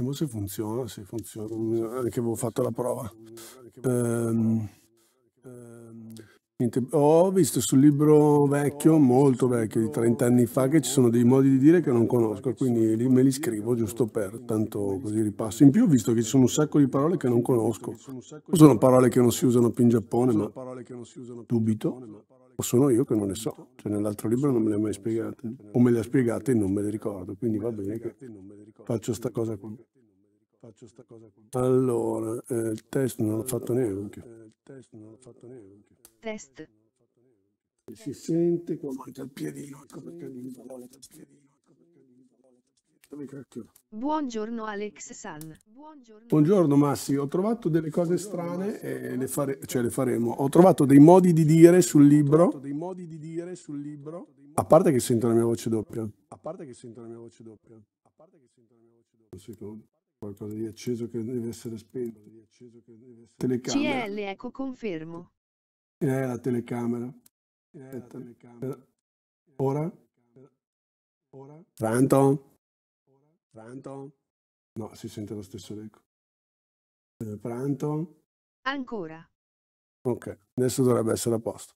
Vediamo se funziona, se funziona, eh, che avevo fatto la prova. Um, niente, ho visto sul libro vecchio, molto vecchio, di 30 anni fa, che ci sono dei modi di dire che non conosco, quindi li, me li scrivo giusto per, tanto così ripasso. In più ho visto che ci sono un sacco di parole che non conosco. Sono parole che non si usano più in Giappone, ma dubito. O sono io che non le so, cioè nell'altro libro non me le ha mai spiegate, o me le ha spiegate e non me le ricordo, quindi va bene che faccio sta cosa qui. Allora, eh, il test non l'ho fatto neanche. Test. Si sente qua manca il piedino, ecco perché mi il piedino. Buongiorno Alex San. Buongiorno. Buongiorno Massi, ho trovato delle cose strane e le, fare... cioè, le, faremo. Ho trovato dei modi di dire sul libro. Dei modi Di dire sul libro. A parte che sento la mia voce doppia. A parte che sento la mia voce doppia. A parte che sento la mia voce doppia. Un secondo. Qualcosa di acceso che deve essere spento. Di acceso che deve essere... Telecamera. CL, ecco, confermo. Eh, la telecamera. Eh, Ora? Ora? Pronto? Pronto? No, si sente lo stesso eco. Eh, Pronto? Ancora. Ok, adesso dovrebbe essere a posto.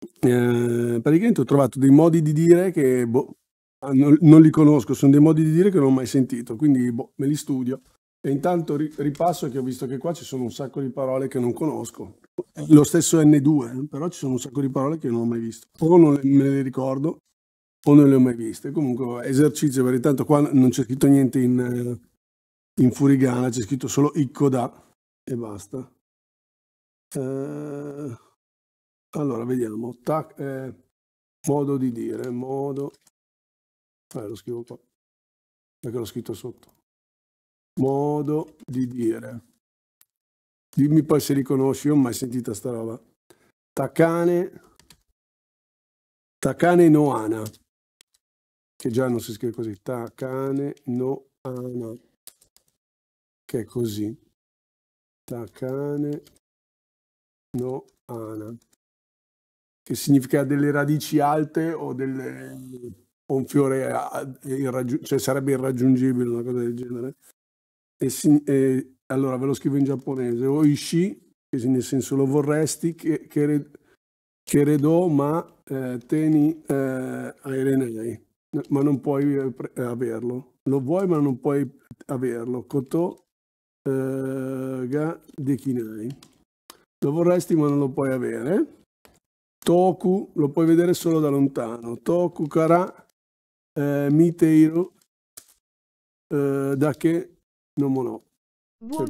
Eh, praticamente ho trovato dei modi di dire che boh, ah, non, li conosco, sono dei modi di dire che non ho mai sentito, quindi boh, me li studio. E intanto ri, ripasso che ho visto che qua ci sono un sacco di parole che non conosco. Lo stesso N2, eh, però ci sono un sacco di parole che non ho mai visto. O non le, me le ricordo, o non le ho mai viste. Comunque esercizio, perché tanto qua non c'è scritto niente in, eh, in furigana, c'è scritto solo Iccoda e basta. Eh, allora, vediamo. Tac, eh, modo di dire, modo... Eh, lo scrivo qua, perché l'ho scritto sotto. Modo di dire. Dimmi poi se riconosci, ho mai sentita sta roba. Takane, Takane Noana che già non si scrive così, Takane no Ana, che è così, Takane no Ana, che significa delle radici alte o, delle, un fiore, eh, cioè sarebbe irraggiungibile, una cosa del genere. E, e, allora ve lo scrivo in giapponese, o ishi, che nel senso lo vorresti, che, che, che redò ma eh, teni eh, a ma non puoi eh, eh, averlo. Lo vuoi, ma non puoi averlo. Cotò eh, ga dechinai. Lo vorresti, ma non lo puoi avere. Toku lo puoi vedere solo da lontano. Toku kara eh, miteiru eh, da che non mono. Cioè,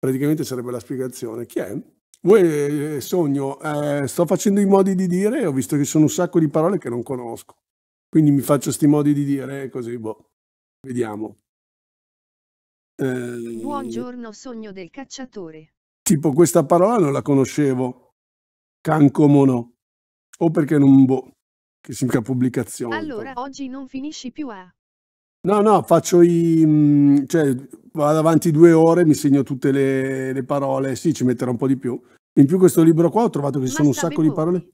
praticamente sarebbe la spiegazione. Chi è? Voi, eh, sogno, eh, sto facendo i modi di dire ho visto che sono un sacco di parole che non conosco. Quindi mi faccio sti modi di dire eh, così, boh, vediamo. Eh, Buongiorno sogno del cacciatore. Tipo questa parola non la conoscevo, cancomono, o perché non boh, che significa pubblicazione. Allora oggi non finisci più a... No, no, faccio i... Mm, cioè vado avanti due ore, mi segno tutte le, le parole, sì ci metterò un po' di più. In più questo libro qua ho trovato che ci sono un sacco di parole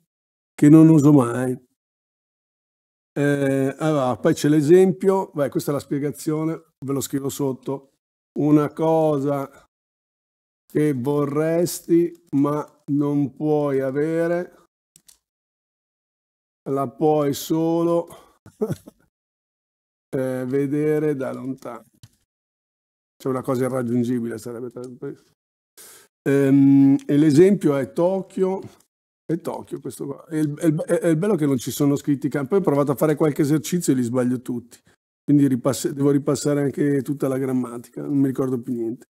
che non uso mai. Eh, allora, poi c'è l'esempio, beh, questa è la spiegazione, ve lo scrivo sotto. Una cosa che vorresti ma non puoi avere, la puoi solo eh, vedere da lontano. C'è una cosa irraggiungibile, sarebbe. Ehm, e l'esempio è Tokyo, è Tokyo questo qua. È il, è, è bello che non ci sono scritti campi. Poi ho provato a fare qualche esercizio e li sbaglio tutti. Quindi ripass- devo ripassare anche tutta la grammatica. Non mi ricordo più niente.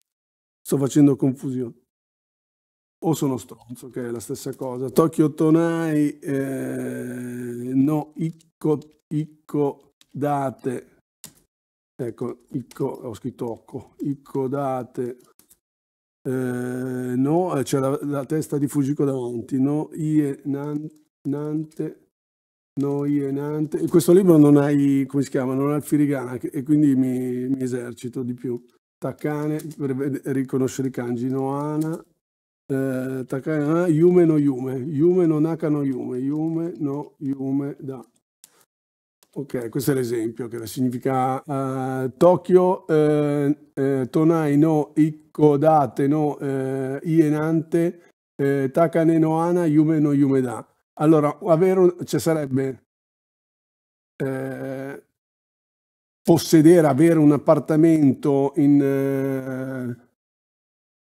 Sto facendo confusione. O sono stronzo, che è la stessa cosa. Tokyo Tonai, eh, no, Ikko, Ikko Date. Ecco, Ikko, ho scritto Occo. Ikko Date. Eh, no, eh, c'è la, la, testa di Fujiko davanti, no, ie, nan, nante, no, ie, nante. In questo libro non hai, come si chiama, non ha il firigana e quindi mi, mi esercito di più. Takane, per riconoscere i kanji, noana, eh, Takane, yume no yume, yume no naka no yume, yume no yume da. Ok, questo è l'esempio che significa uh, Tokyo uh, uh, Tonai no Ikkodate no Ienante Takane no Ana Yume no Yumeda. Allora, avere ci sarebbe possedere, avere un appartamento in,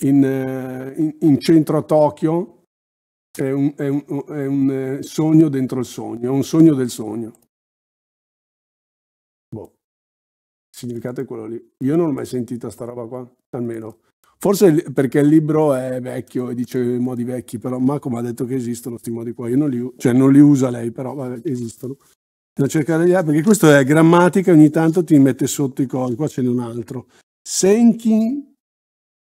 in, in, in centro a Tokyo è un, è, un, è un sogno dentro il sogno, è un sogno del sogno. Boh. Il significato è quello lì. Io non ho mai sentito sta roba qua, almeno. Forse perché il libro è vecchio e dice i modi vecchi, però Marco mi ha detto che esistono questi modi qua. Io non li, cioè non li usa lei, però vabbè, esistono. Da cercare gli altri, perché questo è grammatica, ogni tanto ti mette sotto i codici. Qua ce n'è un altro. Senkin,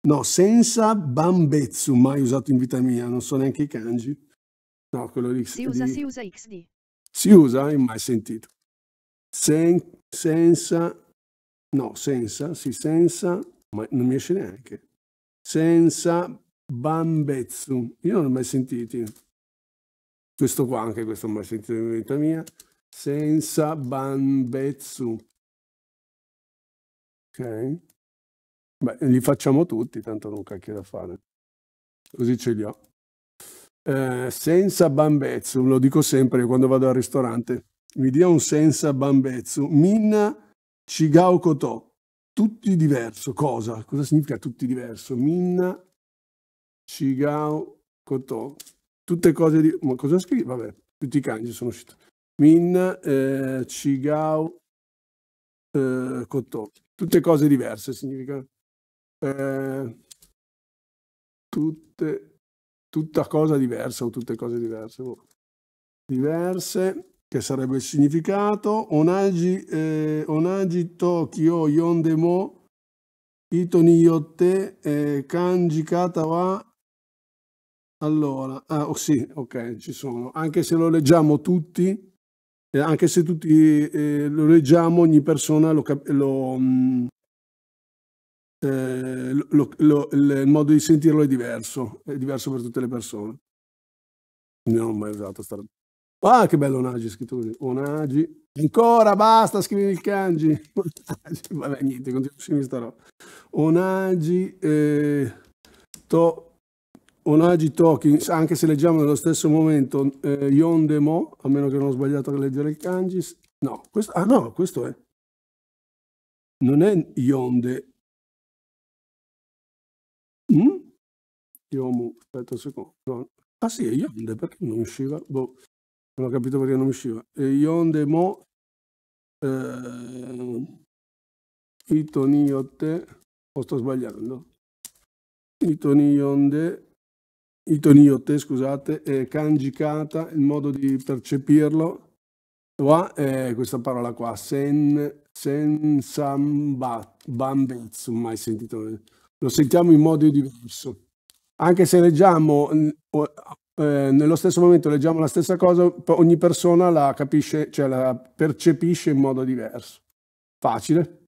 no, senza bambezzu, mai usato in vita mia, non so neanche i kanji. No, quello lì. Si usa, di... si usa XD. Si usa? Mai sentito sen, senza, no, senza, sì, senza, ma non mi esce neanche, senza bambezzu. Io non l'ho mai sentito. Questo qua, anche questo non l'ho mai sentito in vita mia. Senza bambezzu. Ok? Beh, li facciamo tutti, tanto non cacchio da fare. Così ce li ho. Eh, senza bambezzu, lo dico sempre quando vado al ristorante mi dia un senso bambezzo, Bambezzu, Minna Cigao Cotò, tutti diverso, cosa? Cosa significa tutti diverso? Minna Cigao Cotò, tutte cose di... Ma cosa ho scritto? Vabbè, tutti i kanji sono usciti. Minna eh, Cigao eh, Cotò, tutte cose diverse significa... Eh, tutte, tutta cosa diversa o tutte cose diverse. Boh. Diverse che sarebbe il significato, onagi, eh, onagi Tokyo yondemo ito ni eh, kanji kata wa allora, ah, oh sì, ok, ci sono. Anche se lo leggiamo tutti, eh, anche se tutti eh, lo leggiamo, ogni persona lo, lo, mh, mm, eh, lo, lo, il modo di sentirlo è diverso, è diverso per tutte le persone. Non ho mai usato questa Ah, che bello Onagi, scritto così. Onagi. Ancora, basta scrivere il kanji. Vabbè, niente, continuo su questa roba. Onagi, eh, to, Onagi Toki, anche se leggiamo nello stesso momento eh, Yonde Mo, a meno che non ho sbagliato a leggere il kanji. No, questo, ah no, questo è. Non è Yonde. Mm? Yomu, aspetta un secondo. No. Ah sì, è Yonde, perché non usciva? Boh. Non ho capito perché non mi usciva. E Yonde mo eh, Itoni o sto sbagliando? Itoni yonde Itoni yotte, scusate, e kanji il modo di percepirlo. Qua è questa parola qua, sen, sen samba, mai sentito. Lo sentiamo in modo diverso. Anche se leggiamo mm, eh, nello stesso momento leggiamo la stessa cosa, ogni persona la capisce, cioè la percepisce in modo diverso. Facile?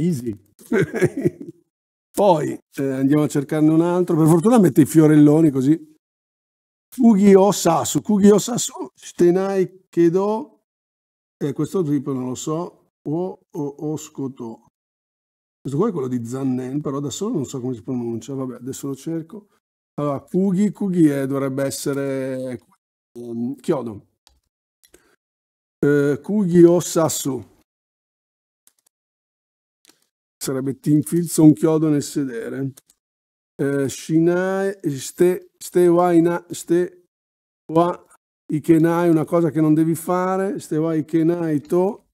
Easy. Poi eh, andiamo a cercarne un altro. Per fortuna mette i fiorelloni così. Fugio Sasu, Kugio Sasu, Stenai Kedo, eh, questo tipo non lo so, o, o, o Scoto. Questo qua è quello di Zannen, però da solo non so come si pronuncia, vabbè, adesso lo cerco. Allora, Kugi, Kughi è, dovrebbe essere um, Chiodo. Uh, eh, Kughi o Sassu. Sarebbe Tinfilzo un chiodo nel sedere. Uh, shinai, ste, ste, wa ina, ste wa ikenai, una cosa che non devi fare. Ste wa ikenai to.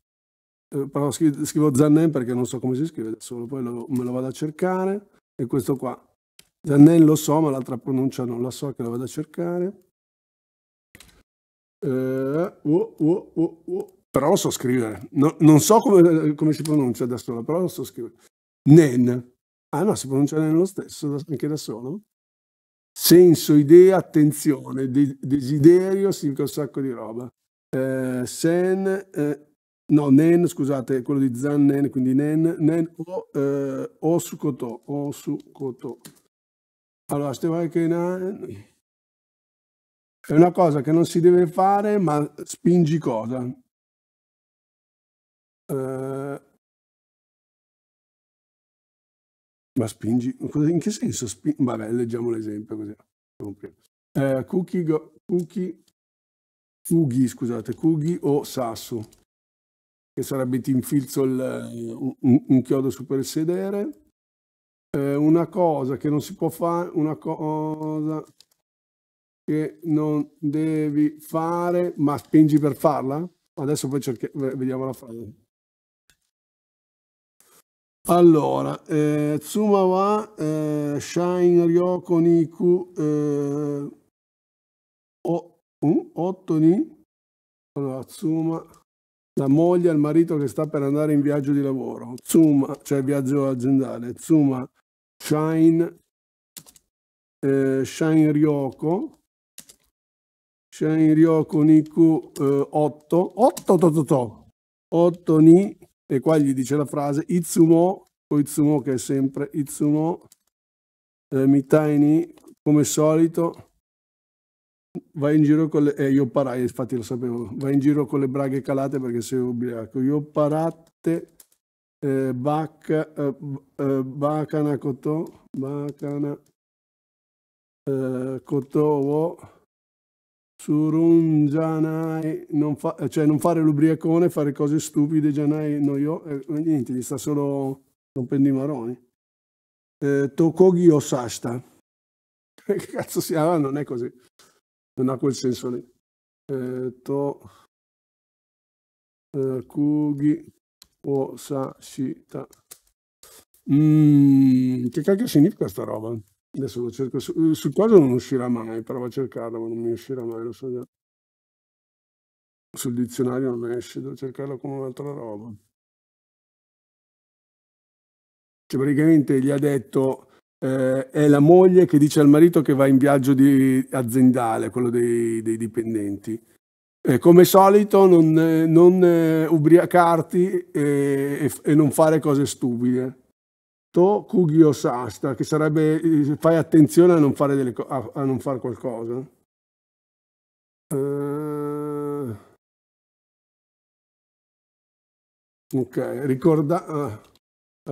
Uh, però scrivo, scrivo zannen perché non so come si scrive da solo, poi lo, me lo vado a cercare. E questo qua Zannen lo so, ma l'altra pronuncia non la so, che la vado a cercare. Uh, uh, uh, però lo so scrivere. No, non so come, come, si pronuncia da sola, però lo so scrivere. Nen. Ah no, si pronuncia nen lo stesso, anche da solo. Senso, idea, attenzione, de desiderio, significa un sacco di roba. Eh, sen, eh, no, nen, scusate, quello di zan nen, quindi nen, nen o, eh, osukoto, osukoto. Allora, Stevan è una cosa che non si deve fare, ma spingi cosa? Uh, ma spingi, in che senso spingi? Vabbè, leggiamo l'esempio così. Uh, cookie, go, cookie, fughi, scusate, cookie o sasso, che sarebbe ti infilzo il, un, un, chiodo su per il sedere una cosa che non si può fare, una cosa che non devi fare, ma spingi per farla? Adesso poi cerchiamo, vediamo la frase. Allora, eh, Tsuma wa eh, Shine Ryoko Niku eh, o, um, Ottoni. Allora, Tsuma, la moglie al marito che sta per andare in viaggio di lavoro. Tsuma, cioè viaggio aziendale. Tsuma Shine, eh, Shine Ryoko, Shine Ryoko Niku 8, 8, 8, 8, 8 ni, e qua gli dice la frase Itsumo, o Itsumo che è sempre Itsumo, eh, Mitai ni, come solito, va in giro con le... Eh, io parai, infatti lo sapevo, va in giro con le braghe calate perché sei ubriaco, io parate eh, Bacca, eh, Bacana Cotò, Bacana eh, Cotò, eh, Surungianai, non fa, eh, cioè non fare l'ubriacone, fare cose stupide, Gianai noio, eh, niente, gli sta solo rompendo i maroni. Eh, Tokogi sasta Che cazzo sia chiama? Ah, non è così. Non ha quel senso lì. Eh, to... Eh, Kugi Osashita. Mm, che cacchio significa sta roba? Adesso lo cerco. Su, eh, sul quadro non uscirà mai, provo a cercarlo, ma non mi uscirà mai, lo so già. Sul dizionario non esce, devo cercarlo con un'altra roba. Cioè, praticamente gli ha detto eh, è la moglie che dice al marito che va in viaggio di, aziendale, quello dei, dei dipendenti. E eh, come solito non, eh, non eh, ubriacarti e, e, non fare cose stupide. To kugyo sasta, che sarebbe fai attenzione a non fare, delle, a, a non fare qualcosa. Uh, ok, ricorda, ah,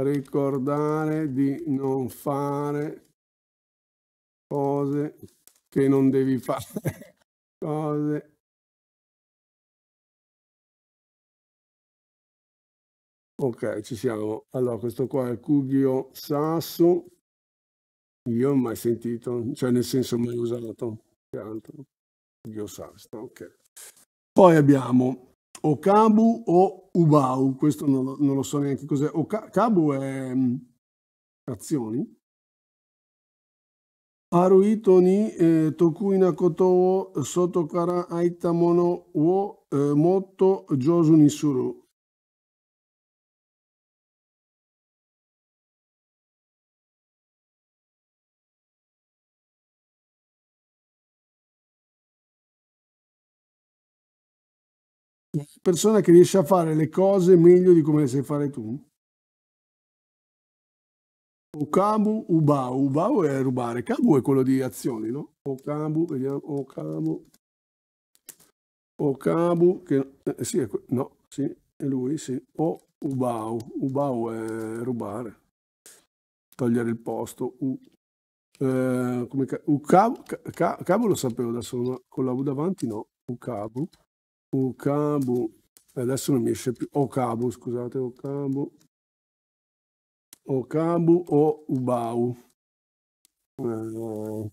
ricordare di non fare cose che non devi fare. cose ok ci siamo allora questo qua è Kugio Sasso io ho mai sentito cioè nel senso mai usato che altro Kugio Sasso ok poi abbiamo Okabu o Ubau questo non lo, non lo so neanche cos'è Okabu è mm, azioni Haruito ni eh, tokui na koto wo soto aita mono wo eh, motto josu nisuru. persona che riesce a fare le cose meglio di come le sai fare tu. Okamu Ubau. Ubau è rubare. Kamu è quello di azioni, no? Okamu, vediamo. Okamu. Okamu, che eh, sì, è, no, sì, è lui, sì. O Ubau. Ubau è rubare. Togliere il posto. U. Eh, come, ukabu, ka, ka, lo sapevo adesso, ma con la U davanti no. Ukabu. Ukabu, adesso non mi esce più, Okabu, scusate, Okabu, Okabu o Ubau. Eh,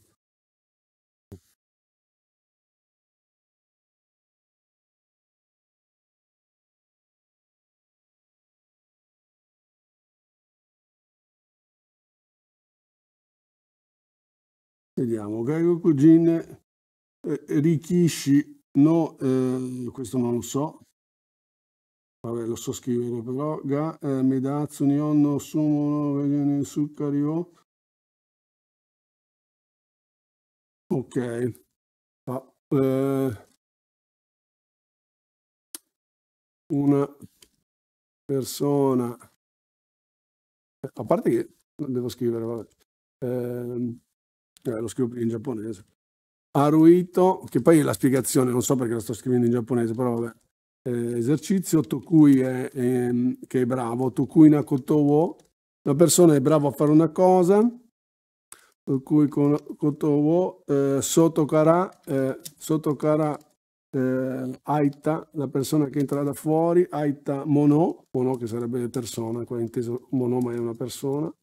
Vediamo, Gaigo Kujin, eh, Rikishi No, eh, questo non lo so. Vabbè, lo so scrivere però. Ga, eh, Medatsu, Nionno, Sumono, Sukkario. Ok. Ah, eh, una persona... Eh, a parte che devo scrivere, vabbè. Ehm, eh, lo scrivo in giapponese. Aruito, che poi è la spiegazione, non so perché la sto scrivendo in giapponese, però vabbè. Eh, esercizio, Tokui è, è, ehm, che è bravo, Tokui Nakoto wo, la persona è brava a fare una cosa, Tokui Koto wo, eh, Sotokara, eh, Sotokara eh, Aita, la persona che entra da fuori, Aita Mono, Mono che sarebbe persona, qua inteso Mono ma è una persona,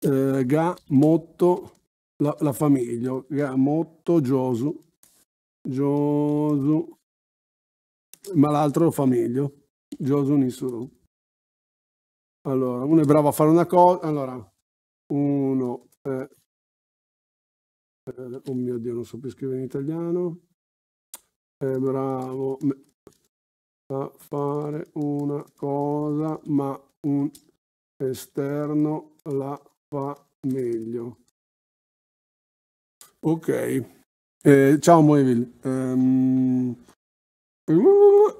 eh, Ga Motto, la, la famiglia, Gamotto, Giosu, Giosu, ma l'altro famiglio, Giosu Nisuru. Allora, uno è bravo a fare una cosa, allora, uno è... Eh, oh mio Dio, non so più scrivere in italiano. È bravo a fare una cosa, ma un esterno la fa meglio. Ok. Eh, ciao Moevil. Um,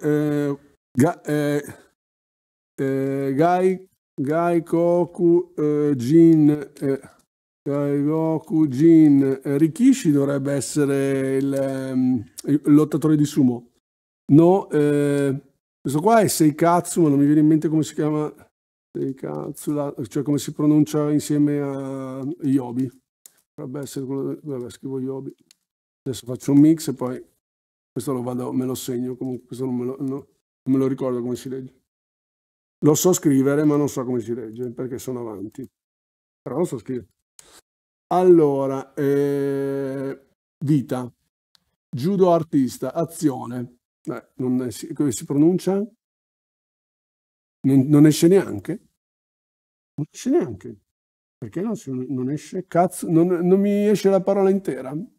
eh, ga, eh, eh Gai, Gai Goku eh, Jin eh, Gai Goku Jin Rikishi dovrebbe essere il, um, il lottatore di sumo. No, questo qua è Seikatsu, ma non mi viene in mente come si chiama Seikatsu, cioè come si pronuncia insieme a Yobi. Dovrebbe essere quello, del... vabbè scrivo Yobi. Adesso faccio un mix e poi questo lo vado, me lo segno, comunque questo non me lo, no, non me lo ricordo come si legge. Lo so scrivere ma non so come si legge perché sono avanti. Però lo so scrivere. Allora, eh, vita, judo artista, azione. Eh, non è, come si pronuncia? Non, non esce neanche? Non esce neanche. Perché non, si, non esce? Cazzo, non, non, mi esce la parola intera. Non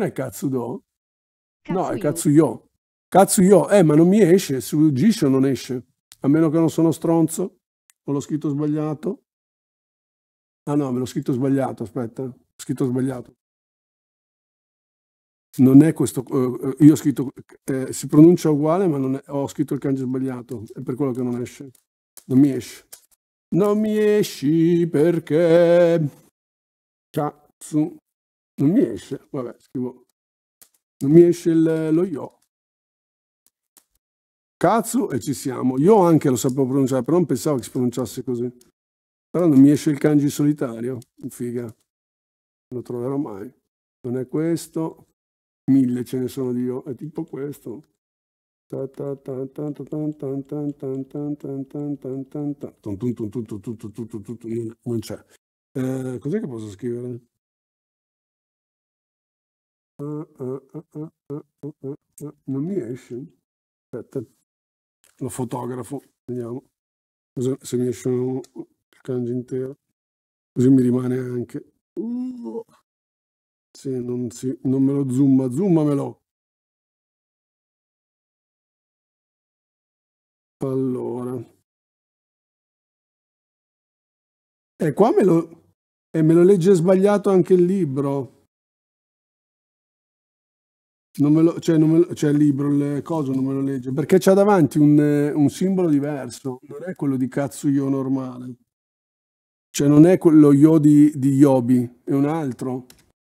è Katsudo? Katsuyo. No, è Katsuyo. Katsuyo, eh, ma non mi esce, su Gisho non esce. A meno che non sono stronzo, o l'ho scritto sbagliato. Ah no, me l'ho scritto sbagliato, aspetta, ho scritto sbagliato. Non è questo, eh, eh io ho scritto, eh, si pronuncia uguale, ma non è, ho scritto il kanji sbagliato, è per quello che non esce, non mi esce. Non mi esci perché... Cazzo. Non mi esce. Vabbè, scrivo. Non mi esce il, lo io. Cazzo e ci siamo. Io anche lo sapevo pronunciare, però non pensavo che si pronunciasse così. Però non mi esce il kanji solitario. Figa. Non lo troverò mai. Non è questo. Mille ce ne sono di io. È tipo questo. Non c'è. Eh, cos'è che posso scrivere? Non mi esce. Aspetta, lo fotografo, vediamo se mi esce il kanji intero. Così mi rimane anche. Uh! se non, sì, non me lo zoom, zoomamelo. all'ora. E qua me lo, e me lo legge sbagliato anche il libro. Non me lo, cioè, non me lo, cioè il libro, il coso non me lo legge, perché c'ha davanti un, un simbolo diverso, non è quello di cazzo io normale. Cioè non è quello io di, di Yobi, è un altro,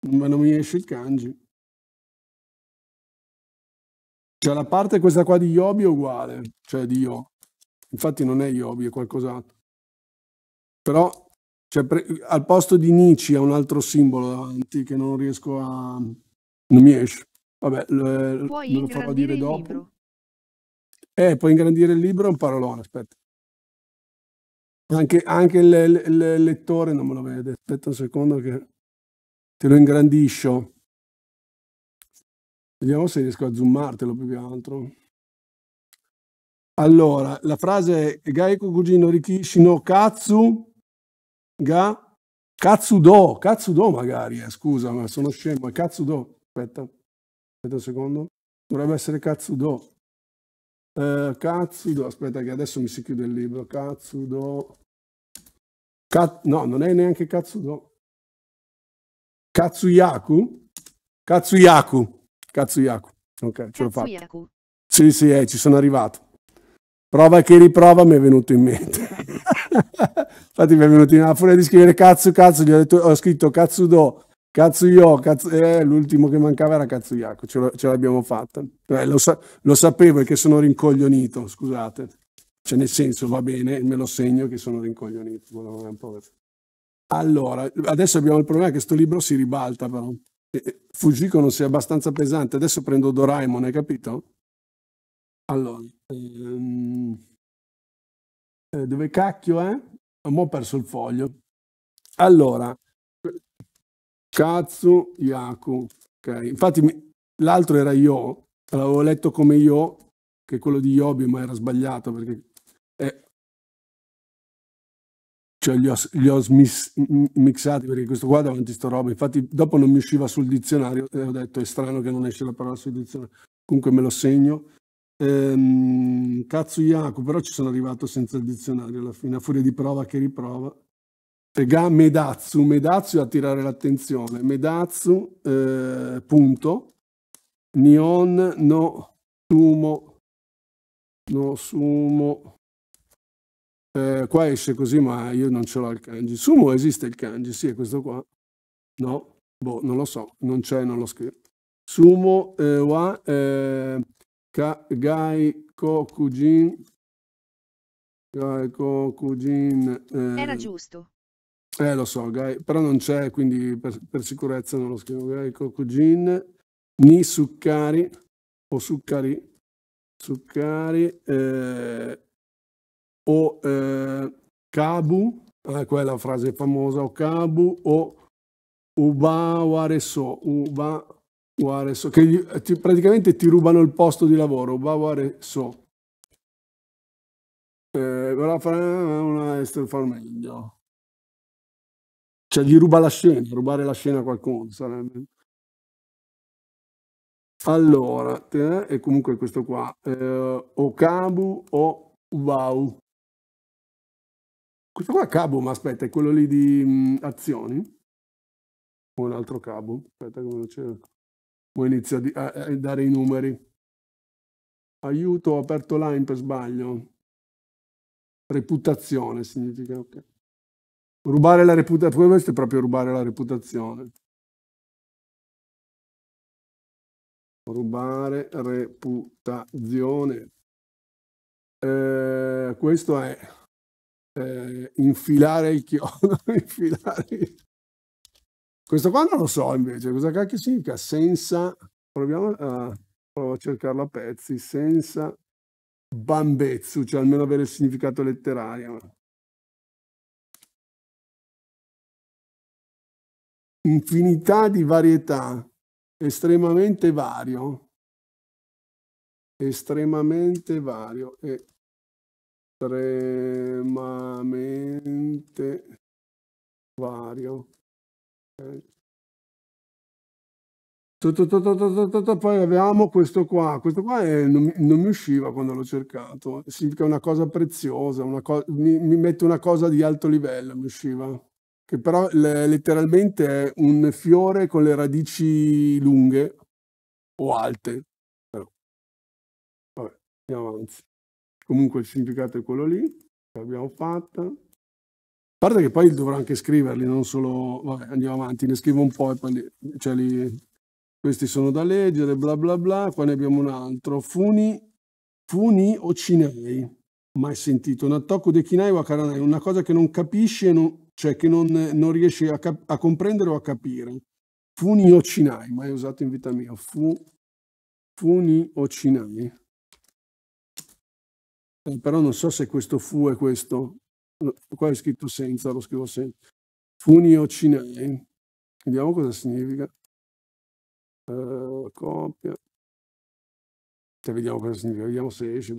ma non mi esce il kanji. Cioè la parte questa qua di Iobi è uguale, cioè di Io. Infatti non è Iobi, è qualcos'altro. Però cioè, al posto di Nici è un altro simbolo davanti che non riesco a... non mi esce. Vabbè, Puoi me lo farò dire dopo. Libro. Eh, puoi ingrandire il libro, è un parolone, aspetta. Anche, anche il, il, il lettore non me lo vede. Aspetta un secondo che te lo ingrandisco. Vediamo se riesco a zoomartelo più che altro. Allora, la frase è Gaiko Gugino Rikishi no Katsu Ga Katsudo, Katsudo magari, eh, scusa, ma sono scemo, è Katsudo. Aspetta, aspetta un secondo. Dovrebbe essere Katsudo. Eh, Katsudo, aspetta che adesso mi si chiude il libro. Katsudo. Kat... no, non è neanche Katsudo. Katsuyaku? Katsuyaku. Katsuyaku. Ok, ce l'ho fatta. Sì, sì, eh, ci sono arrivato. Prova che riprova mi è venuto in mente. Infatti mi è venuto in mente, a furia di scrivere cazzo, cazzo, gli ho, detto, ho scritto cazzo cazzuio, cazzo, eh, l'ultimo che mancava era cazzo cazzuyaku, ce, l'abbiamo fatta. Eh, lo, sa- lo, sapevo e che sono rincoglionito, scusate. Cioè nel senso, va bene, me lo segno che sono rincoglionito. Allora, adesso abbiamo il problema che sto libro si ribalta però. Fujiko non sia abbastanza pesante. Adesso prendo Doraemon, hai capito? Allora, ehm, eh, dove cacchio è? Eh? ho perso il foglio. Allora, Katsu Yaku. Okay. Infatti l'altro era Io, l'avevo letto come Io, che è quello di Yobi, ma era sbagliato perché è cioè li ho, li ho smis, mixati perché questo qua davanti sto roba, infatti dopo non mi usciva sul dizionario e ho detto è strano che non esce la parola sul dizionario, comunque me lo segno. Ehm, cazzo Iaco, però ci sono arrivato senza il dizionario alla fine, a furia di prova che riprova. Ga Medazzu, Medazzu a tirare l'attenzione, Medazzu, eh, punto, Nion no sumo, no sumo, eh, qua esce così ma io non ce l'ho il kanji. Sumo esiste il kanji, sì è questo qua. No, boh, non lo so, non c'è, non lo scrivo. Sumo eh, wa eh, ka, gai kokujin gai kokujin eh, Era giusto. Eh lo so, gai, però non c'è, quindi per, per, sicurezza non lo scrivo. Gai kokujin ni succari o succari succari eh, o eh, Kabu, eh, quella frase famosa, o Kabu o Ubawareso, Ubawareso che gli, eh, ti, praticamente ti rubano il posto di lavoro, Ubawareso. Eh, vorrà fare una far meglio. Cioè gli ruba la scena, rubare la scena a qualcuno sarebbe. Allora, te, e comunque questo qua, eh, Okabu o Wau. Questo qua è cabo, ma aspetta, è quello lì di mh, azioni. O un altro cabo. Aspetta come lo cerco. Poi inizio a, a, a dare i numeri. Aiuto, ho aperto line per sbaglio. Reputazione significa, ok. Rubare la reputazione, questo è proprio rubare la reputazione. Rubare reputazione. Eh, questo è eh, infilare il chiodo, infilare il... Questo qua non lo so invece, cosa cacchio significa? Senza, proviamo a, provo a cercarlo a pezzi, senza bambezzu, cioè almeno avere il significato letterario. Infinità di varietà, estremamente vario, estremamente vario e estremamente vario. Poi abbiamo questo qua, questo qua è, eh, non, non, mi usciva quando l'ho cercato, significa una cosa preziosa, una co mi, mi mette una cosa di alto livello, mi usciva, che però letteralmente è un fiore con le radici lunghe o alte. Però. Vabbè, andiamo avanti. Comunque il significato è quello lì, l'abbiamo fatta. A parte che poi dovrò anche scriverli, non solo... Vabbè, andiamo avanti, ne scrivo un po' e poi li, cioè li... questi sono da leggere, bla bla bla. Qua ne abbiamo un altro. Funi, funi o Cinei. Mai sentito. Nattoko Dekinai wa Karanai. Una cosa che non capisce non... cioè che non, non riesci a, cap... a, comprendere o a capire. Funi o Cinai. Mai usato in vita mia. Fu, funi o Cinai. Eh, però non so se questo fu è questo, qua è scritto senza, lo scrivo senza, Funio Cinei, vediamo cosa significa, uh, copia, e cioè, vediamo cosa significa, vediamo se esce,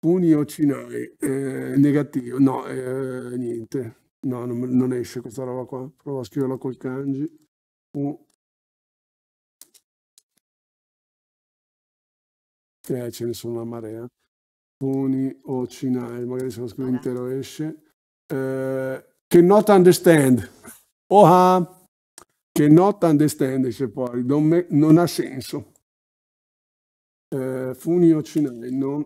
Funio Cinei, eh, negativo, no, eh, niente, no, non, non, esce questa roba qua, provo a scriverla col kanji, uh. Eh, ce ne sono una marea o Cinai, magari se lo scrivo intero esce. Eh, not understand. Oha! Cannot understand, dice poi. Non, me, non ha senso. Eh, Funi Cinai, non...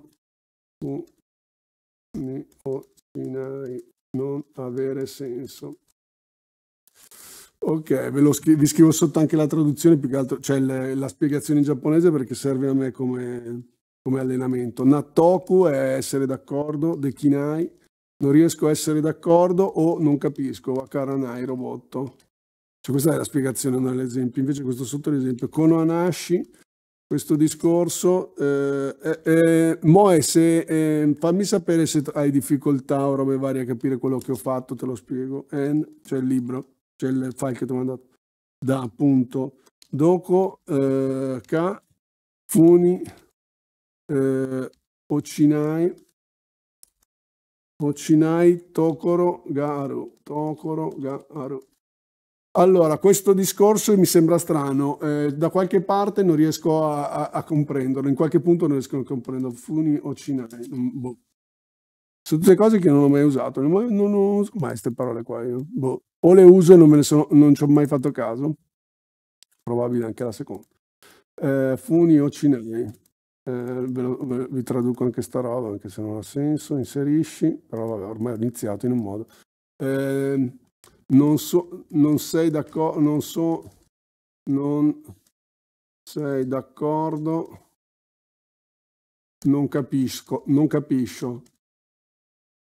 Funi o Cinai, non avere senso. Ok, ve lo scri- vi scrivo sotto anche la traduzione, più che altro, cioè le, la spiegazione in giapponese perché serve a me come come allenamento. Nattoku è essere d'accordo, Dekinai, non riesco a essere d'accordo o non capisco, Wakaranai, robotto. Cioè, questa è la spiegazione, non l'esempio. Invece questo sotto l'esempio, Kono Anashi, questo discorso, eh, eh, Moe, se, eh, fammi sapere se hai difficoltà o robe varie a capire quello che ho fatto, te lo spiego. En, c'è il libro, c'è il file che ti ho mandato. Da appunto, Doko, eh, ka Funi, eh, Ocinai, Ocinai Tokoro Garu, Tokoro Garu. Allora, questo discorso mi sembra strano, eh, da qualche parte non riesco a, a, a, comprenderlo, in qualche punto non riesco a comprenderlo, Funi Ocinai, boh. Sono tutte cose che non ho mai usato, non, non uso mai queste parole qua, io. Boh. o le uso e non, me ne sono, non ci ho mai fatto caso, probabile anche la seconda. Eh, funi Ocinai, eh, lo, vi traduco anche sta roba, anche se non ha senso, inserisci, però vabbè, ormai ho iniziato in un modo. Eh, non, so, non sei d'accordo, non so, non sei d'accordo, non capisco, non capisco.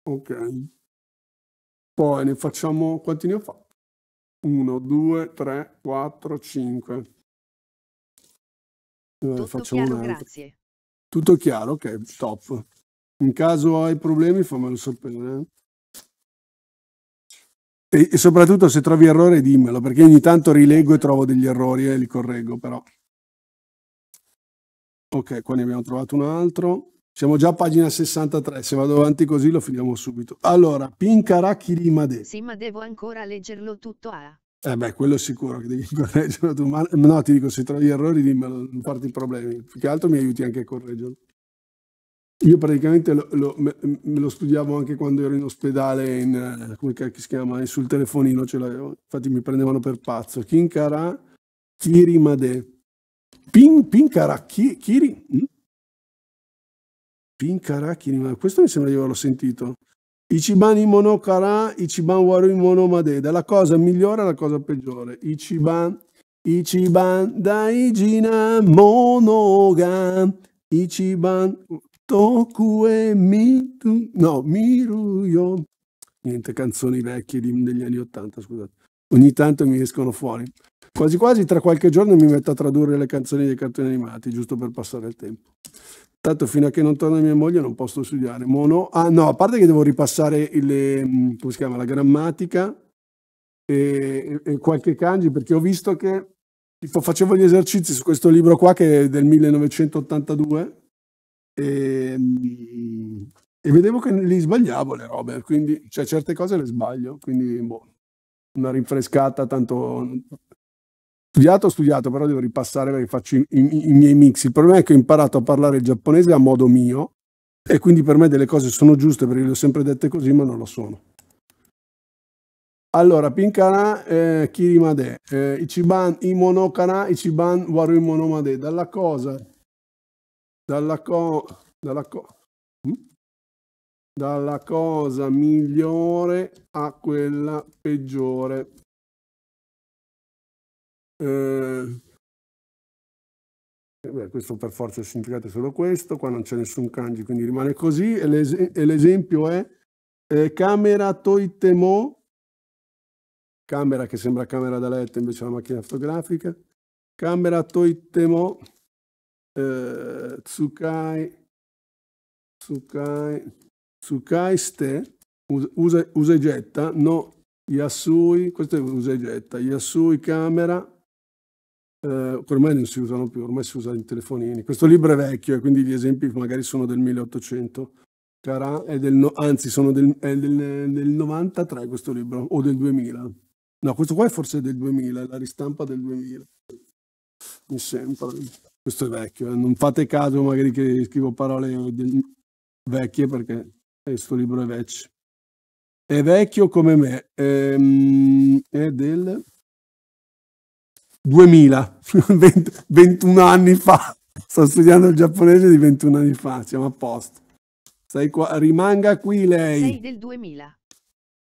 Ok. Poi ne facciamo, quanti ne ho fatti? 1, 2, 3, 4, 5. facciamo chiaro, grazie. Tutto chiaro? Ok, top. In caso hai problemi fammelo sapere. E, e soprattutto se trovi errore dimmelo, perché ogni tanto rileggo e trovo degli errori e eh, li correggo però. Ok, qua ne abbiamo trovato un altro. Siamo già a pagina 63, se vado avanti così lo finiamo subito. Allora, Pincaracchi Rimade. Sì, ma devo ancora leggerlo tutto a... Ah. Eh beh, quello è sicuro che devi correggere tu, ma no, ti dico, se trovi errori dimmelo, non farti problemi. Più che altro mi aiuti anche a correggerlo. Io praticamente lo, lo, me, me, lo studiavo anche quando ero in ospedale, in, eh, come si chiama, eh, sul telefonino ce l'avevo. Infatti mi prendevano per pazzo. Kinkara Kirimade. Pin, pinkara ki, Kiri? Hm? Pinkara Kirimade. Questo mi sembra di averlo sentito. Ichiban in kara, Ichiban waru in mono made. Dalla cosa migliore alla cosa peggiore. Ichiban, Ichiban daijina monoga. Ichiban tokue mitu. No, miruyo. Niente, canzoni vecchie degli anni Ottanta, scusate. Ogni tanto mi escono fuori. Quasi quasi tra qualche giorno mi metto a tradurre le canzoni dei cartoni animati, giusto per passare il tempo. Tanto fino a che non torna mia moglie non posso studiare. Mono, ah no, a parte che devo ripassare il, ehm, come si chiama, la grammatica e, e qualche kanji, perché ho visto che tipo, facevo gli esercizi su questo libro qua che è del 1982 e, ehm, e vedevo che li sbagliavo le robe, quindi cioè, certe cose le sbaglio, quindi boh, una rinfrescata, tanto studiato, ho studiato, però devo ripassare perché faccio i, i, i miei mix. Il problema è che ho imparato a parlare il giapponese a modo mio e quindi per me delle cose sono giuste perché le ho sempre dette così, ma non lo sono. Allora, Pinkana eh, Kirimade, eh, Ichiban Imonokana, Ichiban Waruimonomade, dalla cosa, dalla, co, dalla, co, hm? dalla cosa migliore a quella peggiore. Eh, beh, questo per forza è significato solo questo, qua non c'è nessun kanji, quindi rimane così. E, l'esempio è eh, camera toitemo, camera che sembra camera da letto, invece è una macchina fotografica. Camera toitemo, eh, tsukai, tsukai, tsukai ste, usa, usa e getta, no Yasui, questo è usa e getta, Yasui camera, eh, ormai non si usano più, ormai si usano i telefonini. Questo libro è vecchio e quindi gli esempi magari sono del 1800, Cara, è del anzi sono del, è del, del 93 questo libro, o del 2000. No, questo qua è forse del 2000, la ristampa del 2000. Mi sembra. Questo è vecchio, eh. non fate caso magari che scrivo parole del, vecchie perché questo libro è vecchio. È vecchio come me, ehm, è del 2000, 20, 21 anni fa. Sto studiando il giapponese di 21 anni fa, siamo a posto. Sei qua, rimanga qui lei. Sei del 2000.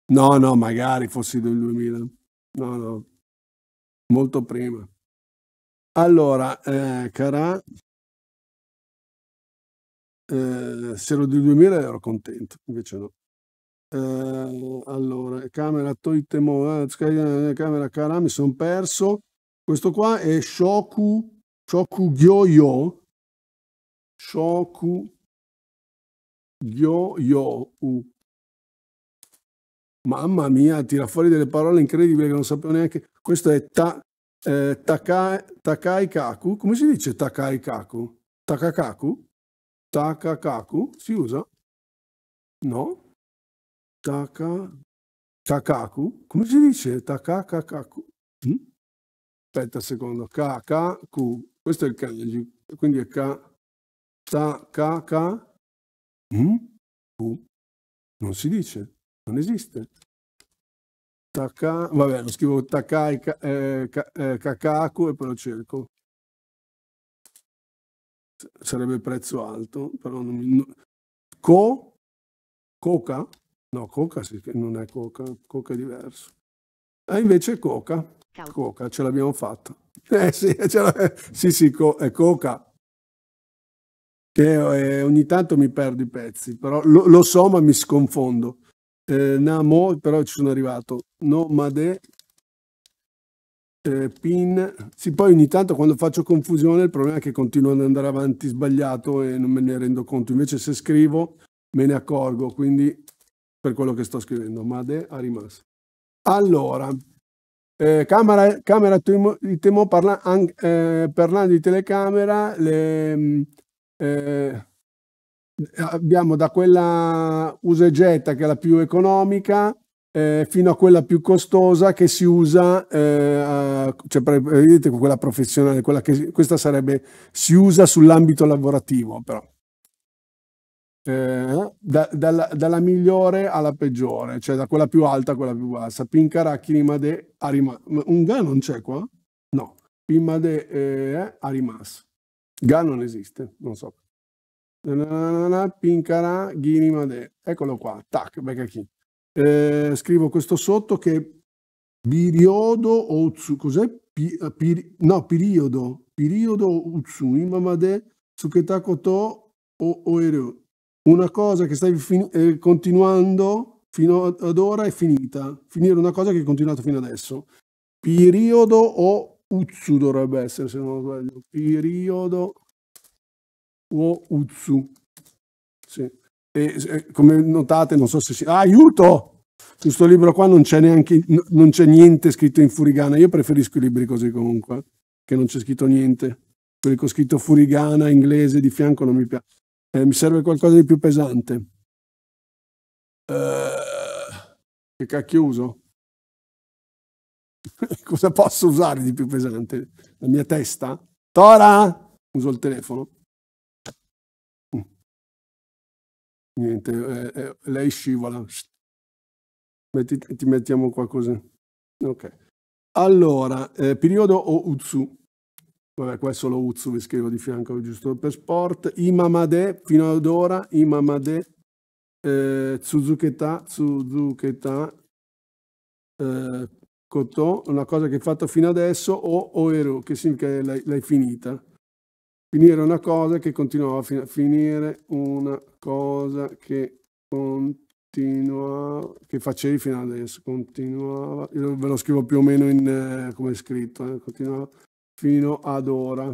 No, no, magari fossi del 2000. No, no, molto prima. Allora, eh, cara, eh, se ero del 2000 ero contento, invece no. Eh, allora, camera Toitemo, eh, eh, camera cara, mi sono perso. Questo qua è Shoku, Shoku Gyo-Yo, Shoku gyo Gyoyo. Mamma mia, tira fuori delle parole incredibili che non sapevo neanche. Questo è ta, eh, taka, Takai Kaku. Come si dice Takai Kaku? Takakaku? Takakaku? Si usa? No? Taka... Takaku? Come si dice? Takakaku? Hm? aspetta secondo, K, K, Q, questo è il kanji, quindi è K, Ta, K, K, M, mm? Q, non si dice, non esiste. Taka, vabbè, lo scrivo Takai eh, Kakaku eh, e poi lo cerco. Sarebbe prezzo alto, però non mi... Co? Coca? No, Coca non è Coca, Coca è diverso. E ah, invece Coca, Coca ce l'abbiamo fatta. Eh sì, sì, sì, co è Coca. Che eh, ogni tanto mi perdo i pezzi, però lo, lo so ma mi sconfondo. Eh, Namo, però ci sono arrivato. Nomade, eh, pin. Sì, poi ogni tanto quando faccio confusione il problema è che continuo ad andare avanti sbagliato e non me ne rendo conto. Invece se scrivo me ne accorgo, quindi per quello che sto scrivendo. Made, Arimas. Allora, eh, camera, camera di Temo parla, an, eh, parlando di telecamera, le, mm, eh, abbiamo da quella usa getta, che è la più economica eh, fino a quella più costosa che si usa, eh, cioè, vedete quella professionale, quella che, questa sarebbe, si usa sull'ambito lavorativo però eh, da, dalla, dalla, migliore alla peggiore, cioè da quella più alta a quella più bassa. Pincara Kirimade Arimas. Un ga non c'è qua? No. Pimade eh, Arimas. Ga non esiste, non so. Pincara Ghirimade. Eccolo qua. Tac, becca chi. Eh, scrivo questo sotto che Biriodo o cos'è? Pi, eh, pir, no, periodo. Periodo Utsu, Imamade, Tsuketakoto o Oeru una cosa che stai fin- eh, continuando fino ad ora è finita, finire una cosa che hai continuato fino adesso. Periodo o Utsu dovrebbe essere, se non lo sbaglio. Periodo o Utsu. Sì. E, come notate, non so se si... Ah, aiuto! Su questo libro qua non c'è neanche non c'è niente scritto in furigana. Io preferisco i libri così comunque, che non c'è scritto niente. Quelli ho scritto furigana inglese di fianco non mi piace eh, mi serve qualcosa di più pesante. Uh, che cacchio uso? Cosa posso usare di più pesante? La mia testa? Tora! Uso il telefono. Mm. Niente, eh, eh, lei scivola. Metti, ti mettiamo qua così. Ok. Allora, eh, periodo o Utsu? Vabbè, qua è solo Uzzu, vi scrivo di fianco, giusto per sport. Imamade, fino ad ora, Imamade, eh, Suzuketa, Tsuzuketa, eh, una cosa che hai fatto fino adesso, o Oeru, che significa l'hai finita. Finire una cosa che continuava fino finire una cosa che continuava, che facevi fino adesso, continuava, io ve lo scrivo più o meno in, eh, come è scritto, eh, continuava fino ad ora.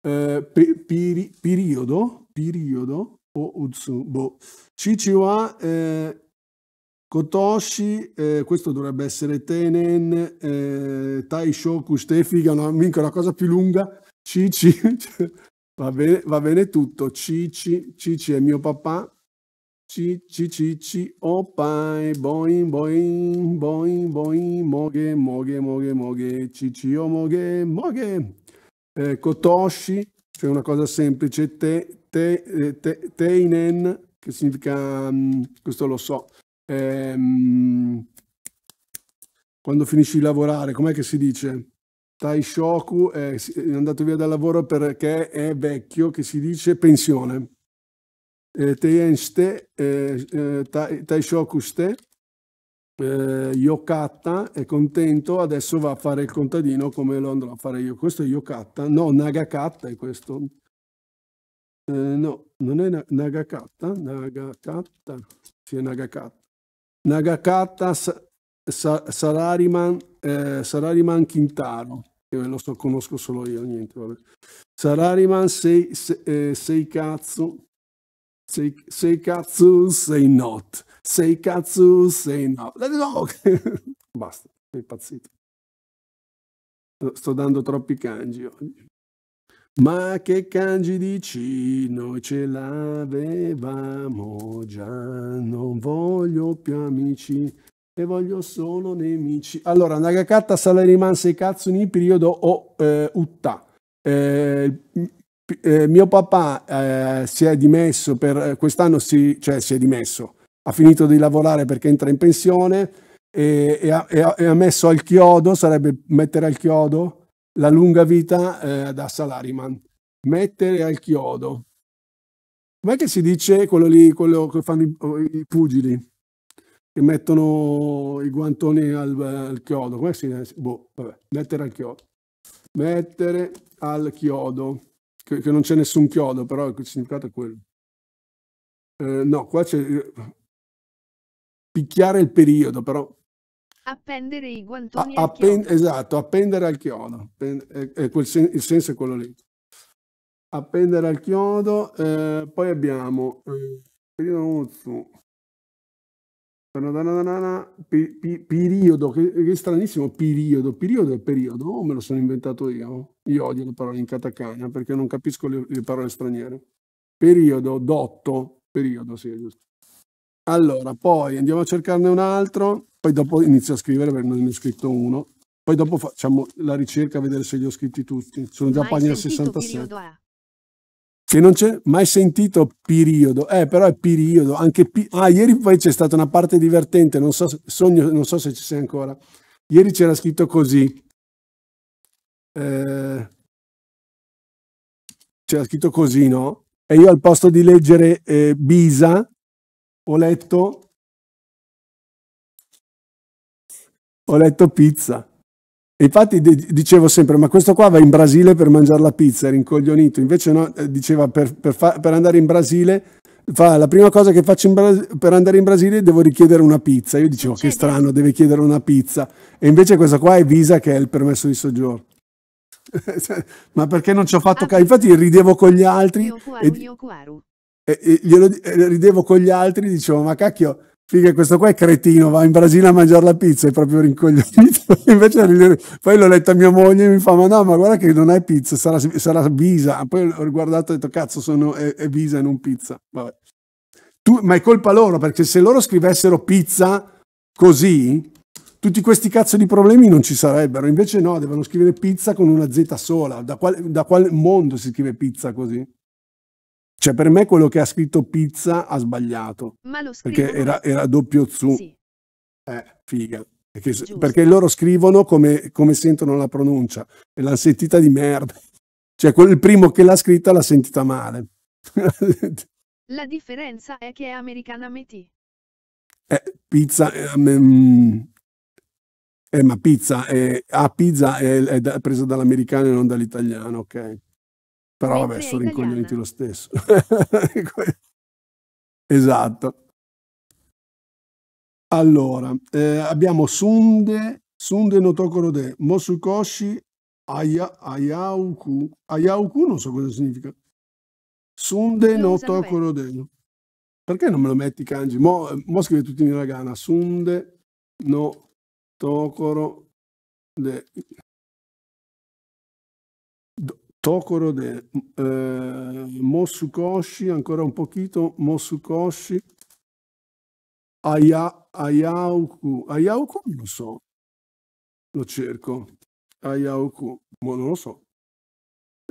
Eh, pe, peri, periodo, periodo, o Utsubo. Chichiwa eh, Kotoshi, eh, questo dovrebbe essere Tenen, eh, Taishoku, Stefiga, no, minchia, la cosa più lunga, Cici, va bene, va bene tutto, Cici, Cici è mio papà, ci ci ci ci opai boing boing boing boing moge moge moge moge ci ci o moge moge eh, kotoshi cioè una cosa semplice te te, eh, te teinen che significa mm, questo lo so ehm, quando finisci di lavorare com'è che si dice Taishoku è andato via dal lavoro perché è vecchio che si dice pensione eh, të jenë shte, eh, eh, të shoku Yokatta è contento, adesso va a fare il contadino come lo andrò a fare io. Questo è Yokatta, no, Nagakatta è questo. Eh, no, non è Nagakatta, Nagakatta, sì è Nagakatta. Nagakatta Salariman, eh, Sarariman Kintaro, che lo so, conosco solo io, niente, vabbè. Sarariman sei, sei, sei sei, sei cazzo, sei not. Sei cazzo, sei not. No. Basta, sono impazzito. Sto dando troppi cangi oggi. Ma che cangi dici, noi ce l'avevamo già, non voglio più amici e voglio solo nemici. Allora, Nagakata Salariman sei cazzo in periodo o eh, Utta. Eh, eh, mio papà eh, si è dimesso per eh, quest'anno, si, cioè si è dimesso, ha finito di lavorare perché entra in pensione e, e, ha, e, ha, e ha, messo al chiodo, sarebbe mettere al chiodo la lunga vita eh, da Salariman. Mettere al chiodo. Com'è che si dice quello lì, quello che fanno i, i pugili? Che mettono i guantoni al, al chiodo. Come si dice? Boh, vabbè, mettere al chiodo. Mettere al chiodo che, che non c'è nessun chiodo, però il significato è quello. Eh, no, qua c'è eh, picchiare il periodo, però... Appendere i guantoni a, append Esatto, appendere al chiodo. Append è, è sen il senso è quello lì. Appendere al chiodo, eh, poi abbiamo... Eh, periodo periodo, che, che, stranissimo periodo, periodo è periodo, o me lo sono inventato io? Io odio le parole in katakana perché non capisco le, le parole straniere. Periodo, dotto, periodo, sì, è giusto. Allora, poi andiamo a cercarne un altro, poi dopo inizio a scrivere perché non ne ho scritto uno, poi dopo facciamo la ricerca a vedere se li ho scritti tutti. Sono già a pagina 67 che non c'è mai sentito periodo, eh, però è periodo, anche pi- ah, ieri poi c'è stata una parte divertente, non so, sogno, non so se ci sei ancora, ieri c'era scritto così, eh, c'era scritto così, no? E io al posto di leggere eh, Bisa ho letto, ho letto pizza infatti dicevo sempre, ma questo qua va in Brasile per mangiare la pizza, incoglionito. Invece no, eh, diceva per, per, fa, per andare in Brasile, fa, la prima cosa che faccio per andare in Brasile devo richiedere una pizza. Io dicevo, che certo. strano, deve chiedere una pizza. E invece questa qua è Visa che è il permesso di soggiorno. Cioè, ma perché non ci ho fatto ah. caso? Infatti ridevo con gli altri. e, e, e, glielo, e ridevo con gli altri, dicevo, ma cacchio, Figa, questo qua è cretino, va in Brasile a mangiare la pizza, è proprio rincoglionito. Invece poi l'ho letto a mia moglie e mi fa, ma no, ma guarda che non è pizza, sarà, sarà bisa. Poi ho guardato e ho detto, cazzo, sono, è, è bisa e non pizza. Tu, ma è colpa loro, perché se loro scrivessero pizza così, tutti questi cazzo di problemi non ci sarebbero. Invece no, devono scrivere pizza con una Z sola. Da quale, da quale mondo si scrive pizza così? Cioè, per me quello che ha scritto pizza ha sbagliato. Ma lo scrivono. Perché era, era doppio zu. Sì. Eh, figa. Perché, perché, loro scrivono come, come sentono la pronuncia e l'ha sentita di merda. Cioè, quel, il primo che l'ha scritta l'ha sentita male. la differenza è che è americana metì. Eh, pizza... Eh, eh, ma pizza, eh, ah, pizza è, è da, presa dall'americano e non dall'italiano, ok. Però vabbè, sono rincoglioniti lo stesso. esatto. Allora, eh, abbiamo Sunde, Sunde Notokorode, Mosukoshi Aya, Ayauku. Ayauku non so cosa significa. Sunde no Notokorode. Perché non me lo metti kanji? Mo, mo scrive tutti in hiragana. Sunde no tokoro de. Tokoro de eh, Mosukoshi, ancora un pochino, Mosukoshi, Aya, Ayauku, Ayauku non lo so, lo cerco, Ayauku, ma boh, non lo so.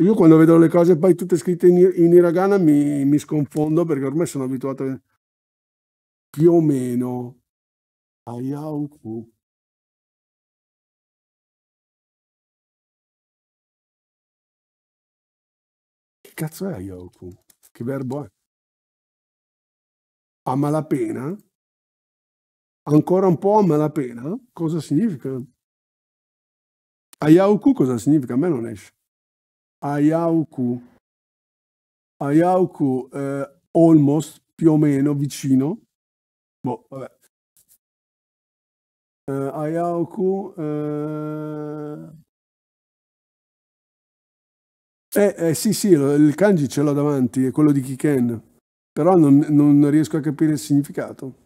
Io quando vedo le cose poi tutte scritte in, in hiragana mi, mi sconfondo perché ormai sono abituato a... più o meno Ayauku. cazzo è Yoku? Che verbo è? A malapena? Ancora un po' a malapena? Cosa significa? Ayauku cosa significa? A me non esce. Ayauku. Ayauku, eh, almost, più o meno, vicino. Boh, vabbè. Eh, Ayauku... Eh... Eh, eh, sì, sì, il kanji ce l'ho davanti, è quello di Kiken, però non, non riesco a capire il significato.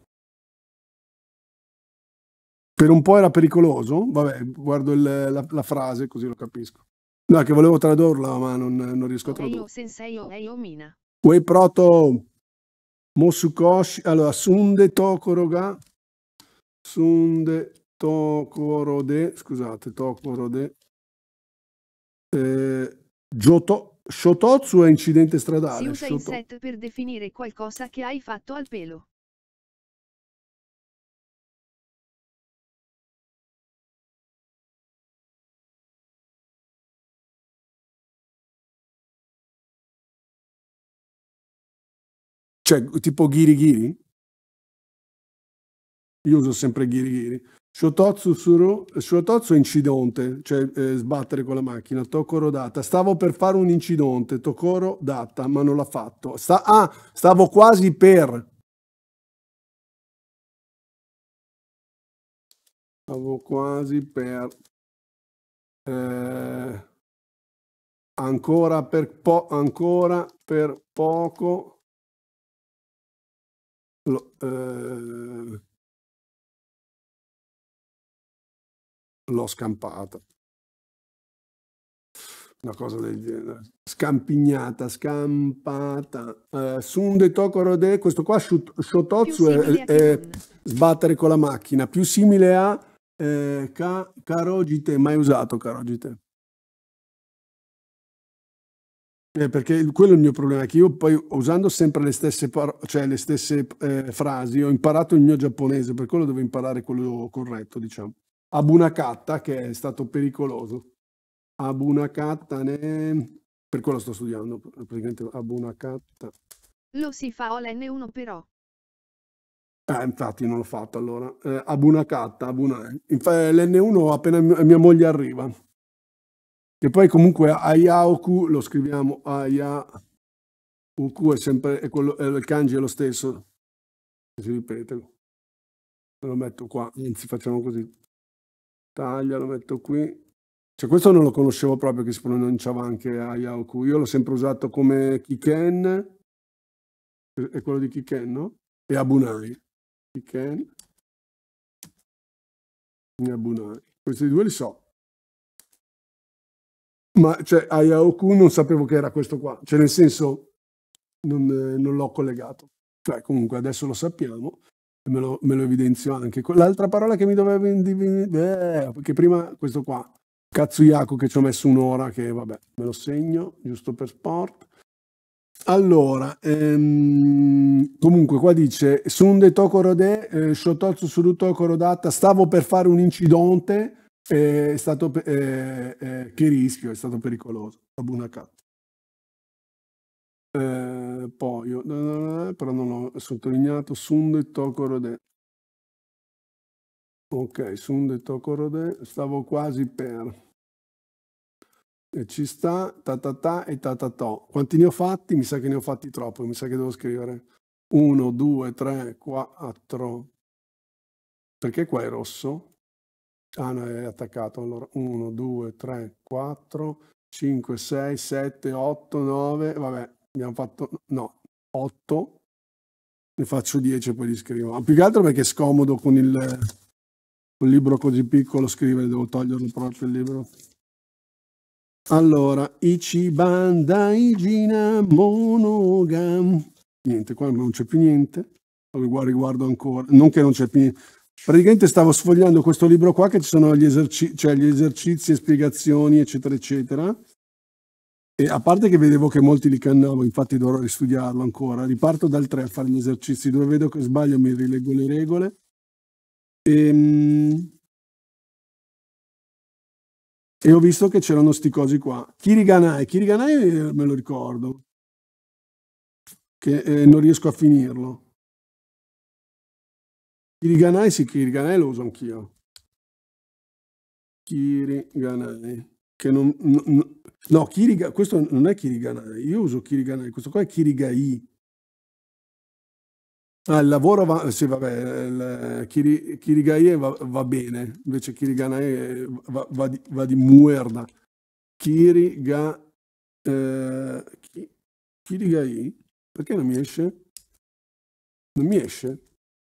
Per un po' era pericoloso, vabbè, guardo il, la, la frase così lo capisco. No, che volevo tradurla, ma non, non riesco a tradurla. Sensei Uei proto Mosukoshi, allora, Sunde Tokoroga, Sunde Tokorode, scusate, Tokorode, eh, Giotto, shototsu è incidente stradale. Si usa Shoto... il set per definire qualcosa che hai fatto al pelo. Cioè, tipo ghiri ghiri? Io uso sempre ghiri ghiri. Shototsu, suru, shototsu incidente, cioè eh, sbattere con la macchina, Tokoro Data. Stavo per fare un incidente, Tokoro Data, ma non l'ha fatto. Sta, ah, stavo quasi per. Stavo quasi per... Eh, ancora, per po, ancora per poco... Lo, eh, l'ho scampata. Una cosa del genere. Scampignata, scampata. Eh, Sunde Tokorode, questo qua, Shototsu, è, è sbattere con la macchina. Più simile a eh, Karogite, mai usato Karogite. Eh, perché quello è il mio problema, che io poi usando sempre le stesse, cioè le stesse eh, frasi ho imparato il mio giapponese, per quello devo imparare quello corretto, diciamo. Abunacatta, che è stato pericoloso. Abunacatta, ne... per quello sto studiando, praticamente Abunacatta. Lo si fa o l'N1 però. Eh, infatti non l'ho fatto allora. Eh, Abunacatta, Abuna... Infa, eh, l'N1 appena mia moglie arriva. Che poi comunque Ayaoku lo scriviamo Ayaoku, è sempre è quello, è il kanji è lo stesso. Si ripete. Lo metto qua, anzi facciamo così, taglia, lo metto qui. Cioè, questo non lo conoscevo proprio che si pronunciava anche Ayaoku. Io l'ho sempre usato come Kiken, è quello di Kiken, no? E Abunai. Kiken e Abunai. Questi due li so. Ma cioè, Ayaoku non sapevo che era questo qua. Cioè, nel senso, non, eh, non l'ho collegato. Cioè, comunque adesso lo sappiamo me lo, me lo evidenzio anche. L'altra parola che mi dovevo indivinare, eh, che prima questo qua, Katsuyaku che ci ho messo un'ora, che vabbè, me lo segno, giusto per sport. Allora, ehm, comunque qua dice Sunde Tokorode, eh, Shototsu Suru Tokorodata, stavo per fare un incidente, eh, è stato, eh, eh, che rischio, è stato pericoloso. Abunaka. Eh, poi, però non ho sottolineato, Sunde Tokorode. Ok, Sunde Tokorode, stavo quasi per. E ci sta, ta ta ta e ta ta to. Quanti ne ho fatti? Mi sa che ne ho fatti troppo, mi sa che devo scrivere. 1, 2, 3, 4. Perché qua è rosso? Ah no, è attaccato. Allora, 1, 2, 3, 4, 5, 6, 7, 8, 9, vabbè, abbiamo fatto no, 8 ne faccio 10 e poi li scrivo. più che altro perché è scomodo con il, un libro così piccolo scrivere, devo toglierlo proprio il libro. Allora, Ichiban Daijina Monogam. Niente, qua non c'è più niente. Riguardo ancora, non che non c'è più niente. Praticamente stavo sfogliando questo libro qua che ci sono gli, eserci cioè gli esercizi e spiegazioni, eccetera, eccetera. E a parte che vedevo che molti li cannavo, infatti dovrò ristudiarlo ancora, riparto dal 3 a fare gli esercizi, dove vedo che sbaglio mi rileggo le regole. E, ehm, e ho visto che c'erano sti cosi qua. Kiriganai, Kiriganai eh, me lo ricordo, che eh, non riesco a finirlo. Kiriganai sì, Kiriganai lo uso anch'io. Kiriganai che non... non no, Kiriga, questo non è Kirigana, io uso Kirigana, questo qua è Kirigai. Ah, il lavoro va, sì, vabbè, il, Kiri, Kirigaie va, va, bene, invece Kiriganae va, va, di, va di muerda. Kiriga, eh, ki, Kirigai, perché non mi esce? Non mi esce?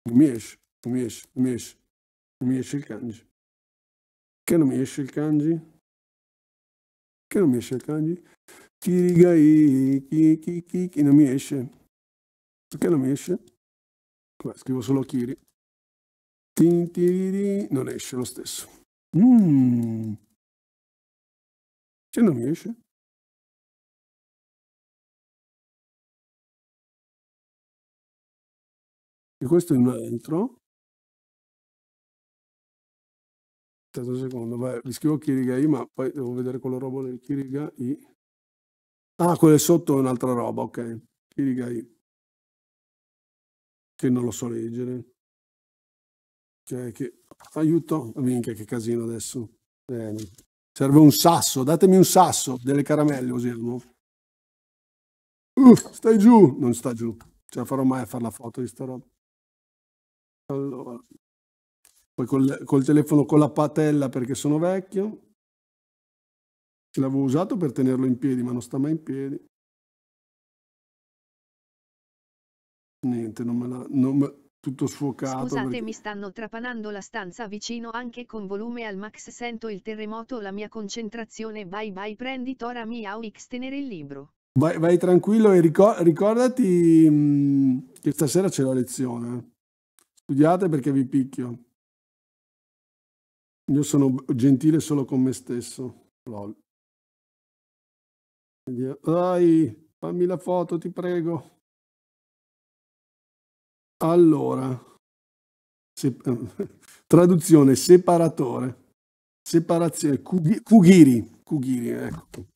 Non mi esce, non mi esce, non mi esce, non mi esce il kanji. Perché non mi esce il kanji? perché non mi esce il kanji? Kirigai, ki, ki, ki, ki, non mi esce. Perché non mi esce? Vabbè, scrivo solo Kiri. Tin, tiriri, non esce lo stesso. Mm. Che cioè, non mi esce? E questo è un altro. Aspetta un secondo, vai, vi scrivo Kiriga I, ma poi devo vedere quello roba del Kiriga I. Ah, quello sotto è un'altra roba, ok. Kiriga I. Che non lo so leggere. Cioè, che... Aiuto, minchia che casino adesso. Eh, serve un sasso, datemi un sasso, delle caramelle usiamo. Uh, stai giù, non sta giù. Ce la farò mai a fare la foto di sta roba. Allora, poi col, col telefono con la patella perché sono vecchio. Ce l'avevo usato per tenerlo in piedi, ma non sta mai in piedi. Niente, non me la... Non me, tutto sfocato. Scusate, perché... mi stanno trapanando la stanza vicino anche con volume al max. Sento il terremoto, la mia concentrazione. Vai, vai, prendi Tora Miau X, tenere il libro. Vai, vai tranquillo e ricor ricordati mh, mm, che stasera c'è la lezione. Eh. Studiate perché vi picchio. Io sono gentile solo con me stesso. Lol. Dai, fammi la foto, ti prego. Allora, se, traduzione, separatore, separazione, Kugiri, Kugiri, ecco.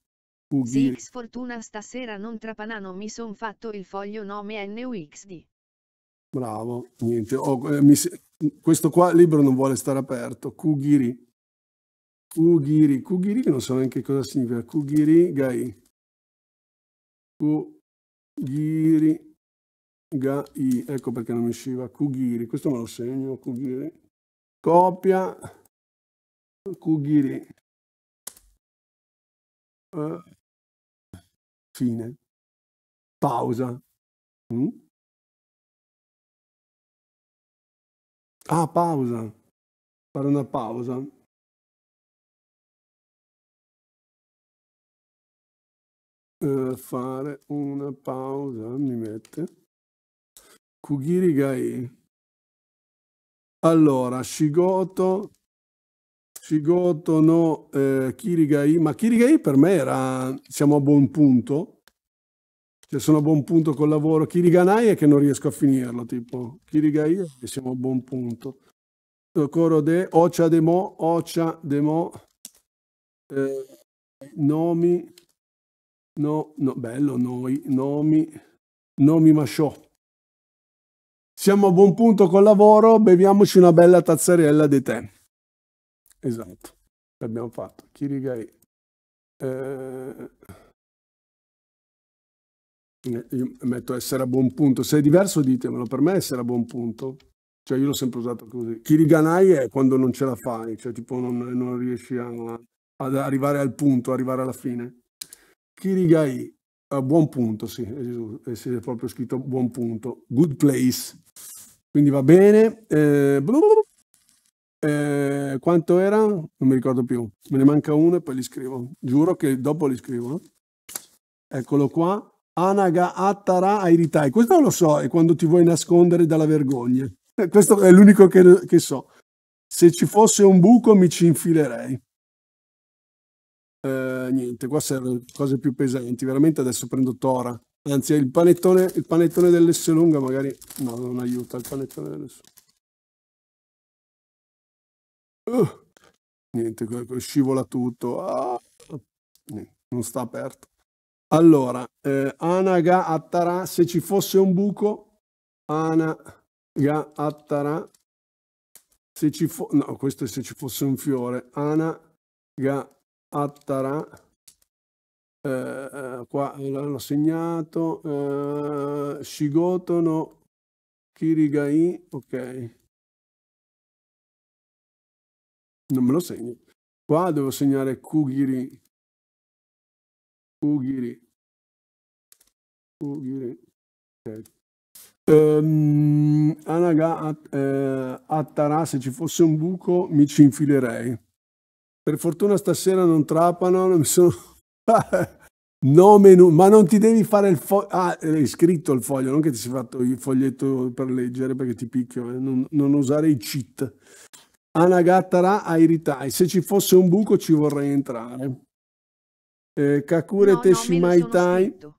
Kugiri. Six fortuna stasera non trapanano, mi son fatto il foglio nome NUXD. Bravo, niente, oh, eh, mi, questo qua libro non vuole stare aperto, Kugiri. Kugiri, Kugiri che non so neanche cosa significa, Kugiri Gai. Kugiri Gai, ecco perché non mi usciva, Kugiri, questo me lo segno, Kugiri. Copia, Kugiri. Uh, fine. Pausa. Mm? Ah, pausa. Fare una pausa. Uh, fare una pausa, mi mette. Kugiri Gai. Allora, Shigoto, Shigoto no eh, Kirigai, ma Kirigai per me era, siamo a buon punto, cioè sono a buon punto col lavoro. Kiriganai è che non riesco a finirlo, tipo. Kirigai è che siamo a buon punto. Coro de, ocha demo, ocha demo. Eh, nomi, no, no, bello, noi, nomi, nomi masciò. Siamo a buon punto col lavoro, beviamoci una bella tazzarella di tè. Esatto, l'abbiamo fatto. Kirigai. Eh io metto essere a buon punto, se è diverso ditemelo, per me essere a buon punto, cioè io l'ho sempre usato così. Kiriganai è quando non ce la fai, cioè tipo non, non riesci a, ad arrivare al punto, arrivare alla fine. Kirigai, a buon punto, sì, è, Gesù, è proprio scritto buon punto, good place, quindi va bene. Eh, eh, quanto era? Non mi ricordo più, me ne manca uno e poi li scrivo, giuro che dopo li scrivo. Eccolo qua, Anaga Attara Airitai. Questo non lo so, è quando ti vuoi nascondere dalla vergogna. Eh, questo è l'unico che, che so. Se ci fosse un buco mi ci infilerei. Eh, niente, qua servono cose più pesanti. Veramente adesso prendo Tora. Anzi, il panettone, il panettone dell'S lunga magari... No, non aiuta il panettone dell'S. Uh, niente, scivola tutto. Ah, non sta aperto. Allora, eh, Anaga Attara, se ci fosse un buco, Anaga Attara, se ci fosse, no, questo è se ci fosse un fiore, Anaga Attara, eh, eh, qua l'hanno segnato, eh, Shigotono Kirigai, ok. Non me lo segno. Qua devo segnare Kugiri Ugiri. Ugiri. Okay. Um, Anaga at, eh, Attara, se ci fosse un buco mi ci infilerei. Per fortuna stasera non trapano, non mi sono... no menu, ma non ti devi fare il foglio... Ah, è scritto il foglio, non che ti sei fatto il foglietto per leggere perché ti picchio, eh. non, non usare i cheat. Anagattara Airitai, se ci fosse un buco ci vorrei entrare. Eh, kakure no, Teshimaitai. No,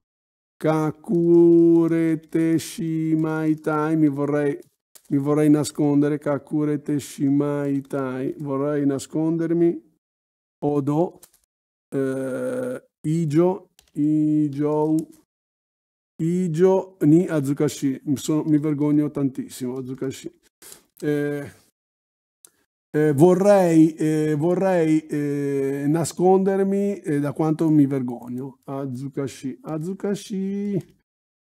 kakure Teshimaitai, mi vorrei, mi vorrei nascondere. Kakure Teshimaitai, vorrei nascondermi. Odo, eh, Ijo, Ijo, Ijo ni Azukashi. Mi, sono, mi vergogno tantissimo, Azukashi. Eh, eh, vorrei, eh, vorrei eh, nascondermi eh, da quanto mi vergogno. Azukashi, Azukashi,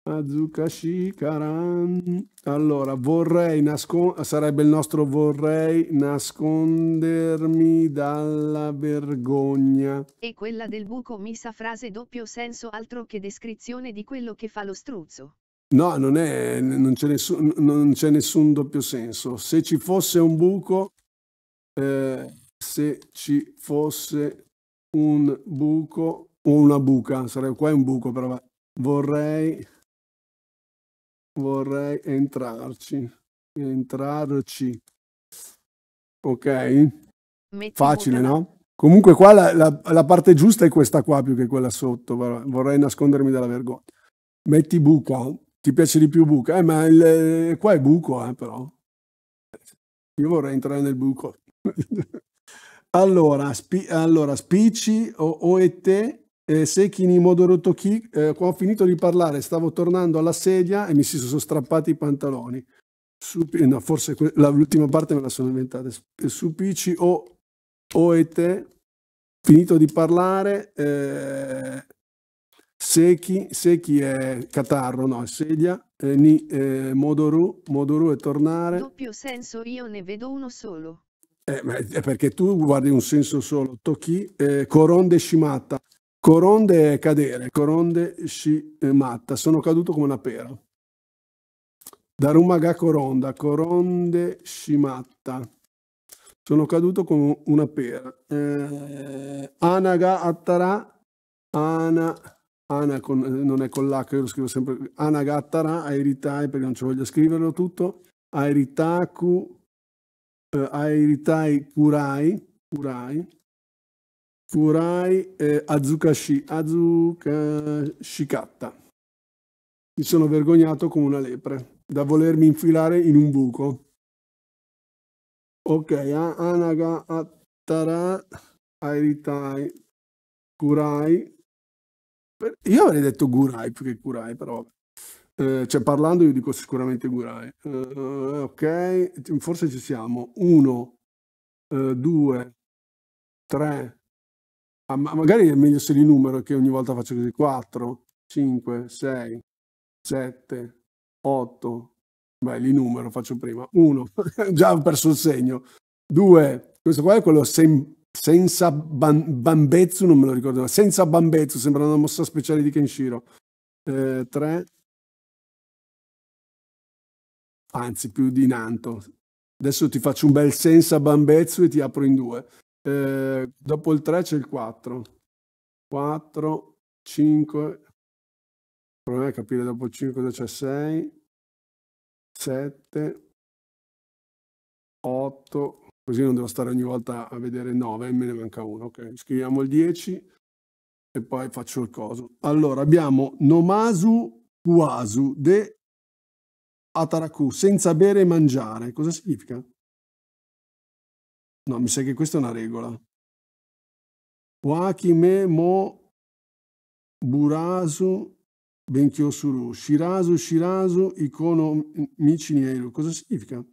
Azukashi Karan. Allora, vorrei nascondermi, sarebbe il nostro vorrei nascondermi dalla vergogna. E quella del buco missa frase doppio senso altro che descrizione di quello che fa lo struzzo. No, non, è, non, c'è nessun, nessun, doppio senso. Se ci fosse un buco, eh, se ci fosse un buco o una buca, sarebbe qua un buco però vorrei, vorrei entrarci, entrarci, ok? Facile no? Comunque qua la, la, la, parte giusta è questa qua più che quella sotto, vorrei nascondermi dalla vergogna. Metti buca, ti piace di più buca? Eh, ma il, eh, qua è buco, eh, però. Io vorrei entrare nel buco allora, spi- allora, Spici o, o e te, eh, Sekini Modorotoki, eh, ho finito di parlare, stavo tornando alla sedia e mi si sono strappati i pantaloni. Su, no, forse que- la, l'ultima parte me la sono inventata. Eh, Supici o, o e te, finito di parlare, eh, Seki, Seki è catarro, no, è sedia, eh, ni, eh, Modoru, Modoru è tornare. Doppio senso io ne vedo uno solo. Eh, perché tu guardi un senso solo, tocchi, eh, coronde scimata, coronde è cadere, coronde scimata, eh, sono caduto come una pera. Darumaga coronda, coronde scimata, sono caduto come una pera. Eh, anaga attara, ana... Ana con, eh, non è con l'H, io lo scrivo sempre anaga attara, Airitai, perché non ci voglio scriverlo tutto, Airitaku eh, Airitai Kurai, Kurai, Kurai e Azukashi, Azukashikatta. Mi sono vergognato come una lepre da volermi infilare in un buco. Ok, Anaga Attara Airitai Kurai. Io avrei detto Gurai più che Kurai, però vabbè. Eh, cioè parlando io dico sicuramente Gurai. Uh, ok, forse ci siamo. Uno, uh, due, tre. Ah, ma magari è meglio se li numero che ogni volta faccio così. Quattro, cinque, sei, sette, otto. Beh, li numero, faccio prima. Uno, già ho perso il segno. Due, questo qua è quello sem senza ban bambezzo, non me lo ricordo, senza bambezzo, sembra una mossa speciale di Kenshiro. Eh, tre, anzi più di Nanto. Adesso ti faccio un bel senza bambezzo e ti apro in due. Eh, dopo il 3 c'è il 4. 4, 5. Proviamo a capire dopo il 5 cosa c'è 6, 7, 8. Così non devo stare ogni volta a vedere 9, e me ne manca uno. Ok, scriviamo il 10 e poi faccio il coso. Allora abbiamo Nomasu Uasu de Ataraku, senza bere e mangiare. Cosa significa? No, mi sa che questa è una regola. Wakime mo burasu benkyosuru, shirasu shirasu ikono micineiru. Cosa significa?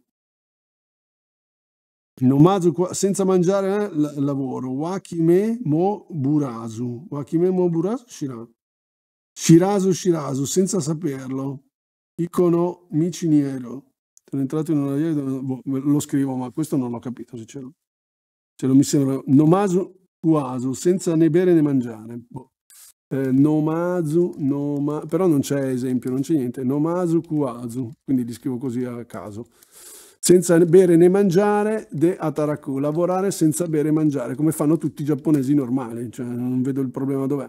Nomazu senza mangiare eh, lavoro. Wakime mo burasu. Wakime mo burasu shirasu. Shirasu shirasu senza saperlo. Icono Micinielo. Sono entrato in una dove... Boh, lo scrivo, ma questo non l'ho capito, sincero. Ce lo mi sembra Nomasu Uasu, senza né bere né mangiare. Boh. Eh, nomazu, noma... però non c'è esempio, non c'è niente. Nomazu Kuasu, quindi li scrivo così a caso senza bere né mangiare, de ataraku, lavorare senza bere e mangiare, come fanno tutti i giapponesi normali, cioè non vedo il problema dov'è.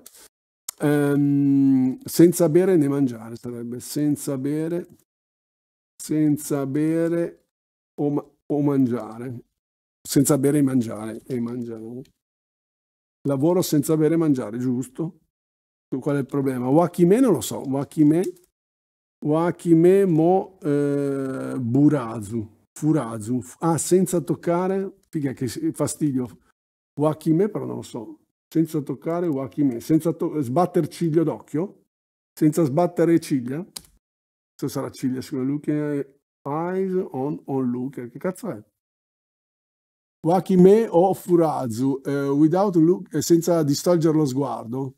Um, senza bere né mangiare sarebbe senza bere, senza bere o, ma o mangiare, senza bere e mangiare, e mangiare. Lavoro senza bere e mangiare, giusto? Qual è il problema? Wakime non lo so, Wakime, Wakime mo eh, burazu, furazu. Ah, senza toccare? Figa che fastidio. Wakime però non lo so senza toccare Wakimi, senza to- sbatter ciglio d'occhio, senza sbattere ciglia. Se sarà ciglia sulle looking eyes on on onlooker, eh, che cazzo è? Wakime o Furazu, eh, without look, eh, senza distolgere lo sguardo,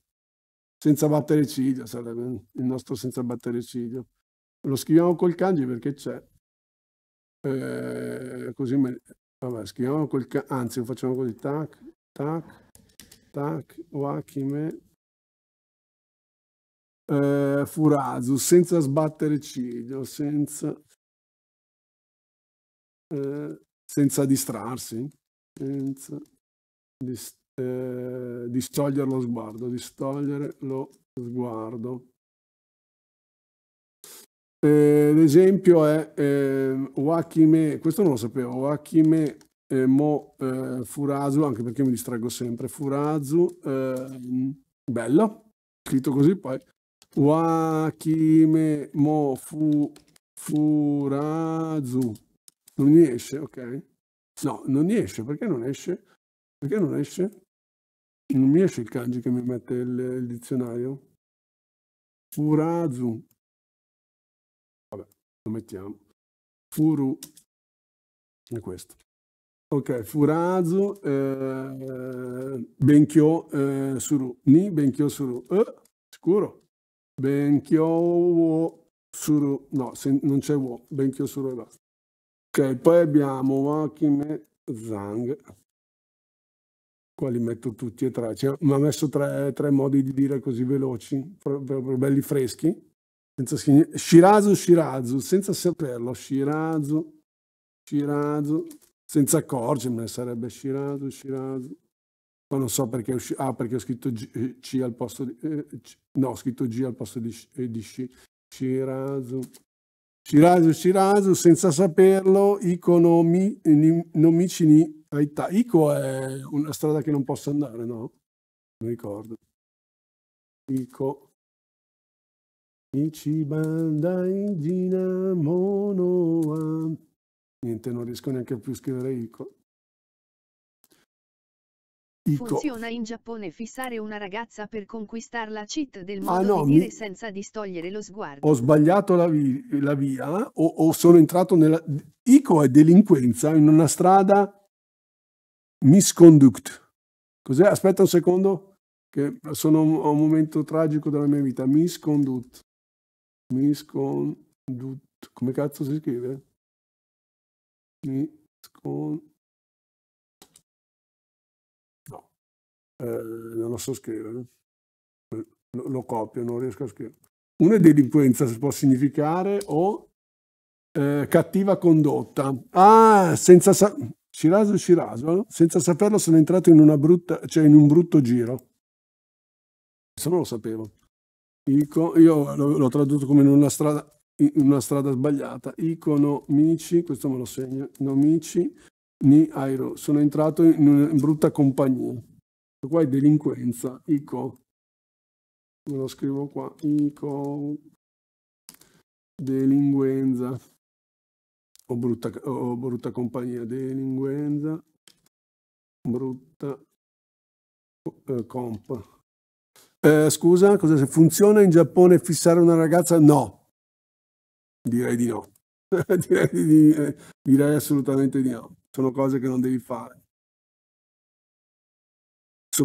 senza battere ciglia, sarebbe il nostro senza battere ciglio. Lo scriviamo col kanji perché c'è. Eh, così me... Vabbè, scriviamo col kanji, anzi lo facciamo così, tac, tac, Tac, Wakime, eh, Furazu, senza sbattere ciglio, senza, eh, senza distrarsi, senza dist eh, distogliere lo sguardo, distogliere lo sguardo. Eh, l'esempio è eh, Wakime, questo non lo sapevo, Wakime eh, Mo eh, Furazu, anche perché mi distraggo sempre, Furazu, eh, bello, scritto così poi, Wakime Mo fu, Furazu, non gli esce, ok? No, non gli esce, perché non esce? Perché non esce? Non mi esce il kanji che mi mette il, il dizionario. Furazu. Vabbè, lo mettiamo. Furu è questo. Ok, Furazu, eh, Benchio eh, Suru, Ni Benchio Suru, eh, sicuro. Benchio Suru, no, se, non c'è Wo, Benchio Suru e basta. Ok, poi abbiamo Wakime Zang. Qua li metto tutti e tre, cioè, mi ha messo tre, tre, modi di dire così veloci, proprio belli freschi. Senza Shirazu, Shirazu, senza saperlo, Shirazu, Shirazu senza accorgermene sarebbe Shirazu, Shirazu. Ma non so perché, è uscito. ah, perché ho scritto G- eh, C al posto di... Eh, no, ho scritto G al posto di, eh, di Sh- Shirazu. Shirazu, Shirazu, senza saperlo, Ico nomicini aita. Ico è una strada che non posso andare, no? Non ricordo. Ico. Ichibandai jina mono Niente, non riesco neanche più a scrivere Ico. Ico. Funziona in Giappone fissare una ragazza per conquistare la cheat del ah, modo ah, no, di dire mi... senza distogliere lo sguardo. Ho sbagliato la, vi la via o, o, sono entrato nella... Ico è delinquenza in una strada misconduct. Cos'è? Aspetta un secondo che sono a un momento tragico della mia vita. Misconduct. Misconduct. Come cazzo si scrive? mi scontro. No, eh, non lo so scrivere. Eh, lo, lo, copio, non riesco a scrivere. Una è delinquenza, si può significare, o eh, cattiva condotta. Ah, senza sa- Shirazo Shirazo, no? Eh? senza saperlo sono entrato in, una brutta, cioè in un brutto giro. Se non lo sapevo. io l'ho tradotto come in una strada una strada sbagliata. Icono Mici, questo me lo segno, Nomici, Ni Airo. Sono entrato in una brutta compagnia. Questo qua è delinquenza, Ico. Me lo scrivo qua, Ico, delinquenza. O brutta, o brutta compagnia, delinquenza, brutta eh, comp. Eh, scusa, cosa se funziona in Giappone fissare una ragazza? No, Direi di no. direi, di, eh, direi assolutamente di no. Sono cose che non devi fare.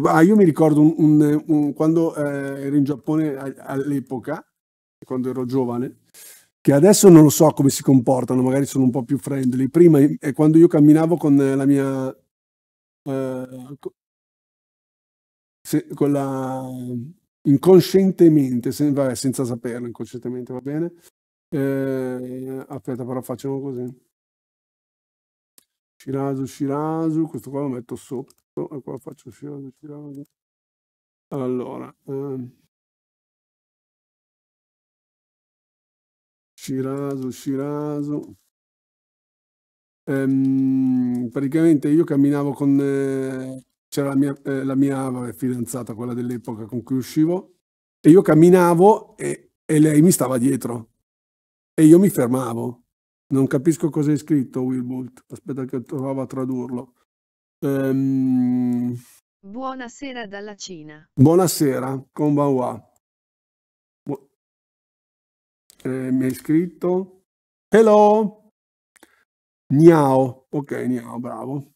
Ah, io mi ricordo un, un, un, quando eh, ero in Giappone all'epoca, quando ero giovane, che adesso non lo so come si comportano, magari sono un po' più friendly. Prima, è eh, eh, quando io camminavo con la mia... Eh, con la, inconscientemente, se, vabbè, senza saperlo inconscientemente, va bene? Eh, aspetta, però facciamo così. Shirasu, Shirasu, questo qua lo metto sotto e qua faccio Shirasu, Shirasu. Allora, eh. Shirasu, Shirasu. Ehm, praticamente io camminavo con... Eh, c'era la mia, eh, la mia fidanzata, quella dell'epoca con cui uscivo, e io camminavo e, e lei mi stava dietro. E io mi fermavo. Non capisco cosa hai scritto, Wilbult. Aspetta che provo a tradurlo. Um... Buonasera dalla Cina. Buonasera, konbanwa. Bu- eh, mi hai scritto? Hello! Niao. Ok, Niao, bravo.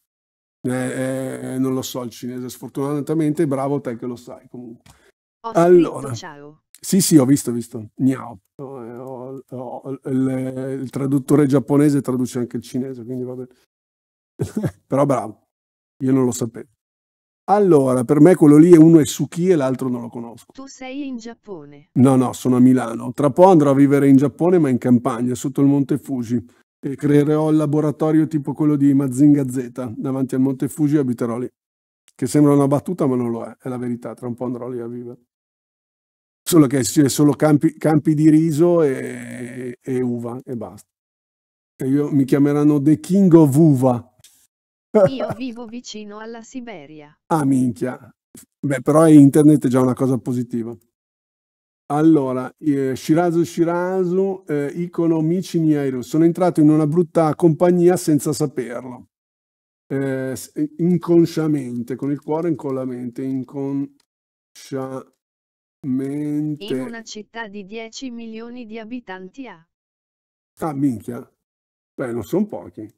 Eh, eh, non lo so il cinese, sfortunatamente. Bravo te che lo sai comunque. Ho allora. Scritto, ciao. Sì, sì, ho visto, ho visto. Niao. Ho, ho, il, il, traduttore giapponese traduce anche il cinese, quindi va bene. Però bravo, io non lo sapevo. Allora, per me quello lì è uno è Suki e l'altro non lo conosco. Tu sei in Giappone? No, no, sono a Milano. Tra poco andrò a vivere in Giappone, ma in campagna, sotto il Monte Fuji. E creerò il laboratorio tipo quello di Mazinga Z, davanti al Monte Fuji e abiterò lì. Che sembra una battuta, ma non lo è, è la verità. Tra un po' andrò lì a vivere solo che c'è solo campi, campi, di riso e, e, uva e basta. E io, mi chiameranno The King of Uva. Io vivo vicino alla Siberia. ah, minchia. Beh, però internet è già una cosa positiva. Allora, eh, Shirazu Shirazu, eh, Icono Micinairu, sono entrato in una brutta compagnia senza saperlo, eh, inconsciamente, con il cuore e con la mente, inconsciamente Mente. In una città di 10 milioni di abitanti ha. Ah, minchia. Beh, non sono pochi.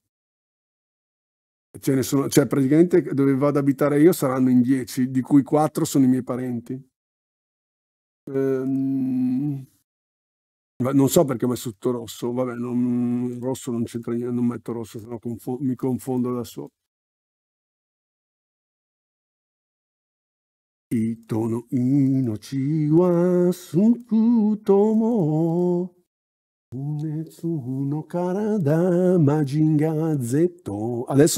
Ce ne sono, cioè praticamente dove vado ad abitare io saranno in 10, di cui 4 sono i miei parenti. Ehm, non so perché ho messo tutto rosso, vabbè, non, rosso non c'entra niente, non metto rosso, sennò confo mi confondo da solo. Adesso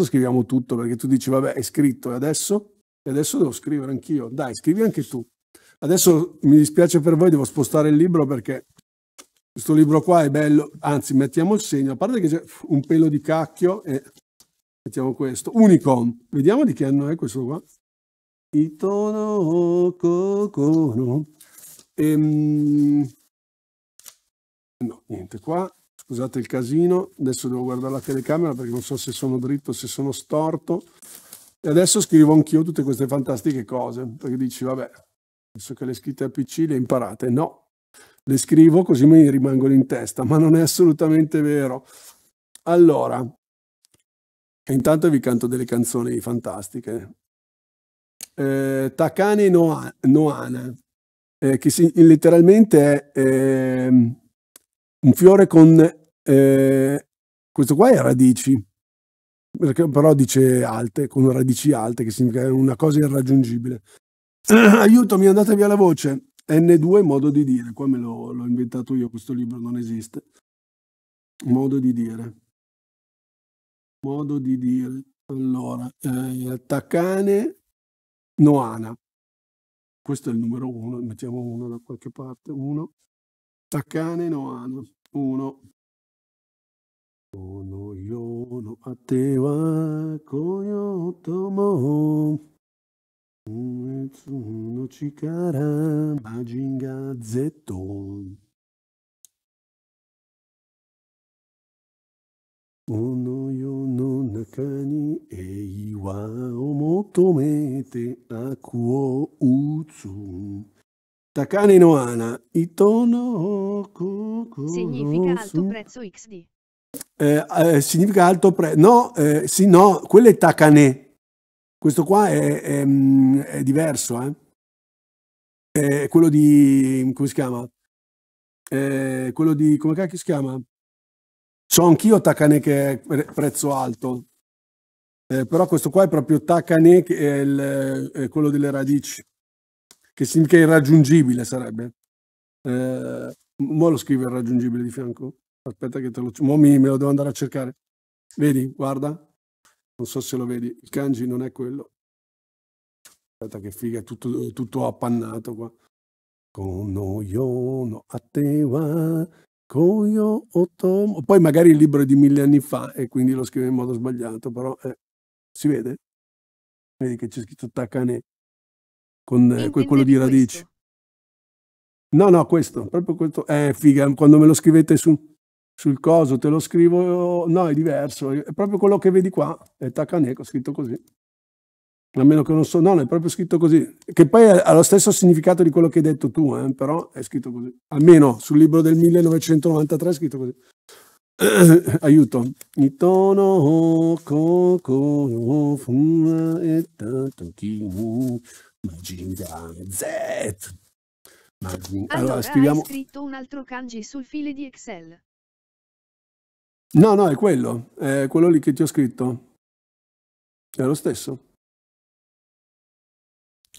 scriviamo tutto perché tu dici vabbè è scritto e adesso? E adesso devo scrivere anch'io. Dai, scrivi anche tu. Adesso mi dispiace per voi, devo spostare il libro perché questo libro qua è bello. Anzi, mettiamo il segno. A parte che c'è un pelo di cacchio e mettiamo questo. Unicom. Vediamo di che anno è questo qua. Ehm... no niente qua scusate il casino adesso devo guardare la telecamera perché non so se sono dritto se sono storto e adesso scrivo anch'io tutte queste fantastiche cose perché dici vabbè adesso che le scritte a pc le imparate no le scrivo così mi rimangono in testa ma non è assolutamente vero allora intanto vi canto delle canzoni fantastiche eh, Takane no, Noana, eh, che si, letteralmente è eh, un fiore con... Eh, questo qua è radici, però dice alte, con radici alte, che significa una cosa irraggiungibile. Aiuto, mi è andata via la voce. N2 modo di dire, qua me l'ho, l'ho inventato io, questo libro non esiste. Modo di dire. Modo di dire. Allora, eh, Takane Noana. Questo è il numero 1, mettiamo uno da qualche parte, 1. Takane Noana, 1. Ono yono ateva koyotomo uno, cicara, majinga zeton この世の中に平和を求めて悪を打つ。高根の穴、糸の心 Significa alto prezzo XD. Eh, eh, significa alto prezzo. No, eh, sì, no, quello è Takane. Questo qua è, è, mm, è diverso, eh. Eh, quello di... come si chiama? Eh, quello di... come cacchio si chiama? So anch'io che Takanek prezzo alto, eh, però questo qua è proprio Takanek, è, il, è eh, quello delle radici, che significa irraggiungibile sarebbe. Eh, mo lo scrivo irraggiungibile di fianco. Aspetta che te lo... Mo mi, me lo devo andare a cercare. Vedi, guarda. Non so se lo vedi. Il kanji non è quello. Aspetta che figa, è tutto, tutto appannato qua. Kono yo no atewa Koyo Otomo. Poi magari il libro è di mille anni fa e quindi lo scrive in modo sbagliato, però eh, si vede? Vedi che c'è scritto Takane con eh, quello di radici. No, no, questo, proprio questo. Eh, figa, quando me lo scrivete su, sul coso, te lo scrivo, no, è diverso. È proprio quello che vedi qua, è Takane, scritto così a meno che non so, no, è proprio scritto così, che poi ha lo stesso significato di quello che hai detto tu, eh, però è scritto così, almeno sul libro del 1993 è scritto così. Aiuto. Nitono Itono kokoro funa e tatoki mu majinga zet. Allora, scriviamo... hai scritto un altro kanji sul file di Excel. No, no, è quello, è quello lì che ti ho scritto. È lo stesso.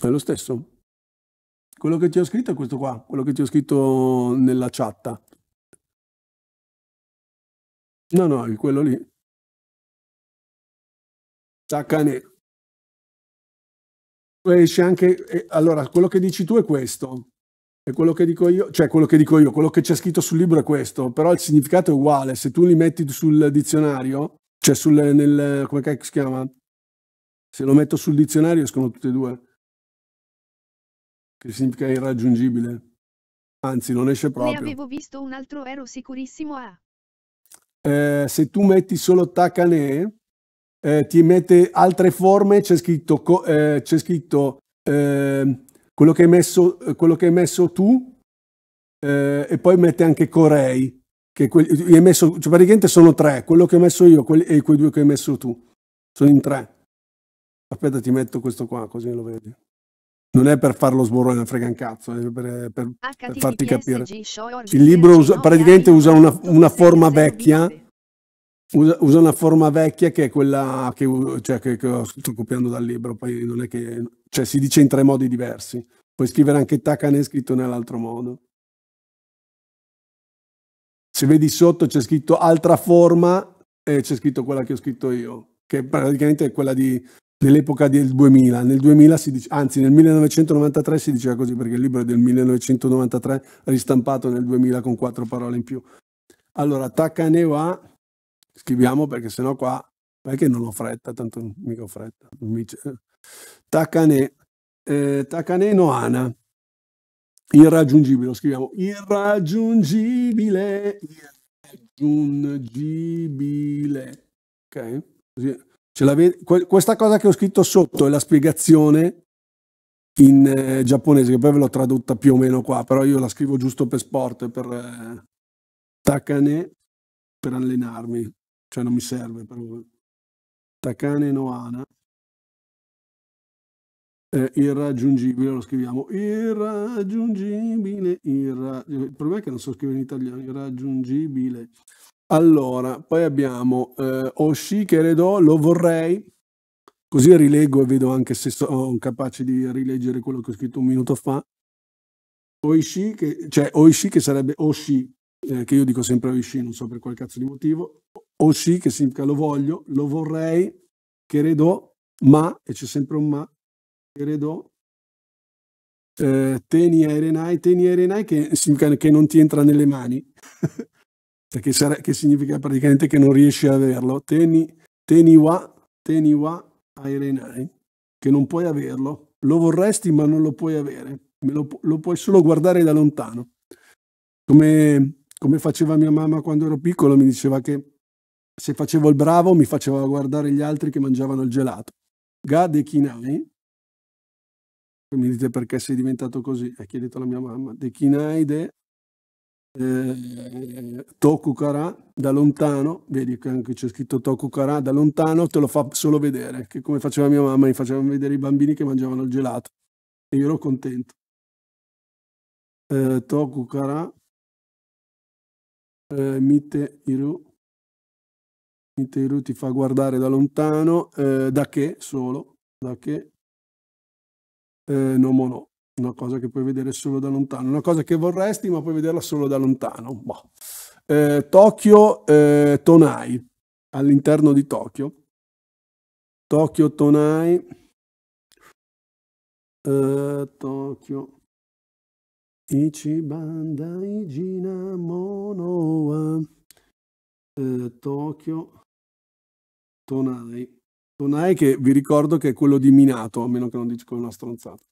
È lo stesso. Quello che ti ho scritto è questo qua, quello che ti ho scritto nella chat. No, no, è quello lì. Taccane. Esce anche... allora, quello che dici tu è questo. E quello che dico io, cioè quello che dico io, quello che c'è scritto sul libro è questo, però il significato è uguale. Se tu li metti sul dizionario, cioè sul, nel, come si chiama? Se lo metto sul dizionario escono tutti e due che significa irraggiungibile. Anzi, non esce proprio. Ne avevo visto un altro, ero sicurissimo a... Eh, se tu metti solo Takane, eh, ti mette altre forme, c'è scritto, eh, c'è scritto ehm, quello, che hai messo, quello che hai messo tu eh, e poi mette anche Corei, che hai messo, cioè praticamente sono tre, quello che ho messo io quelli, e quei due che hai messo tu, sono in tre. Aspetta, ti metto questo qua così lo vedi. Non è per farlo sborrone, non frega un cazzo, è per, per, per farti capire. Il libro usa, praticamente usa una, una forma vecchia, usa, usa, una forma vecchia che è quella che, cioè, che, che sto copiando dal libro, poi non è che... Cioè si dice in tre modi diversi. Puoi scrivere anche Takane scritto nell'altro modo. Se vedi sotto c'è scritto altra forma e c'è scritto quella che ho scritto io, che praticamente è quella di nell'epoca del 2000, nel 2000 dice, anzi nel 1993 si diceva così perché il libro è del 1993 ristampato nel 2000 con quattro parole in più. Allora, va, scriviamo perché sennò qua, perché non ho fretta, tanto mica ho fretta. Mi... Eh, Takane, eh, Takane Noana, irraggiungibile, lo scriviamo, irraggiungibile, irraggiungibile, ok? Così Que- questa cosa che ho scritto sotto è la spiegazione in eh, giapponese, che poi ve l'ho tradotta più o meno qua, però io la scrivo giusto per sport, per eh, Takane, per allenarmi, cioè non mi serve. Per... Takane Noana. Eh, irraggiungibile, lo scriviamo. Irraggiungibile, irra... il problema è che non so scrivere in italiano, irraggiungibile. Allora, poi abbiamo eh, Oshi che eredò, lo vorrei, così rileggo e vedo anche se sono oh, capace di rileggere quello che ho scritto un minuto fa. Oishi, che, cioè Oishi che sarebbe Oshi, eh, che io dico sempre Oishi, non so per quale cazzo di motivo. Oshi che significa lo voglio, lo vorrei, che eredò, ma, e c'è sempre un ma, che eredò, eh, teni arenai, teni arenai che significa che non ti entra nelle mani. perché sare- che significa praticamente che non riesci ad averlo. Teni, teni wa, teni wa airenai, che non puoi averlo. Lo vorresti ma non lo puoi avere, lo, lo puoi solo guardare da lontano. Come, come faceva mia mamma quando ero piccolo, mi diceva che se facevo il bravo mi faceva guardare gli altri che mangiavano il gelato. Ga de kinai, mi dite perché sei diventato così, ha chiesto la mia mamma, de kinai de eh, Toku Kara da lontano, vedi che anche c'è scritto Toku Kara da lontano, te lo fa solo vedere, che come faceva mia mamma, mi facevano vedere i bambini che mangiavano il gelato e io ero contento. Eh, toku Kara eh, Mite Iru Mite Iru ti fa guardare da lontano, eh, da che solo, da che eh, no mono una cosa che puoi vedere solo da lontano, una cosa che vorresti ma puoi vederla solo da lontano. Boh. Eh, Tokyo eh, Tonai, all'interno di Tokyo. Tokyo Tonai. Eh, Tokyo. Ichibanda Ijina Monoa. Eh, Tokyo Tonai. Tonai che vi ricordo che è quello di Minato, a meno che non dico una stronzata.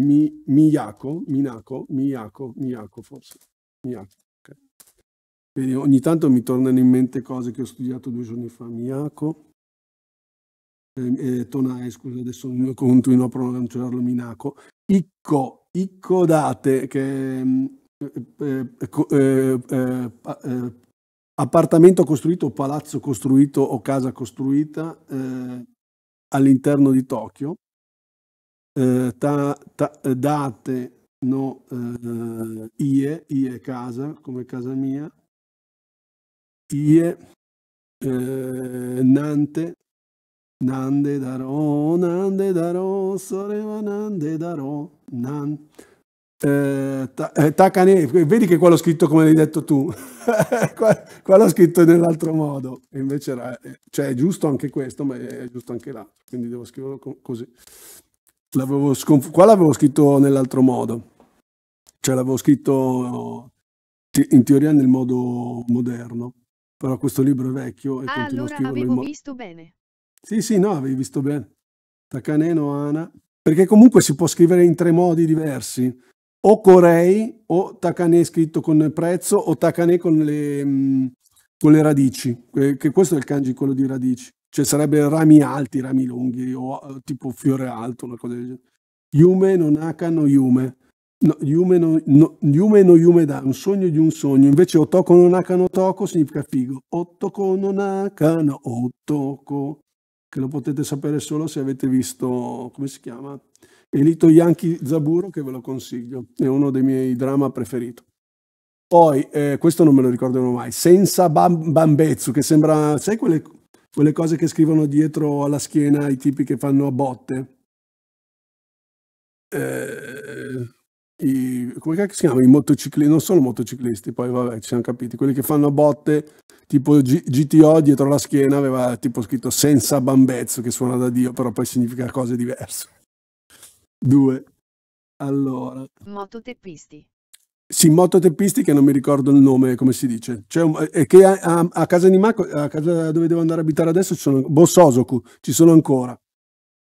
Mi, Miyako, Minako, Miyako, Miyako forse. Miyako, okay. Vedi, ogni tanto mi tornano in mente cose che ho studiato due giorni fa. Miyako, ehm, eh, eh, Tonae, scusa, adesso continuo a pronunciarlo Minako. Ikko, Ikko Date, che mm, eh, eh, eh, eh, appartamento costruito, palazzo costruito o casa costruita all'interno di Tokyo eh, ta, ta, eh, date no eh, ie, ie casa, come casa mia, ie eh, nante, nande darò, nande darò, soreva nande darò, nan. Eh, eh Tacane, vedi che qua l'ho scritto come l'hai detto tu, qua, qua l'ho scritto nell'altro modo, invece era, eh, cioè è giusto anche questo, ma è giusto anche là, quindi devo scriverlo così. L'avevo sconf- qua l'avevo scritto nell'altro modo, cioè l'avevo scritto in teoria nel modo moderno, però questo libro è vecchio e ah, continuo allora a scriverlo visto bene. Sì, sì, no, avevi visto bene. Takaneno, Ana, perché comunque si può scrivere in tre modi diversi, o Corei o Takane scritto con il prezzo o Takane con le, mh, mm, con le radici, eh, che questo è il kanji, quello di radici cioè sarebbe rami alti, rami lunghi o eh, tipo fiore alto, una cosa del genere. Yume non hakano yume. No, yume, no, no, yume no yume da, un sogno di un sogno. Invece otoko non hakano toko significa figo. Otoko non hakano otoko. Che lo potete sapere solo se avete visto, come si chiama? Elito Yankee Zaburo che ve lo consiglio. È uno dei miei drama preferiti. Poi, eh, questo non me lo ricorderò mai, Senza Bam, Bambezzu, che sembra, sai quelle quelle cose che scrivono dietro alla schiena i tipi che fanno a botte. Eh, i, come si chiama? I motociclisti, non sono motociclisti, poi vabbè, ci siamo capiti, quelli che fanno a botte, tipo G- GTO dietro la schiena aveva tipo scritto senza bambezzo, che suona da Dio, però poi significa cose diverse. Due. Allora. Mototepisti. Sì, che non mi ricordo il nome, come si dice. C'è è eh, che a, a, a casa Nimako, a casa dove devo andare a abitare adesso, ci sono, Bososoku, ci sono ancora.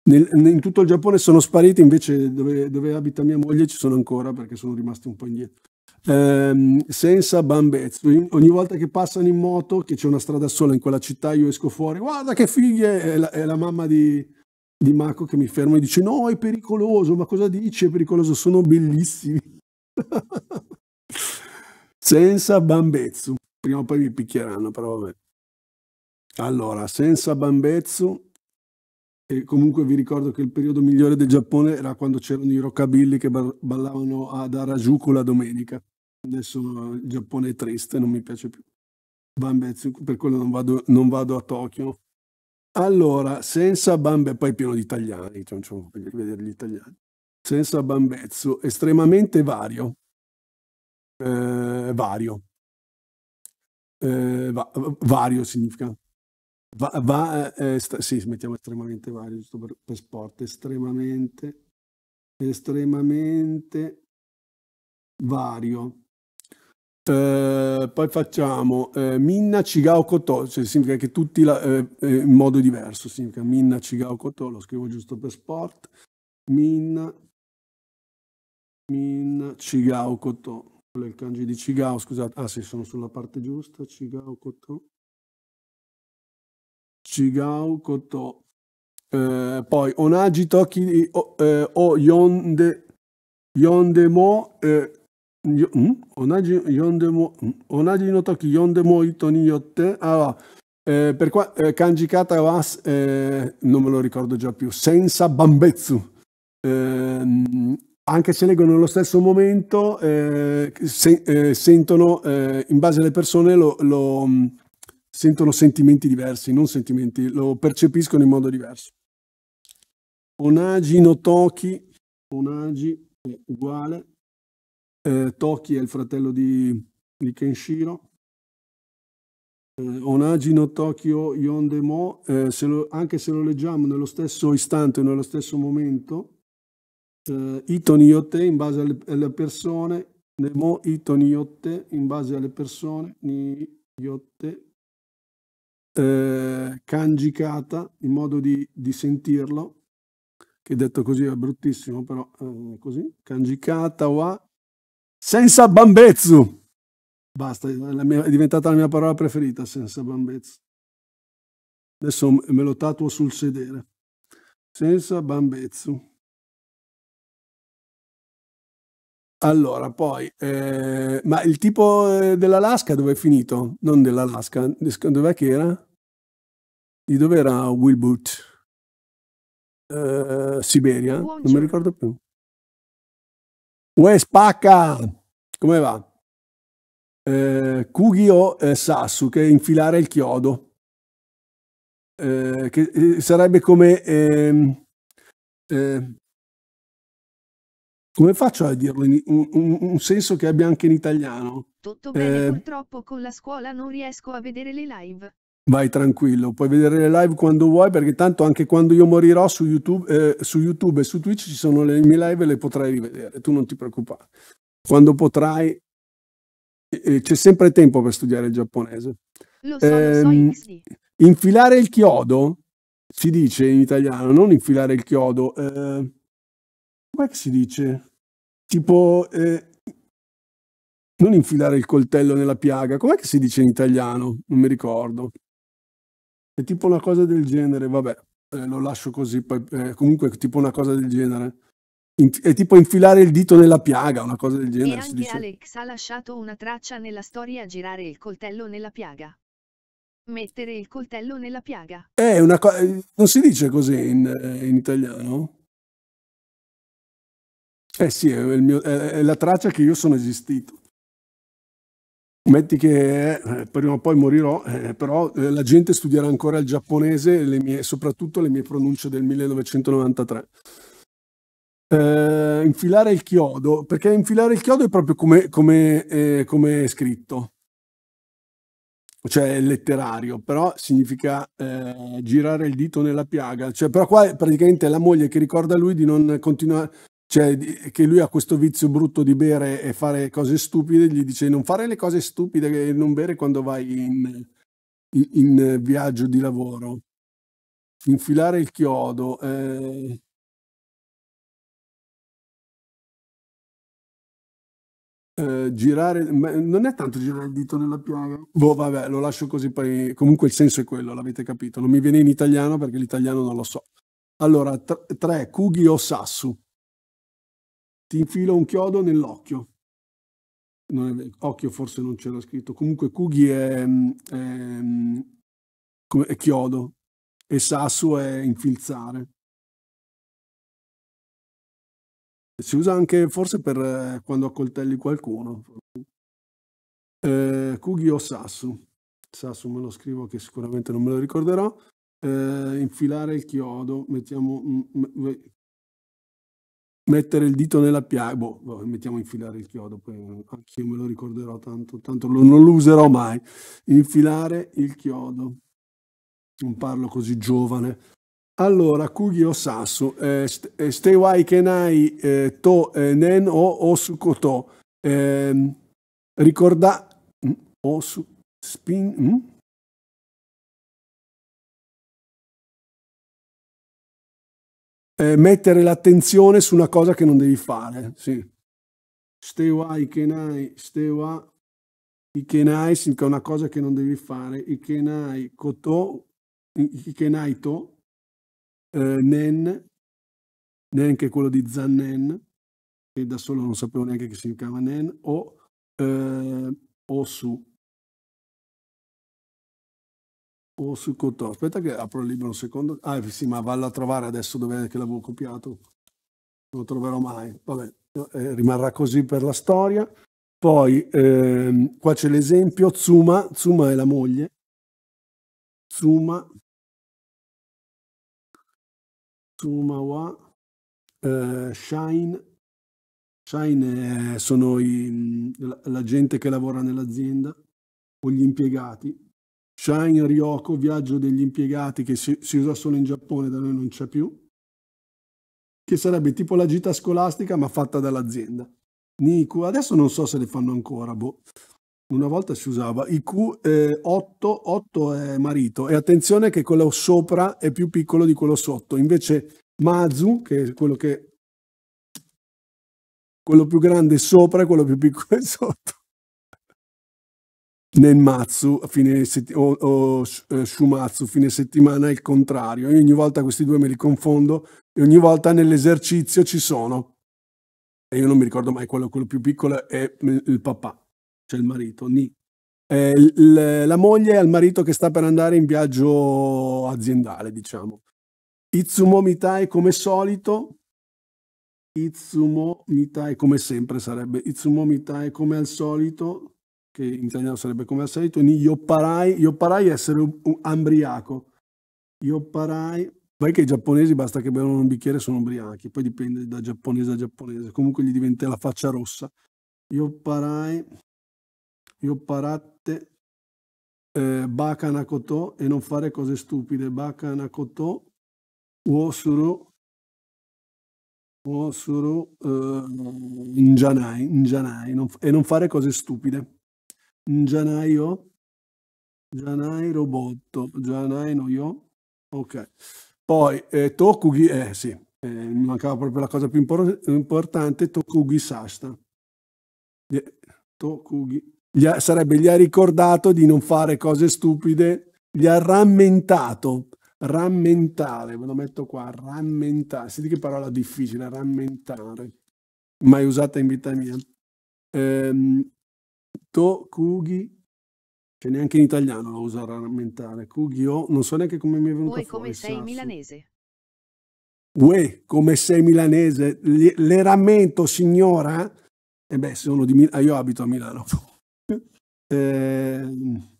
Nel, in tutto il Giappone sono spariti, invece dove, dove, abita mia moglie ci sono ancora perché sono rimasti un po' indietro. Ehm, senza bambezzo, ogni volta che passano in moto, che c'è una strada sola in quella città, io esco fuori, guarda che fighe, è la, è la mamma di, di Mako che mi ferma e dice no è pericoloso, ma cosa dici è pericoloso, sono bellissimi. senza Bambezzu. Prima o poi mi picchieranno, però vabbè. Allora, senza Bambezzu, e comunque vi ricordo che il periodo migliore del Giappone era quando c'erano i roccabilli che ballavano ad Harajuku la domenica. Adesso il Giappone è triste, non mi piace più. Bambezzu, per quello non vado, non vado a Tokyo. Allora, senza Bambe, poi pieno di italiani, cioè non c'è vedere gli italiani senza bambezzo, estremamente vario. Eh, vario. Eh, va, vario significa. Va, va, eh, eh sì, mettiamo estremamente vario, giusto per, per sport, estremamente, estremamente vario. Eh, poi facciamo eh, Minna Cigao Cotò, cioè significa che tutti la, eh, eh in modo diverso, significa Minna Cigao Cotò, lo scrivo giusto per sport, Minna Min Chigao Koto. Quello è il kanji di Chigao, scusate. Ah sì, sono sulla parte giusta. Chigao Koto. Chigao Koto. Eh, poi Onagi Toki o, eh, o Yonde Mo. eh, hm? Onagi Yondemo mm? Hm? Onagi no Toki Yondemo Ito ni yotte. Allora, ah, eh, per qua eh, kanji kata was eh, non me lo ricordo già più. Senza bambezzu. Eh, anche se leggono nello stesso momento, eh, se, eh, sentono, eh, in base alle persone, lo, lo, mm, sentono sentimenti diversi, non sentimenti, lo percepiscono in modo diverso. Onagi no Toki, Onagi è uguale, eh, Toki è il fratello di, di Kenshiro. Eh, Onagi no Toki o Yondemo, eh, se lo, anche se lo leggiamo nello stesso istante, nello stesso momento, eh, itoniote in base alle, alle persone, nemo itoniote in base alle persone, niote, eh, in modo di, di, sentirlo, che detto così è bruttissimo, però eh, così, kanjikata wa senza bambezzu. Basta, è, mia, è diventata la mia parola preferita, senza bambezzu. Adesso me lo tatuo sul sedere. Senza bambezzu. Allora, poi, ehm, ma il tipo eh, dell'Alaska dove è finito? Non dell'Alaska, di sc dov'è che era? Di dov'era Wilbut? Ehm, Siberia? Non mi ricordo più. Uè, spacca! Come va? Ehm, Kugi o, ehm, Sasuke, infilare il chiodo. Ehm, che, ehm, sarebbe come, ehm, ehm come faccio a dirlo in un, un, un senso che abbia anche in italiano? Tutto bene, eh, purtroppo con la scuola non riesco a vedere le live. Vai tranquillo, puoi vedere le live quando vuoi perché tanto anche quando io morirò su YouTube, eh, su YouTube e su Twitch ci sono le mie live e le potrai rivedere, tu non ti preoccupare. Quando potrai, eh, c'è sempre tempo per studiare il giapponese. Lo so, lo so, ehm, infilare il chiodo, si dice in italiano, non infilare il chiodo. Eh, com'è che si dice? Tipo, eh, non infilare il coltello nella piaga, com'è che si dice in italiano? Non mi ricordo. È tipo una cosa del genere, vabbè, eh, lo lascio così, poi, eh, comunque è tipo una cosa del genere. In, è tipo infilare il dito nella piaga, una cosa del genere. E anche dice... Alex ha lasciato una traccia nella storia girare il coltello nella piaga. Mettere il coltello nella piaga. È una co- eh, non si dice così in, eh, in italiano? Eh sì, è, mio, è la traccia che io sono esistito. Metti che eh, prima o poi morirò, eh, però eh, la gente studierà ancora il giapponese e soprattutto le mie pronunce del 1993. Eh, infilare il chiodo, perché infilare il chiodo è proprio come, come, eh, come è scritto, cioè è letterario, però significa eh, girare il dito nella piaga. Cioè, però qua è praticamente la moglie che ricorda lui di non continuare, cioè che lui ha questo vizio brutto di bere e fare cose stupide, gli dice non fare le cose stupide e non bere quando vai in, in, in viaggio di lavoro. Infilare il chiodo. Eh... Eh, girare, non è tanto girare il dito nella piaga. Boh, vabbè, lo lascio così. Poi, comunque il senso è quello, l'avete capito. Non mi viene in italiano perché l'italiano non lo so. Allora, 3. kugi o Sassu ti infilo un chiodo nell'occhio. È, occhio forse non c'era scritto, comunque Kugi è, mm, è, mm, è chiodo e Sasu è infilzare. Si usa anche forse per eh, quando accoltelli qualcuno. Eh, Kugi o Sasu. Sasu me lo scrivo che sicuramente non me lo ricorderò. Eh, infilare il chiodo, mettiamo... Mm, mettere il dito nella piaga, boh, mettiamo a infilare il chiodo, poi anch'io me lo ricorderò tanto, tanto lo, non lo userò mai, infilare il chiodo, non parlo così giovane. Allora, Kugio Sasso, eh, stay eh, wai kenai eh, to eh, nen o osukoto, eh, ricorda, mm, osu, spin, mh? Mm? eh, mettere l'attenzione su una cosa che non devi fare. Sì. Stewa Ikenai, Stewa Ikenai significa una cosa che non devi fare. Ikenai Koto, Ikenai To, eh, Nen, Nen che è quello di Zannen, che da solo non sapevo neanche che si chiama Nen, o eh, Osu. o su Cotò. Aspetta che apro il libro un secondo. Ah sì, ma valla a trovare adesso dove è che l'avevo copiato. Non lo troverò mai. Vabbè, eh, rimarrà così per la storia. Poi ehm, qua c'è l'esempio, Zuma, Zuma è la moglie. Zuma, Zuma wa, eh, Shine, Shine eh, sono i, la, la gente che lavora nell'azienda o gli impiegati Shine Ryoko, viaggio degli impiegati che si, si usa solo in Giappone, da noi non c'è più, che sarebbe tipo la gita scolastica ma fatta dall'azienda. Niku, adesso non so se le fanno ancora, boh. Una volta si usava IQ eh, 8, 8 è marito e attenzione che quello sopra è più piccolo di quello sotto, invece Mazu, che è quello che quello più grande sopra e quello più piccolo è sotto nel Nenmatsu fine setti- o, o uh, eh, Shumatsu fine settimana è il contrario. Io ogni volta questi due me li confondo e ogni volta nell'esercizio ci sono. E io non mi ricordo mai quello, quello più piccolo è il papà, cioè il marito, Ni. Eh, l- la moglie è al marito che sta per andare in viaggio aziendale, diciamo. Itsumo Mitai come solito. Itsumo Mitai come sempre sarebbe. Itsumo Mitai come al solito che in italiano sarebbe come assaio, quindi yopparai, yopparai essere un, un ambriaco, yopparai, vai che i giapponesi basta che bevono un bicchiere sono ubriachi, poi dipende da giapponese a giapponese, comunque gli diventa la faccia rossa, yopparai, yopparatte, eh, baka nakoto e non fare cose stupide, baka nakoto, uosuru, Osuru uh, eh, Njanai, Njanai non, e non fare cose stupide. Gianaio, Gianai Robotto, Gianai io. ok. Poi eh, Tokugi, eh sì, eh, mi mancava proprio la cosa più impor importante, Tokugi Sasta. Tokugi. Gli ha, sarebbe, gli ha ricordato di non fare cose stupide, gli ha rammentato, rammentare, ve lo metto qua, rammentare, senti che parola difficile, rammentare, mai usata in vita mia. Eh, Tokugi che neanche in italiano lo uso a rammentare. Kugio, oh, non so neanche come mi è venuto Uè, fuori. come sei sasso. milanese. Uè, come sei milanese. Le, le rammento, signora. E eh beh, sono di Milano. io abito a Milano. Ehm,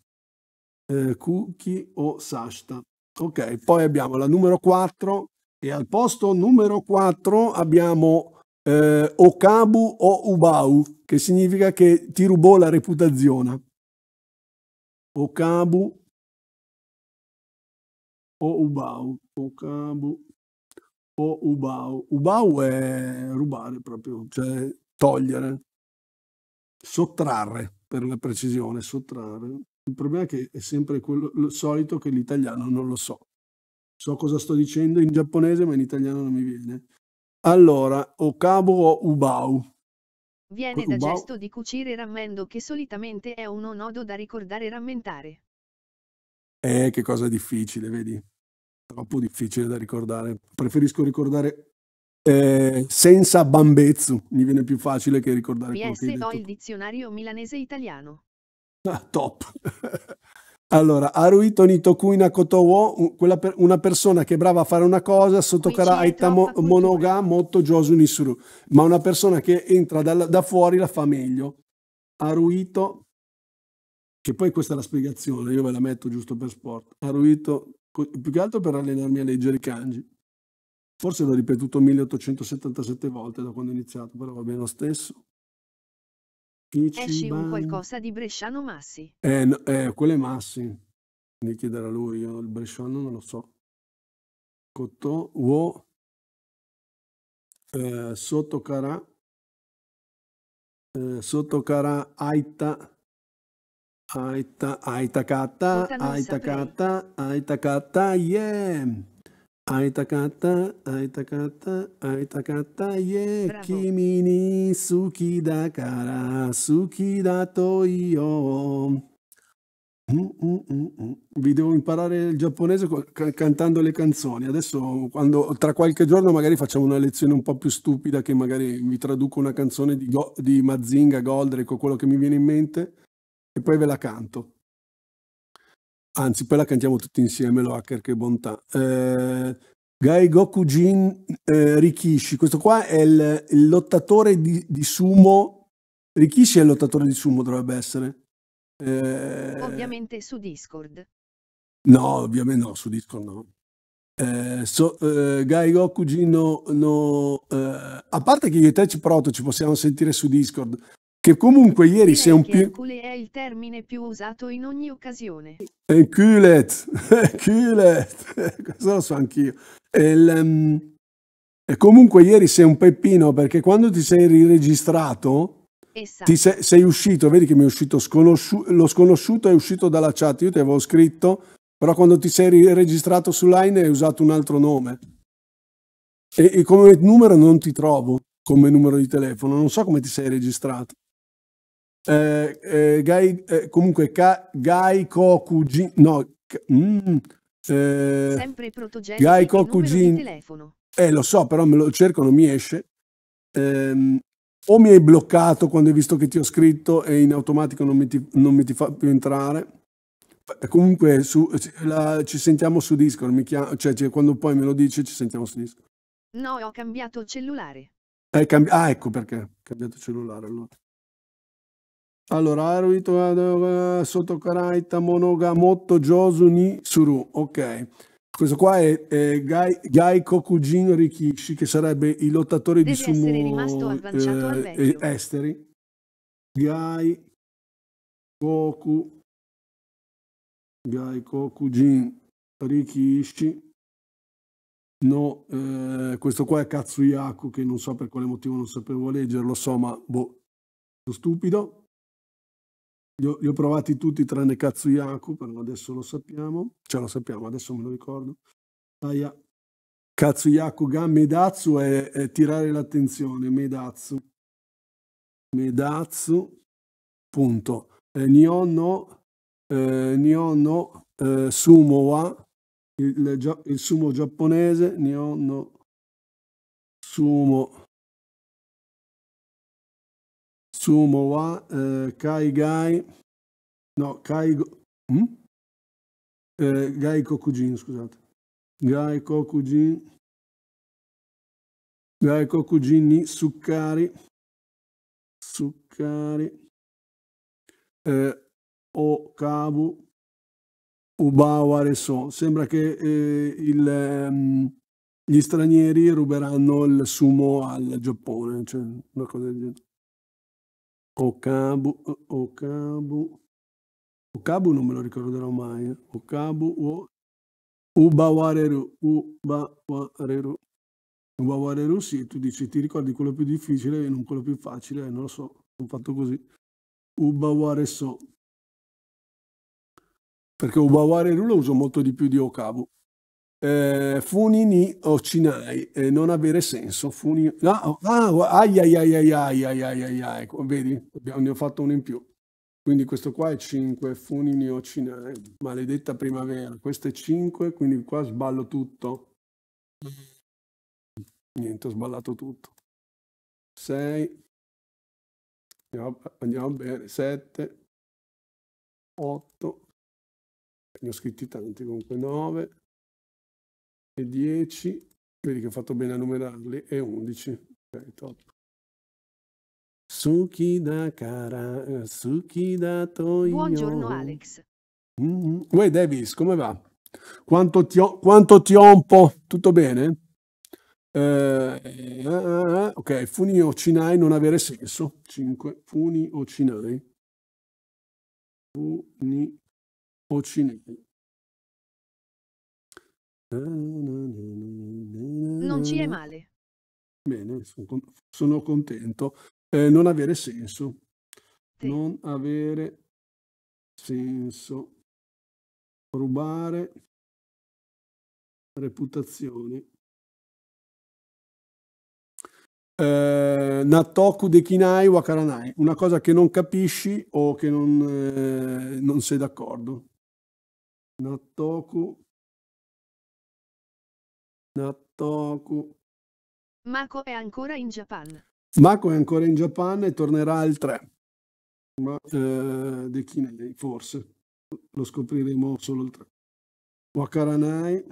eh, eh, Kuki o Sasta. Ok, poi abbiamo la numero 4 e al posto numero 4 abbiamo eh, Okabu o Ubau, che significa che ti rubò la reputazione. Okabu o Ubau, Okabu o Ubau. Ubau è rubare proprio, cioè togliere, sottrarre per la precisione, sottrarre. Il problema è che è sempre quello solito che l'italiano non lo so. So cosa sto dicendo in giapponese, ma in italiano non mi viene. Allora, Okabu o Ubau? Viene da gesto di cucire rammendo che solitamente è uno nodo da ricordare e rammentare. Eh, che cosa difficile, vedi? Troppo difficile da ricordare. Preferisco ricordare eh, senza bambezzu, mi viene più facile che ricordare PS ho il dizionario milanese italiano. Ah, top! Allora, Haruito Nitoku Nakotowo, per, una persona che è brava a fare una cosa, sottokara Aita mo, Monoga Motto Josu Nisuru, ma una persona che entra da, da fuori la fa meglio. Haruito, che poi questa è la spiegazione, io ve la metto giusto per sport. Haruito, più che altro per allenarmi a leggere i kanji. Forse l'ho ripetuto 1877 volte da quando ho iniziato, però va bene lo stesso. Esci un qualcosa di Bresciano Massi. Eh, no, eh, quello è Massi. Devi chiedere lui, io il Bresciano non lo so. Cotto, uo, eh, cara, eh, sottocara, aita, aita, aita, aita, aita, aita, aita, aita, aita, aita, Aitakata, aitakata, aitakata ye Bravo. kimi ni suki da kara suki da to io. Mm, mm, mm, vi devo imparare il giapponese ca cantando le canzoni. Adesso, quando, tra qualche giorno, magari facciamo una lezione un po' più stupida, che magari vi traduco una canzone di, Go- di Mazinga, Goldrick o quello che mi viene in mente, e poi ve la canto anzi poi la cantiamo tutti insieme, lo hacker che bontà. Eh, Gai Gokujin eh, Rikishi, questo qua è il, il lottatore di, di, sumo, Rikishi è il lottatore di sumo dovrebbe essere. Eh, ovviamente su Discord. No, ovviamente no, su Discord no. Eh, so, eh, Gai Gokujin no, no eh, a parte che io e te ci pronto, ci possiamo sentire su Discord, che comunque ieri sei un più... Hercule è il termine più usato in ogni occasione. Enculet, enculet, cosa lo so anch'io. Um, comunque ieri sei un peppino perché quando ti sei riregistrato, esatto. ti sei, sei, uscito, vedi che mi è uscito sconosciuto, lo sconosciuto è uscito dalla chat, io ti avevo scritto, però quando ti sei riregistrato su Line hai usato un altro nome. E, e come numero non ti trovo, come numero di telefono, non so come ti sei registrato. Eh, eh, Gai, eh, comunque Ka, Gai Kokujin no mm, eh, sempre protogenico Gai Kokujin eh lo so però me lo cerco non mi esce ehm, o mi hai bloccato quando hai visto che ti ho scritto e in automatico non mi ti, non mi ti fa più entrare comunque su, la, ci sentiamo su Discord chiam, cioè, quando poi me lo dice ci sentiamo su Discord no ho cambiato cellulare cambi ah ecco perché ho cambiato cellulare allora allora, arbitro eh, eh, Soto Karaita Monogamoto Josu Ni Suru. Ok. Questo qua è, è Gai, Gai Kokujin Rikishi, che sarebbe i lottatori Deve di sumo essere rimasto agganciato eh, eh, esteri. Gai Koku Gai Kokujin Rikishi No, eh, questo qua è Katsuyaku che non so per quale motivo non sapevo leggerlo, so, ma boh, stupido. Li ho, li ho provati tutti tranne Katsuyaku, però adesso lo sappiamo. ce lo sappiamo, adesso me lo ricordo. Aia. Katsuyaku ga Medatsu è, è tirare l'attenzione, Medatsu. Medatsu, punto. Eh, Nionno, eh, Nionno eh, Sumo wa, il, il, sumo giapponese, Nionno Sumo Sumo wa eh, Kai Gai, no, Kai, hm? eh, Gai Kokujin, scusate. Gai Kokujin, Gai Kokujin ni Succari, Succari, eh, Okabu, Ubaware So. Sembra che eh, il... Ehm, gli stranieri ruberanno il sumo al Giappone, cioè una cosa del genere. Okabu, Okabu, Okabu non me lo ricorderò mai. Eh. Okabu Ubawareru, Ubawareru. Ubawareru sì, tu dici ti ricordi quello più difficile e non quello più facile, eh, non lo so, ho fatto così. Ubawareso. Perché Ubawareru lo uso molto di più di Okabu eh, funi ni ocinai, eh, non avere senso, funi... No, ah, ai ai ai ai ai ai ai ai ai, ecco, vedi? Abbiamo, ne ho fatto uno in più. Quindi questo qua è 5, funini ni ocinai, maledetta primavera. Questo è 5, quindi qua sballo tutto. Niente, ho sballato tutto. 6, andiamo bene, 7, 8, ne ho scritti tanti comunque, 9, e 10, vedi che ho fatto bene a numerarli, e 11. Ok, top. Suki da cara, eh, suki da toyo. Buongiorno Alex. Mm-hmm. Uè Davis, come va? Quanto ti, ho, quanto ti ompo? Tutto bene? Eh, ah, ah, ah, ah. ok, funi o cinai non avere senso. 5. Funi o cinai. Funi o cinai. Non ci è male. Bene, sono, contento. Eh, non avere senso. Sì. Non avere senso. Rubare reputazione. Eh, Natoku Dekinai Wakaranai, una cosa che non capisci o che non, eh, non sei d'accordo. Natoku Nattoku. Mako è ancora in Giappone. Mako è ancora in Giappone e tornerà al 3. Ma eh, forse. Lo scopriremo solo il 3. Wakaranai.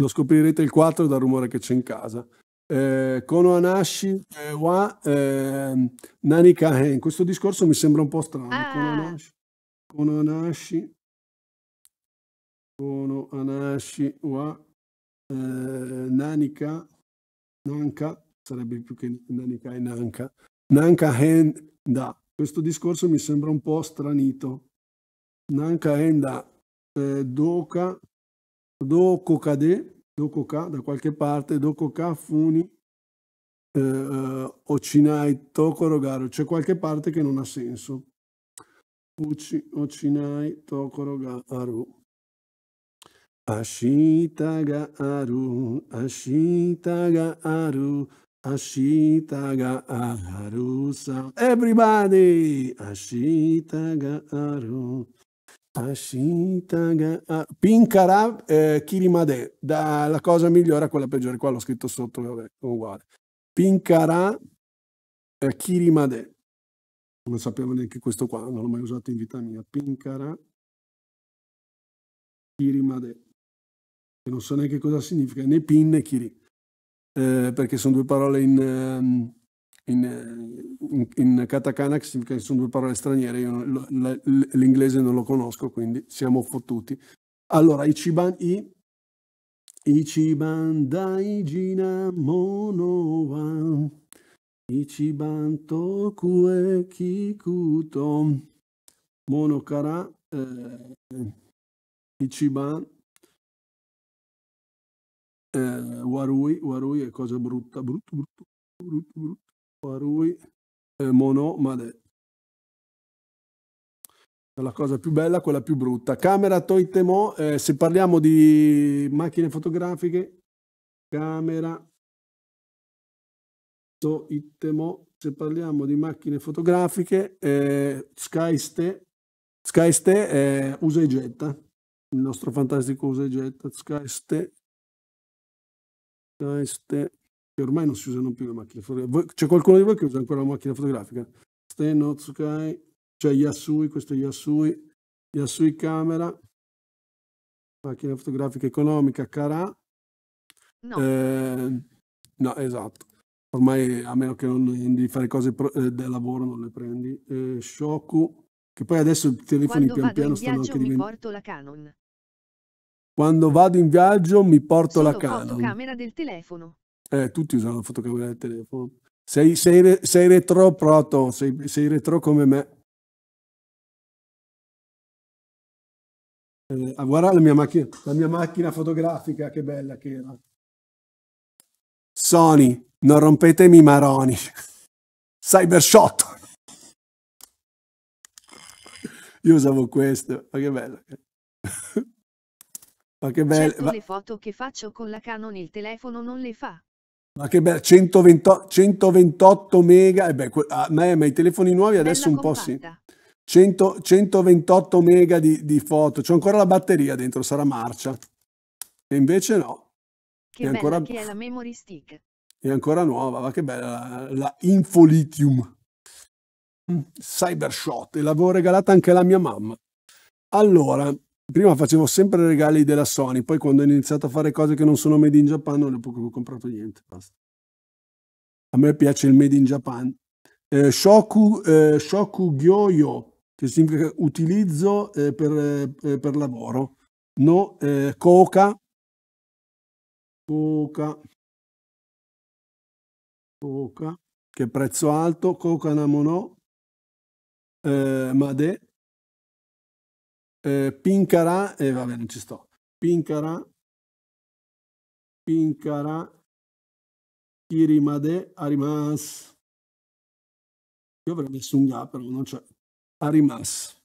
Lo scoprirete il 4 dal rumore che c'è in casa. Eh, Kono Anashi eh, wa eh, Nani Questo discorso mi sembra un po' strano. Ah. Kono Anashi. Kono Anashi sono Anashi wa eh, Nanika, Nanka, sarebbe più che Nanika e Nanka, Nanka Hen Da. Questo discorso mi sembra un po' stranito. Nanka Hen Da, eh, Doka, Doko Kade, Doko Ka, da qualche parte, Doko Ka Funi, eh, eh Ocinai Tokoro Garo. C'è qualche parte che non ha senso. Uchi, Ocinai Tokoro Garo. Ashitaga aru, Ashitaga aru, Ashitaga aru. Everybody, Ashitaga aru. Ashitaga aru. Pinkara eh, Kirimade, la cosa migliore a quella peggiore, qua l'ho scritto sotto, vabbè, uguale. Pinkara eh, Kirimade, non sapevo neanche questo qua, non l'ho mai usato in vita mia. Pinkara Kirimade che non so neanche cosa significa, né pin né kiri, eh, perché sono due parole in, ehm, in, eh, in, in, katakana che significa che sono due parole straniere, io l'inglese non lo conosco, quindi siamo fottuti. Allora, Ichiban I, Ichiban Daijina Mono wa Ichiban e Kikuto Mono eh, Ichiban eh, Warui, Warui è cosa brutta, brutto, brutto, brutto, brutto. Warui, eh, Mono, Made. La cosa più bella, quella più brutta. Camera Toitemo, eh, se parliamo di macchine fotografiche, camera Toitemo, se parliamo di macchine fotografiche, eh, Skyste, Skyste eh, usa e getta, il nostro fantastico usa e getta, Skyste queste che ormai non si usano più le macchine fotografiche. C'è qualcuno di voi che usa ancora la macchina fotografica? Steno, Tsukai, c'è Yasui, questo è Yasui, Yasui Camera, macchina fotografica economica, Cara. No. Eh, no, esatto. Ormai a meno che non di fare cose pro, eh, del lavoro non le prendi. Eh, Shoku, che poi adesso i telefoni Quando pian piano stanno anche diventando... porto la Canon. Quando vado in viaggio mi porto Solo la Canon. fotocamera del telefono. Eh, tutti usano la fotocamera del telefono. Sei, sei, sei retro proto, sei, sei retro come me. Eh, ah, guarda la mia, macchina, la mia macchina fotografica, che bella che era. Sony, non rompetemi i maroni. Cybershot. Io usavo questo, ma che bello. Ma che bello. Certo ma... le foto che faccio con la Canon il telefono non le fa. Ma che bello, 120... 128 mega, e eh beh, ah, a me, ma i telefoni nuovi adesso Bella un compatta. po' sì. 100... 128 mega di, di foto, c'è ancora la batteria dentro, sarà marcia. E invece no. Che è ancora... che è la memory stick. È ancora nuova, ma che bella, la, la Infolitium. Mm, Cybershot, e l'avevo regalata anche alla mia mamma. Allora, prima facevo sempre regali della Sony, poi quando ho iniziato a fare cose che non sono made in Japan non ho proprio comprato niente. Basta. A me piace il made in Japan. Eh, shoku, eh, shoku Gyoyo, che significa utilizzo eh, per, eh, per, lavoro. No, eh, Koka. Koka. Koka, che prezzo alto. Koka Namono. Eh, made eh, e eh, vabbè non ci sto, Pincara, Pincara, Kirimade, Arimas, io avrei messo un gap, però non c'è, Arimas,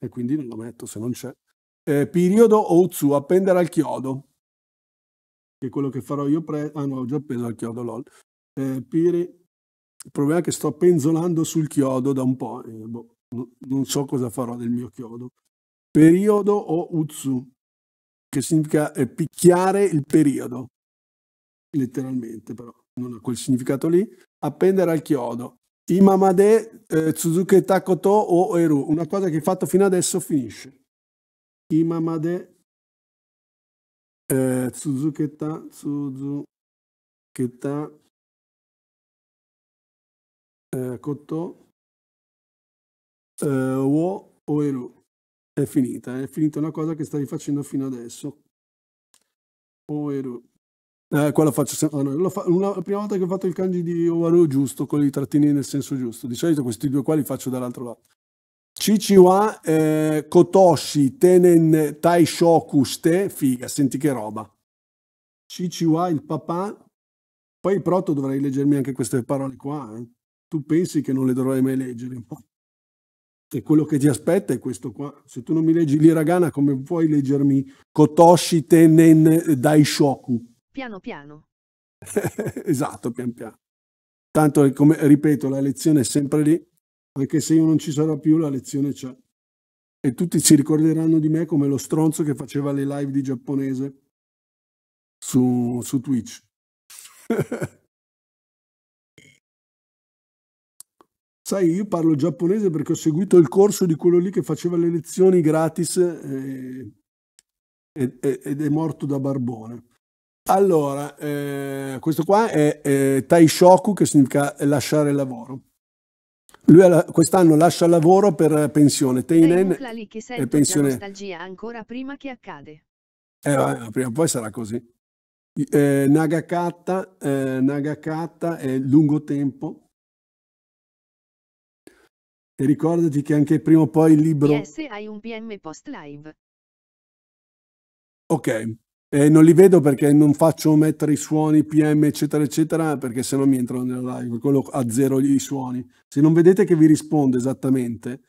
e quindi non lo metto se non c'è, eh, periodo Outsu, appendere al chiodo, che è quello che farò io pre... Ah no, ho già appeso al chiodo, lol. Eh, piri... Il problema è che sto penzolando sul chiodo da un po', eh, boh, non so cosa farò del mio chiodo periodo o utsu, che significa eh, picchiare il periodo, letteralmente però, non ha quel significato lì, appendere al chiodo. Imamade eh, Suzuki Takoto o Eru, una cosa che hai fatto fino adesso finisce. Imamade eh, Tsuzuketa Tsuzuketa eh, Koto eh, Wo Oeru è finita, è finita una cosa che stavi facendo fino adesso. Oeru. Eh, qua ah, lo faccio sempre. No, no, fa... una... la prima volta che ho fatto il kanji di Owaru giusto, con i trattini nel senso giusto. Di solito questi due qua li faccio dall'altro lato. Chichiwa eh, Kotoshi Tenen Taishokuste, figa, senti che roba. Chichiwa il papà, poi Proto dovrei leggermi anche queste parole qua. Eh. Tu pensi che non le dovrei mai leggere? e quello che ti aspetta è questo qua. Se tu non mi leggi l'Iragana, come puoi leggermi Kotoshi Tenen Daishoku? Piano piano. esatto, pian piano. Tanto, come ripeto, la lezione è sempre lì, anche se io non ci sarò più, la lezione c'è. E tutti si ricorderanno di me come lo stronzo che faceva le live di giapponese su, su Twitch. Sai, io parlo giapponese perché ho seguito il corso di quello lì che faceva le lezioni gratis eh, ed, è morto da barbone. Allora, eh, questo qua è eh, Taishoku, che significa lasciare il lavoro. Lui quest'anno lascia il lavoro per pensione. Teinen è, pensione. nostalgia ancora prima che accade. Eh, vabbè, prima o poi sarà così. Eh, Nagakata, eh, Nagakata è lungo tempo e ricordati che anche prima o poi il libro... PS eh, hai un PM post live. Ok, eh, non li vedo perché non faccio mettere i suoni PM eccetera eccetera perché se no mi entrano nella live, quello a zero i suoni. Se non vedete che vi rispondo esattamente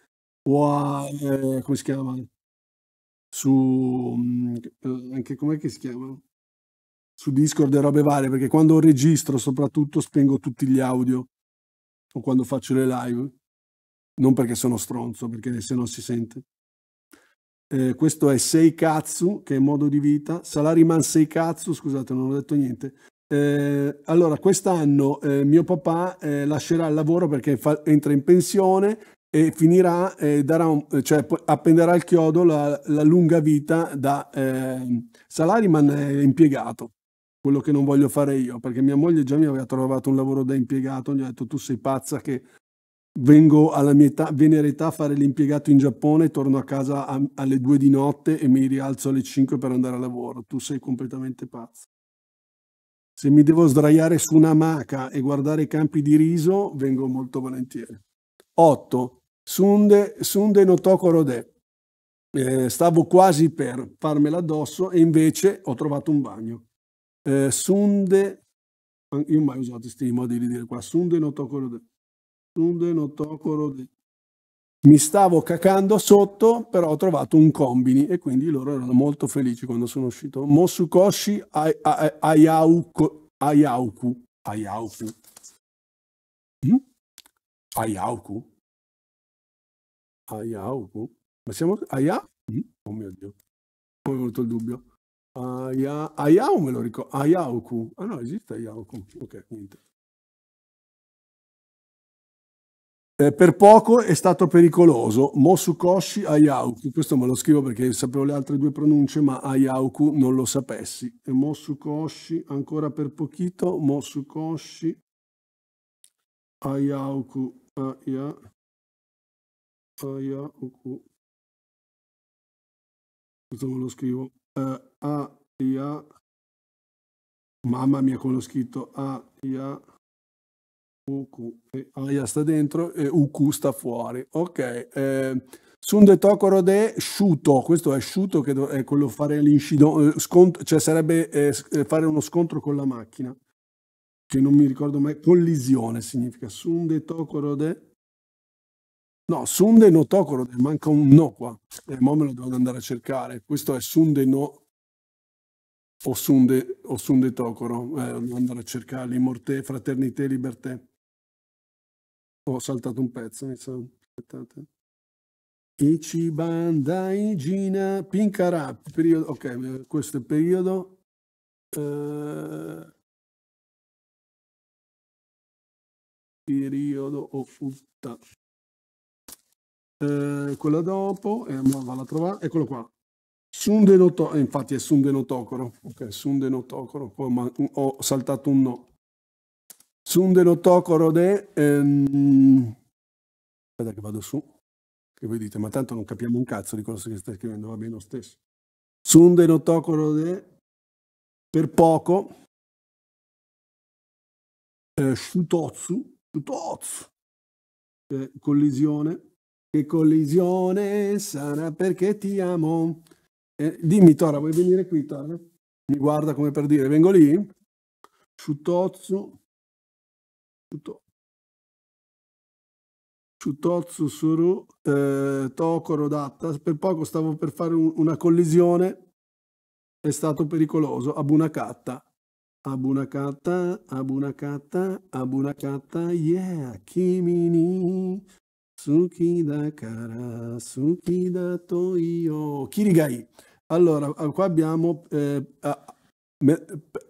o a... Eh, come si chiama? Su... Eh, anche com'è che si chiama? Su Discord e robe varie perché quando registro soprattutto spengo tutti gli audio o quando faccio le live non perché sono stronzo, perché se no si sente. Eh, questo è Seikatsu, che è modo di vita. Salariman Seikatsu, scusate, non ho detto niente. Eh, allora, quest'anno eh, mio papà eh, lascerà il lavoro perché fa, entra in pensione e finirà, eh, un, cioè, appenderà il chiodo la, la, lunga vita da ehm, Salariman è impiegato quello che non voglio fare io, perché mia moglie già mi aveva trovato un lavoro da impiegato, gli ho detto tu sei pazza che vengo alla mia età, venere età a fare l'impiegato in Giappone, torno a casa a, alle due di notte e mi rialzo alle 5 per andare a lavoro. Tu sei completamente pazzo. Se mi devo sdraiare su una maca e guardare i campi di riso, vengo molto volentieri. 8. Sunde, sunde no toko rode. Eh, stavo quasi per farmela addosso e invece ho trovato un bagno. Eh, sunde, io mai usato questi modi di dire qua, sunde no toko rode mi stavo cacando sotto, però ho trovato un combini e quindi loro erano molto felici quando sono uscito. Mosukoshi Ayauku. Ayauku. Ayauku. Hmm? Ayauku. Ayauku. Ma siamo Aya? Hmm? Oh mio Dio. Poi è venuto il dubbio. Aya... Ayau me lo ricordo. Ayauku. Ah no, esiste Ayauku. Ok, niente. Eh, per poco è stato pericoloso. Mosukoshi Ayauku, questo me lo scrivo perché sapevo le altre due pronunce, ma Ayauku non lo sapessi. E Mosukoshi, ancora per pochito, Mosukoshi Ayauku, Aya, Ayauku. Questo me lo scrivo. Eh, Aya, mamma mia come l'ho scritto, Aya. UQ, eh, AIA sta dentro e UQ sta fuori. Ok. Eh, Sunde Tokoro de Shuto, questo è Shuto che è quello fare l'incidente, eh, cioè sarebbe eh, eh, fare uno scontro con la macchina, che non mi ricordo mai, collisione significa Sunde Tokoro de... No, Sunde no Tokoro, de, manca un no qua, e eh, mo me lo devo andare a cercare, questo è Sunde no o Sunde, o Sunde Tokoro, eh, devo andare a cercare, Morte, Fraternité, Liberté. Ho saltato un pezzo, mi sa. Aspettate. Ichibanda, Igina, Pincarà, periodo, ok, questo è il periodo. Eh, periodo Ofutta. Eh, quella dopo, e eh, vado a trovare, eccolo qua. Sunde no to- eh, infatti è Sunde no Tokoro, ok, Sunde no Tokoro, ho saltato un no. Sundelo Tokorode, ehm... aspetta che vado su, che voi dite, ma tanto non capiamo un cazzo di cosa che sta scrivendo, va bene lo stesso. Sundelo Tokorode, per poco, eh, Shutotsu, Shutotsu, eh, collisione, che collisione sarà perché ti amo. Eh, dimmi Tora, vuoi venire qui Tora? Mi guarda come per dire, vengo lì? Shutotsu, tutto. Shutotsu Suru eh, Tokoro Datta, per poco stavo per fare un, una collisione, è stato pericoloso, Abunakata, Abunakata, Abunakata, Abunakata, yeah, Kimini, Tsukida Kara, Tsukida Toyo, Kirigai. Allora, eh, qua abbiamo, eh, a,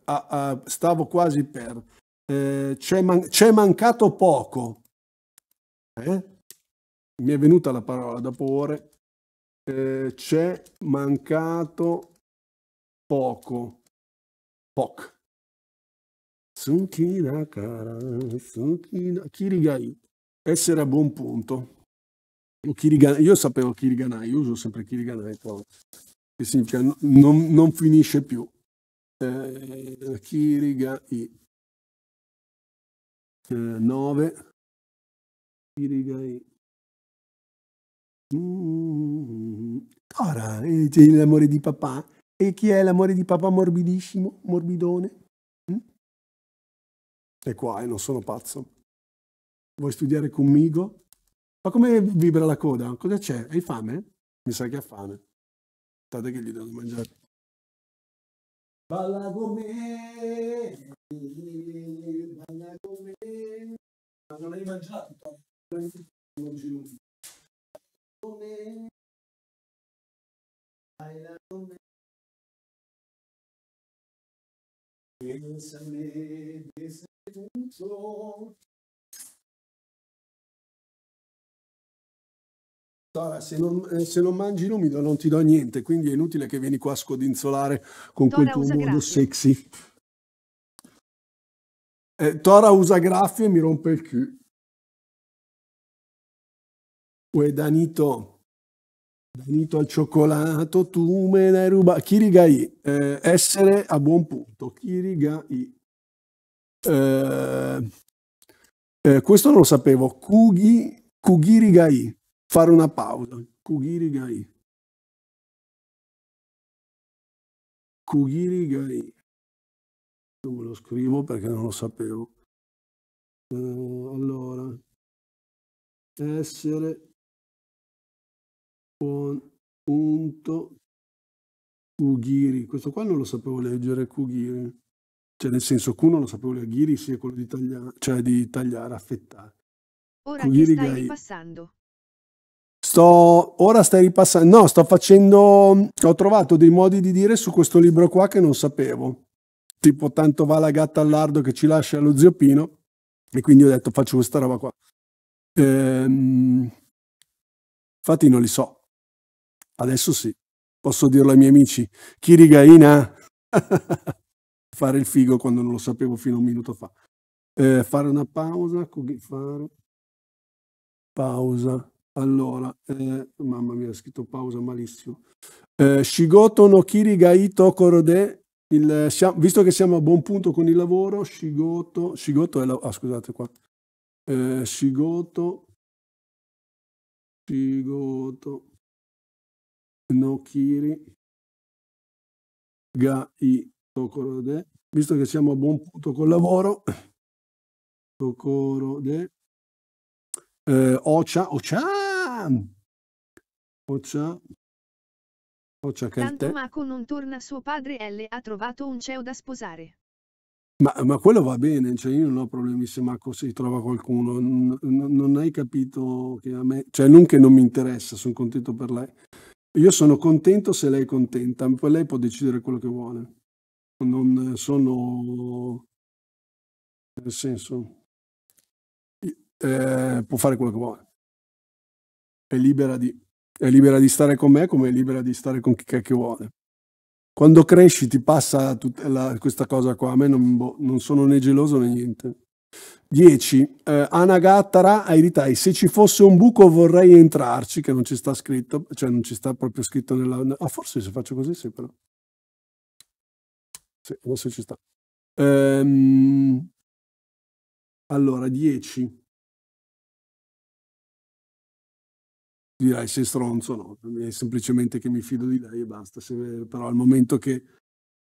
a, a, stavo quasi per eh, c'è, man- mancato poco. Eh? Mi è venuta la parola dopo ore. Eh, c'è mancato poco. Poc. Tsukina cara, tsukina, kirigai, essere a buon punto. Kirigan, io sapevo kiriganai, uso sempre kiriganai, che significa non, non finisce più. Eh, kirigai, 9 eh, Irigai mm. Ora c'è l'amore di papà e chi è l'amore di papà morbidissimo, morbidone? Mm? E qua, e non sono pazzo. Vuoi studiare conmigo? Ma come vibra la coda? Cosa c'è? Hai fame? Mi sa che ha fame. Aspettate che gli do da mangiare. Balla con me non l'hai mangiato. Non ci non Pensame desde tu sol. Allora, se non, eh, se non mangi l'umido non ti do niente, quindi è inutile che vieni qua a scodinzolare con Dora quel tuo modo sexy. Eh, Tora usa graffi e mi rompe il Q. Uè Danito, Danito al cioccolato, tu me ne ruba. Kirigai, eh, essere a buon punto. Kirigai. Eh, eh, questo non lo sapevo. Kugi, Kugirigai, fare una pausa. Kugirigai. Kugirigai non lo scrivo perché non lo sapevo. Eh, allora, essere con punto Kugiri. Questo qua non lo sapevo leggere, Kugiri. Cioè nel senso Q non lo sapevo leggere, Ghiri sia quello di tagliare, cioè di tagliare, affettare. Ora Kugiri stai Gai. ripassando? Sto, ora stai ripassando, no, sto facendo, ho trovato dei modi di dire su questo libro qua che non sapevo tipo tanto va la gatta al lardo che ci lascia lo zio Pino e quindi ho detto faccio questa roba qua. Ehm, infatti non li so, adesso sì, posso dirlo ai miei amici, Kirigaina fare il figo quando non lo sapevo fino a un minuto fa. Eh, fare una pausa, fare pausa. Allora, eh, mamma mia, ha scritto pausa malissimo. Eh, Shigoto no Kirigaito Korode il, visto che siamo a buon punto con il lavoro, Shigoto, Shigoto è la, ah, scusate qua, eh, Shigoto, Shigoto, Kiri, Gai, Tokorode, visto che siamo a buon punto col lavoro, Tokorode, eh, Ocha, Ocha, Ocha, Tanto Mako non torna suo padre L ha trovato un CEO da sposare. Ma, ma, quello va bene, cioè io non ho problemi se Marco si trova qualcuno, N non hai capito che a me, cioè non che non mi interessa, sono contento per lei. Io sono contento se lei è contenta, poi lei può decidere quello che vuole. Non sono... nel senso... Eh, può fare quello che vuole. È libera di... È libera di stare con me come è libera di stare con chi è che vuole. Quando cresci ti passa tut- la, questa cosa qua, a me non, boh, non, sono né geloso né niente. 10. Eh, Anagattara Airitai, se ci fosse un buco vorrei entrarci, che non ci sta scritto, cioè non ci sta proprio scritto nella... Ah, forse se faccio così sì però. Sì, forse ci sta. Ehm, allora, 10. direi sei stronzo, no, è semplicemente che mi fido di lei e basta, Se, però al momento che,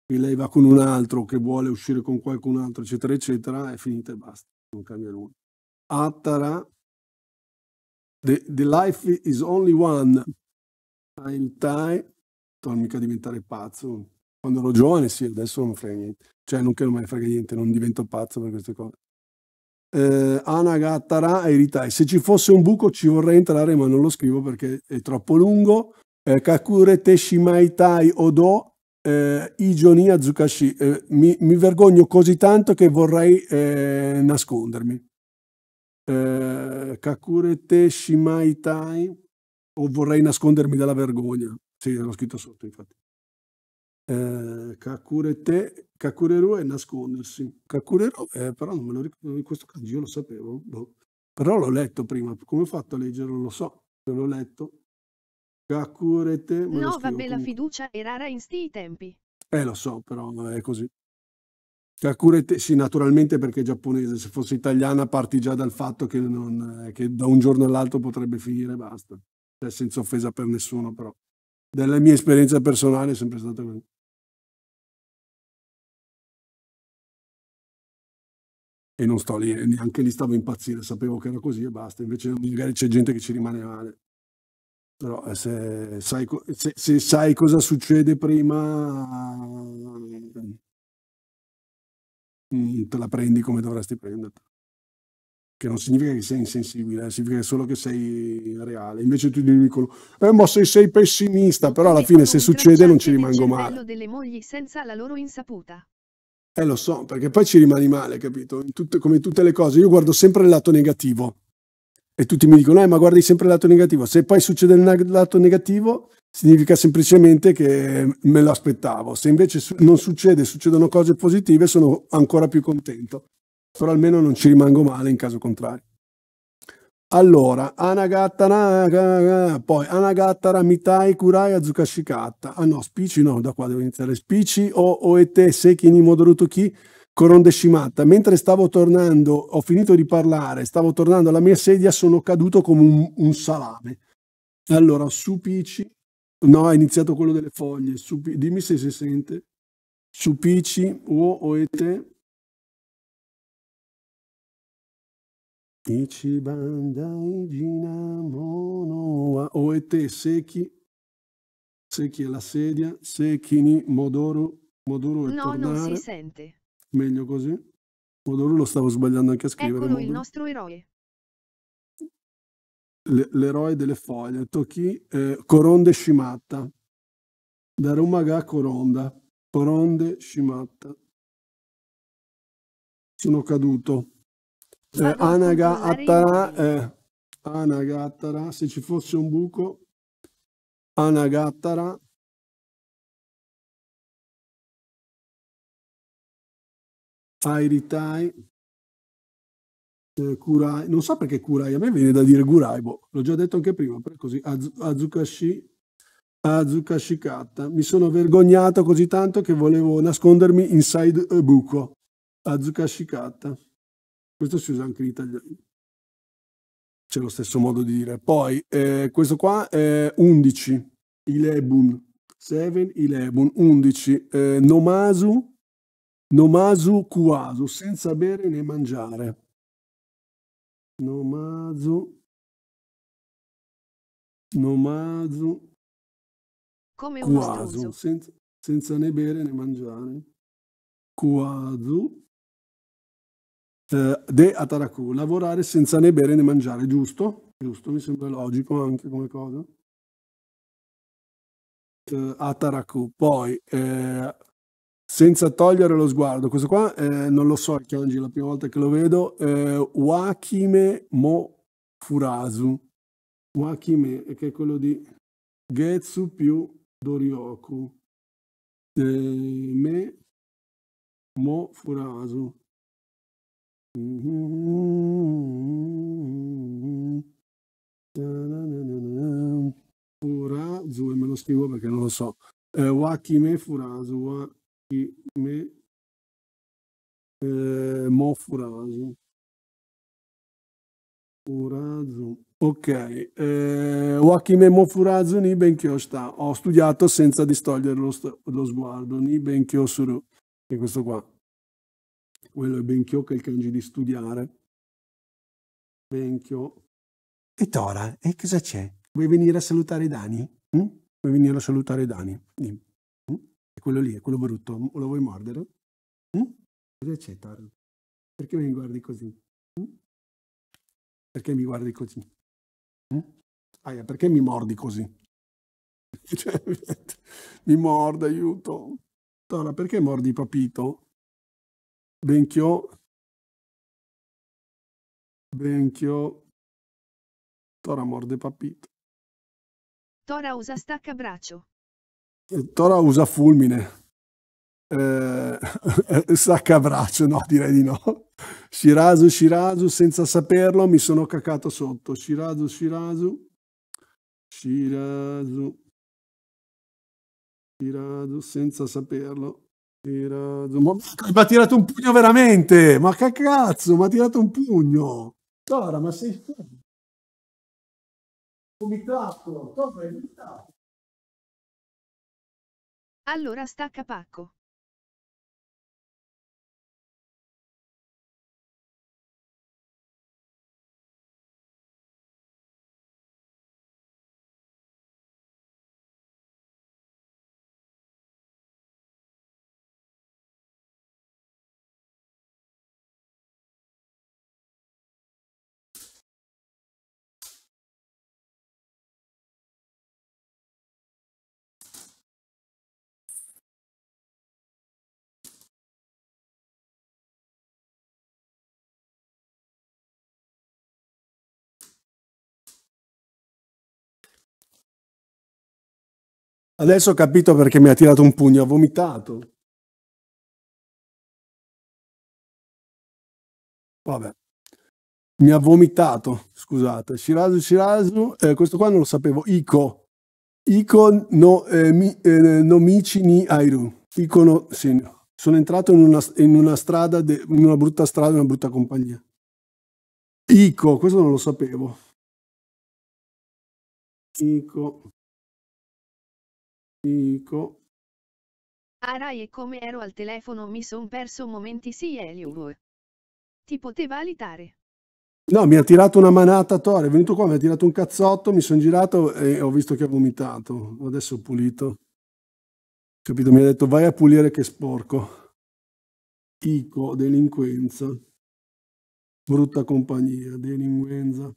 che lei va con un altro, che vuole uscire con qualcun altro, eccetera, eccetera, è finita e basta, non cambia nulla. Attara, the, the life is only one, I'm time, torno mica a diventare pazzo, quando ero giovane sì, adesso non frega niente, cioè non che non mi frega niente, non divento pazzo per queste cose eh, Anagattara Eritai. Se ci fosse un buco ci vorrei entrare, ma non lo scrivo perché è troppo lungo. Eh, Kakure Teshimaitai Odo eh, Ijoni Azukashi. Eh, mi, mi, vergogno così tanto che vorrei eh, nascondermi. Eh, Kakure Teshimaitai o vorrei nascondermi dalla vergogna. Sì, l'ho scritto sotto, infatti eh, Kakurete, Kakureru è nascondersi. Kakureru, eh, però non me lo ricordo, in questo caso io lo sapevo, boh. però l'ho letto prima, come ho fatto a leggerlo lo so, l'ho letto. Kakurete... No, vabbè, comunque. la fiducia è rara in sti tempi. Eh, lo so, però è così. Kakure te, sì, naturalmente perché è giapponese, se fosse italiana parti già dal fatto che, non, eh, che da un giorno all'altro potrebbe finire, basta. Cioè, senza offesa per nessuno, però. Della mia esperienza personale è sempre stata così. e non sto lì, neanche lì stavo a impazzire, sapevo che era così e basta, invece magari c'è gente che ci rimane male. Però eh, se sai, se, se sai cosa succede prima, mm, te la prendi come dovresti prenderla. Che non significa che sei insensibile, eh, significa solo che sei reale. Invece tu dici, eh, ma se sei pessimista, però alla fine se succede non ci rimango male. delle mogli senza la loro insaputa. Eh lo so, perché poi ci rimani male, capito? In tutte, come in tutte le cose, io guardo sempre il lato negativo e tutti mi dicono, eh ma guardi sempre il lato negativo. Se poi succede il lato negativo, significa semplicemente che me lo aspettavo. Se invece non succede, succedono cose positive, sono ancora più contento. Però almeno non ci rimango male in caso contrario. Allora, Anagattara, poi Anagattara, Mitai, Kurai, Azukashikatta. Ah no, Spici no, da qua devo iniziare. Spici o Oete, Seki, Nimodorutoki, Korondeshimatta. Mentre stavo tornando, ho finito di parlare, stavo tornando alla mia sedia, sono caduto come un, un salame. Allora, Supici, no, è iniziato quello delle foglie. Supi, dimmi se si sente. Supici o Oete, Ichibandai oete 一番大事なものは終えて席席 alla sedia secchi ni modoro modoro e no, tornare non si sente meglio così modoro lo stavo sbagliando anche a scrivere eccolo modoro. il nostro eroe l'eroe delle foglie tocchi eh, coronde shimatta da Rumaga coronda coronde shimatta sono caduto eh, Anagattara, eh, Anagattara, se ci fosse un buco, Anagattara. Airitai, eh, Kurai, non so perché Kurai, a me viene da dire Gurai, boh, l'ho già detto anche prima, però così, Az Azukashi, Azukashikata, mi sono vergognato così tanto che volevo nascondermi inside eh, Buco, Azukashikata. Questo si usa anche in italiano. C'è lo stesso modo di dire. Poi, eh, questo qua è 11, Ilebun, 7, Ilebun, 11, eh, Nomasu, Nomasu Kuasu, senza bere né mangiare. Nomasu, Nomasu Come un senza, senza né bere né mangiare. Kuasu, eh, de Ataraku, lavorare senza né bere né mangiare, giusto? Giusto, mi sembra logico anche come cosa. Eh, Ataraku, poi eh, senza togliere lo sguardo, questo qua eh, non lo so il kanji, la prima volta che lo vedo, Wakime mo furasu, Wakime che è quello di Getsu più Dorioku, me mo furasu. Furazu, me lo scrivo perché non lo so. Eh, wakime Furazu, Wakime eh, Mo Furazu. Furazu. Ok, eh, Wakime Mofurazu ni benkyo sta. Ho studiato senza distogliere lo, lo sguardo, ni benkyo suru. E questo qua quello è Benkyo che è il kanji di studiare. Benkyo. E Tora, e cosa c'è? Vuoi venire a salutare Dani? Mm? Vuoi venire a salutare Dani? Mm? È quello lì, è quello brutto. Lo vuoi mordere? Mm? Cosa c'è Tora? Perché mi guardi così? Perché mi guardi così? Aia, perché mi mordi così? Cioè, mi morde, aiuto. Tora, perché mordi Papito? Benchio, Benchio, Tora morde Papito. Tora usa stacca braccio. Eh, Tora usa fulmine. Eh, sacca braccio, no, direi di no. Shirazu, Shirazu, senza saperlo mi sono cacato sotto. Shirazu, Shirazu, Shirazu, Shirazu, senza saperlo ma, ha tirato un pugno veramente! Ma che cazzo, ma ha tirato un pugno! Tora, ma sei vomitato! Tora, hai Allora stacca pacco. Adesso ho capito perché mi ha tirato un pugno, ha vomitato. Vabbè. Mi ha vomitato, scusate. Shirazu, Shirazu, eh, questo qua non lo sapevo. Ico. Ico no, eh, eh, no michi ni airu. Ico no, sì. Sono entrato in una, in una strada, de, in una brutta strada, in una brutta compagnia. Ico, questo non lo sapevo. Ico. Dico. Ah Rai come ero al telefono mi son perso momenti sì Elio. Ti poteva alitare. No, mi ha tirato una manata Tore, è venuto qua, mi ha tirato un cazzotto, mi sono girato e ho visto che ha vomitato. Adesso ho pulito. Capito? Mi ha detto vai a pulire che sporco. Ico, delinquenza. Brutta compagnia, delinquenza.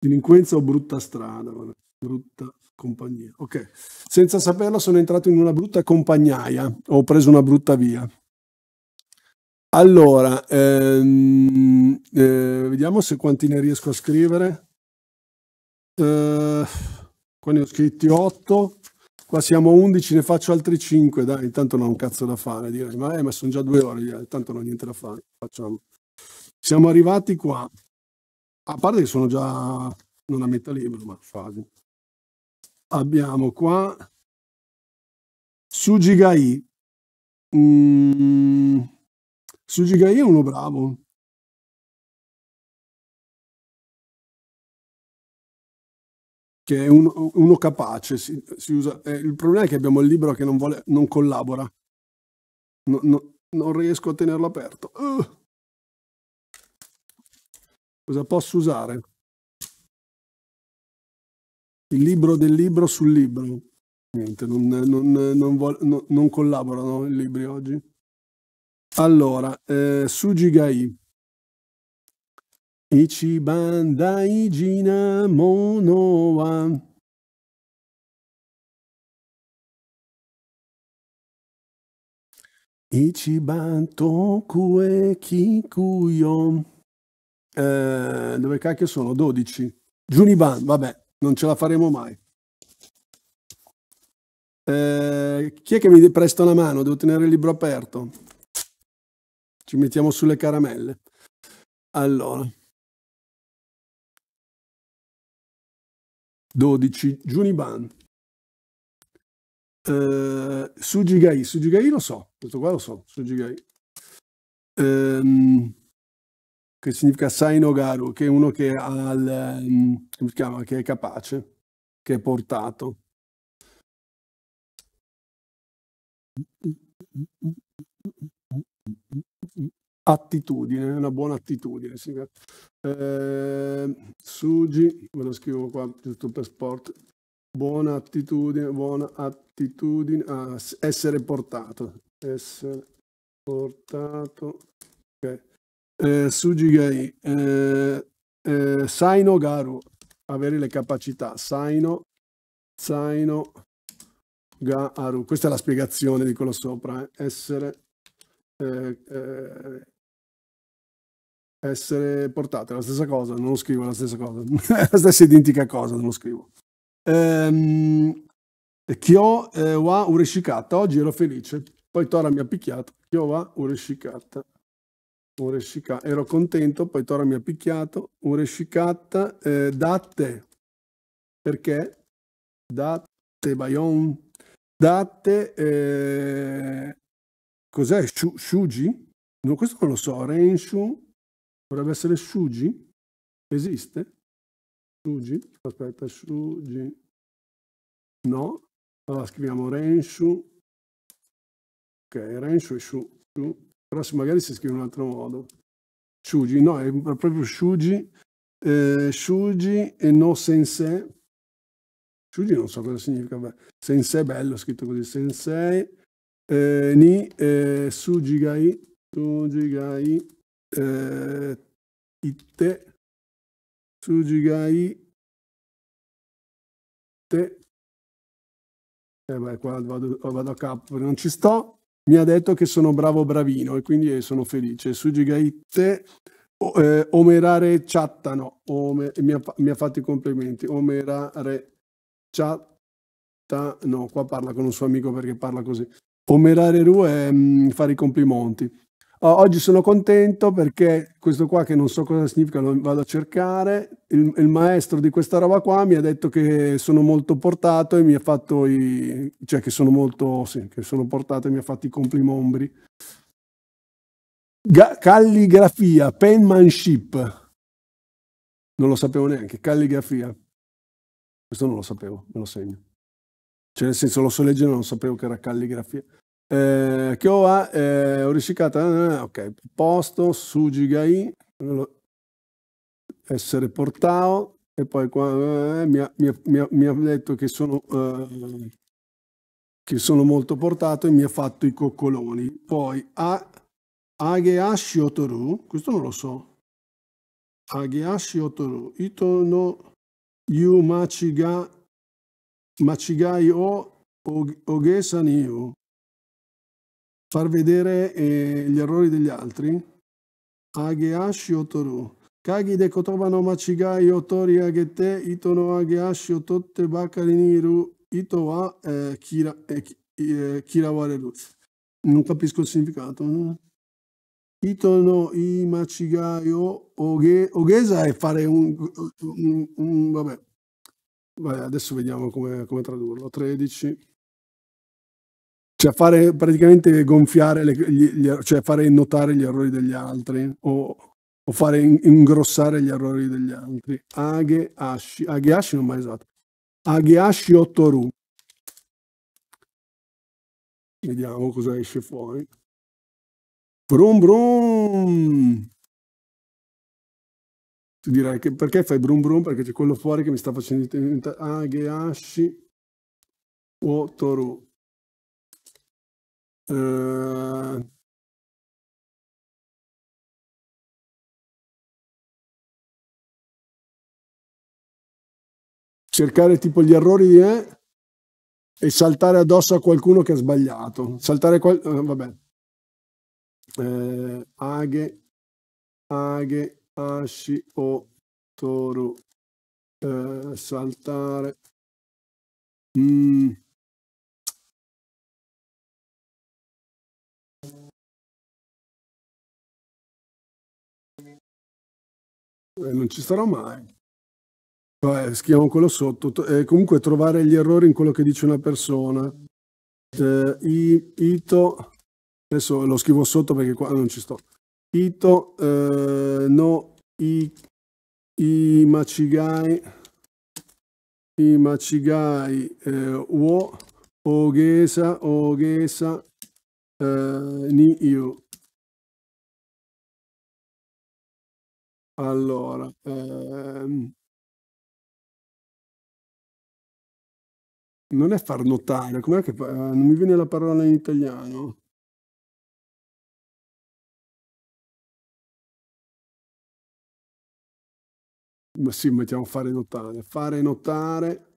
Delinquenza o brutta strada, brutta compagnia. Ok, senza saperlo sono entrato in una brutta compagnaia, ho preso una brutta via. Allora, ehm, eh, vediamo se quanti ne riesco a scrivere. Eh, qua ne ho scritti 8, qua siamo 11, ne faccio altri 5, dai, intanto non ho un cazzo da fare, direi, ma, eh, ma sono già due ore, intanto non ho niente da fare, facciamo. Siamo arrivati qua, a parte che sono già non a metà libro, ma quasi abbiamo qua Sujigai. Mm, Sujigai è uno bravo. Che è uno, uno capace, si, si usa, eh, il problema è che abbiamo il libro che non, vuole, non collabora. No, no, non riesco a tenerlo aperto. Uh. Cosa posso usare? il libro del libro sul libro. Niente, non, non, non, non collaborano i libri oggi. Allora, eh, Sujigai. Ichiban daijina mono wa. Ichiban toku kikuyo. Eh, dove cacchio sono? 12. Juniban, vabbè non ce la faremo mai. Eh, chi è che mi presta una mano? Devo tenere il libro aperto. Ci mettiamo sulle caramelle. Allora. 12 Juniban. Eh, Sujigai, Sujigai lo so, questo qua lo so, Sujigai. Ehm che significa Sainogaru, che è uno che, il, mm, chiama, che è capace, che è portato. Attitudine, una buona attitudine. Sì. Eh, Sugi, ve lo scrivo qua giusto per sport. Buona attitudine, buona attitudine, a essere portato, essere portato. Okay eh, Sujigai, eh, eh, Saino Garu, avere le capacità, Saino, Saino Garu, questa è la spiegazione di quello sopra, eh. essere, eh, eh, essere portate, la stessa cosa, non lo scrivo, la stessa cosa, la stessa identica cosa, non lo scrivo. Ehm, Kyo eh, wa Ureshikata, oggi ero felice, poi Tora mi ha picchiato, Kyo wa Ureshikata un Ureshikatta, ero contento, poi Tora mi ha picchiato. Ureshikatta, eh, datte, perché? Datte, Bayon, datte, eh, cos'è? Shu, shuji? No, questo non lo so, Renshu, dovrebbe essere Shuji? Esiste? Shuji? Aspetta, Shuji. No, allora scriviamo Renshu. Ok, Renshu e Shu. shu però magari si scrive in un altro modo. Shuji, no, è proprio Shuji, eh, Shuji e no Sensei. Shuji non so cosa significa, beh. Sensei bello scritto così, Sensei, eh, ni eh, Sujigai, Sujigai, eh, itte, Sujigai, te. E eh beh, qua vado, vado a capo, non ci sto mi ha detto che sono bravo bravino e quindi eh, sono felice. Sugigaitte eh, omerare chattano, ome, mi, ha, mi, ha, fatto i complimenti, omerare chattano, qua parla con un suo amico perché parla così. Omerare ru è mh, mm, fare i complimenti oggi sono contento perché questo qua che non so cosa significa lo vado a cercare, il, il, maestro di questa roba qua mi ha detto che sono molto portato e mi ha fatto i, cioè che sono molto, sì, che sono portato e mi ha fatto i complimombri. Ga- calligrafia, penmanship, non lo sapevo neanche, calligrafia, questo non lo sapevo, me lo segno. Cioè nel senso lo so leggere non sapevo che era calligrafia. Eh, che ho eh, Orishikata, eh, eh, ok, posto, su Sujigai, essere portato e poi qua, eh, mi, ha, mi, ha, mi, ha, detto che sono, eh, che sono molto portato e mi ha fatto i coccoloni. Poi a, Ageashi Otoru, questo non lo so, Ageashi Otoru, Ito no Yu Machiga, Machigai o Ogesani Far vedere eh, gli errori degli altri? Ageashi Otoru. Kagi de kotoba no machigai otori agete ito no ageashi ototte bakari niru ito wa eh, kira, eh, eh kirawareru. Non capisco il significato. No? Ito no i machigai o oge, ogesa è fare un, un, un, un vabbè. Vai, adesso vediamo come, come tradurlo. 13. Cioè fare praticamente gonfiare, le, gli, gli, cioè fare notare gli errori degli altri o, o fare ingrossare gli errori degli altri. Aghe asci, aghe asci non mai usato. Aghe asci 8 Vediamo cosa esce fuori. Brum brum! tu direi che perché fai brum brum? Perché c'è quello fuori che mi sta facendo... Aghe asci 8 Ehm, cercare tipo gli errori di eh, me e saltare addosso a qualcuno che ha sbagliato. Saltare qual... Eh, vabbè. Eh, aghe, aghe, asci o toro. Eh, saltare. Mm. Eh, non ci sarò mai. Cioè, scriviamo quello sotto. Eh, comunque trovare gli errori in quello che dice una persona. Eh, I, ito, adesso lo scrivo sotto perché qua non ci sto. Ito, eh, no, i, i machigai, i machigai, eh, wo, ogesa, ogesa, eh, ni io. Allora, ehm non è far notare, com'è che fa eh, non mi viene la parola in italiano. Ma sì, mettiamo fare notare. Fare notare,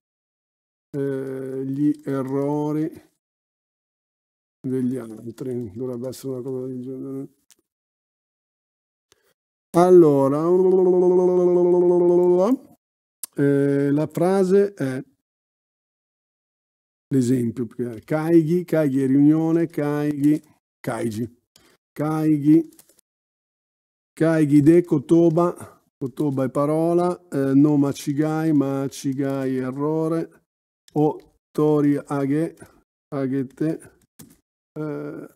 ehm, gli errori degli altri, dovrebbe essere una cosa del genere. Allora, eh, la frase è l'esempio, Kaigi, Kaigi è riunione, Kaigi, Kaigi, Kaigi, Kaigi de Kotoba, Kotoba è parola, eh, no Machigai, Machigai errore, o Tori Age, Agete, eh,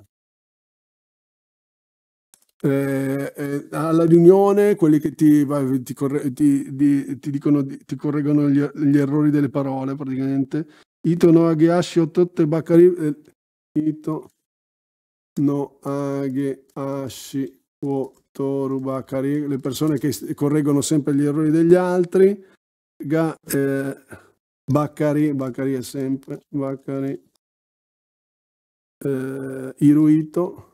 eh, eh, alla riunione quelli che ti, vai, ti, corre, ti, di, ti, dicono, ti correggono gli, er, gli, errori delle parole praticamente. Ito no ageashi ototte bakari. Eh, ito no ageashi otoru bakari. Le persone che correggono sempre gli errori degli altri. Ga, eh, bakari, bakari è sempre. Bakari. Eh, iruito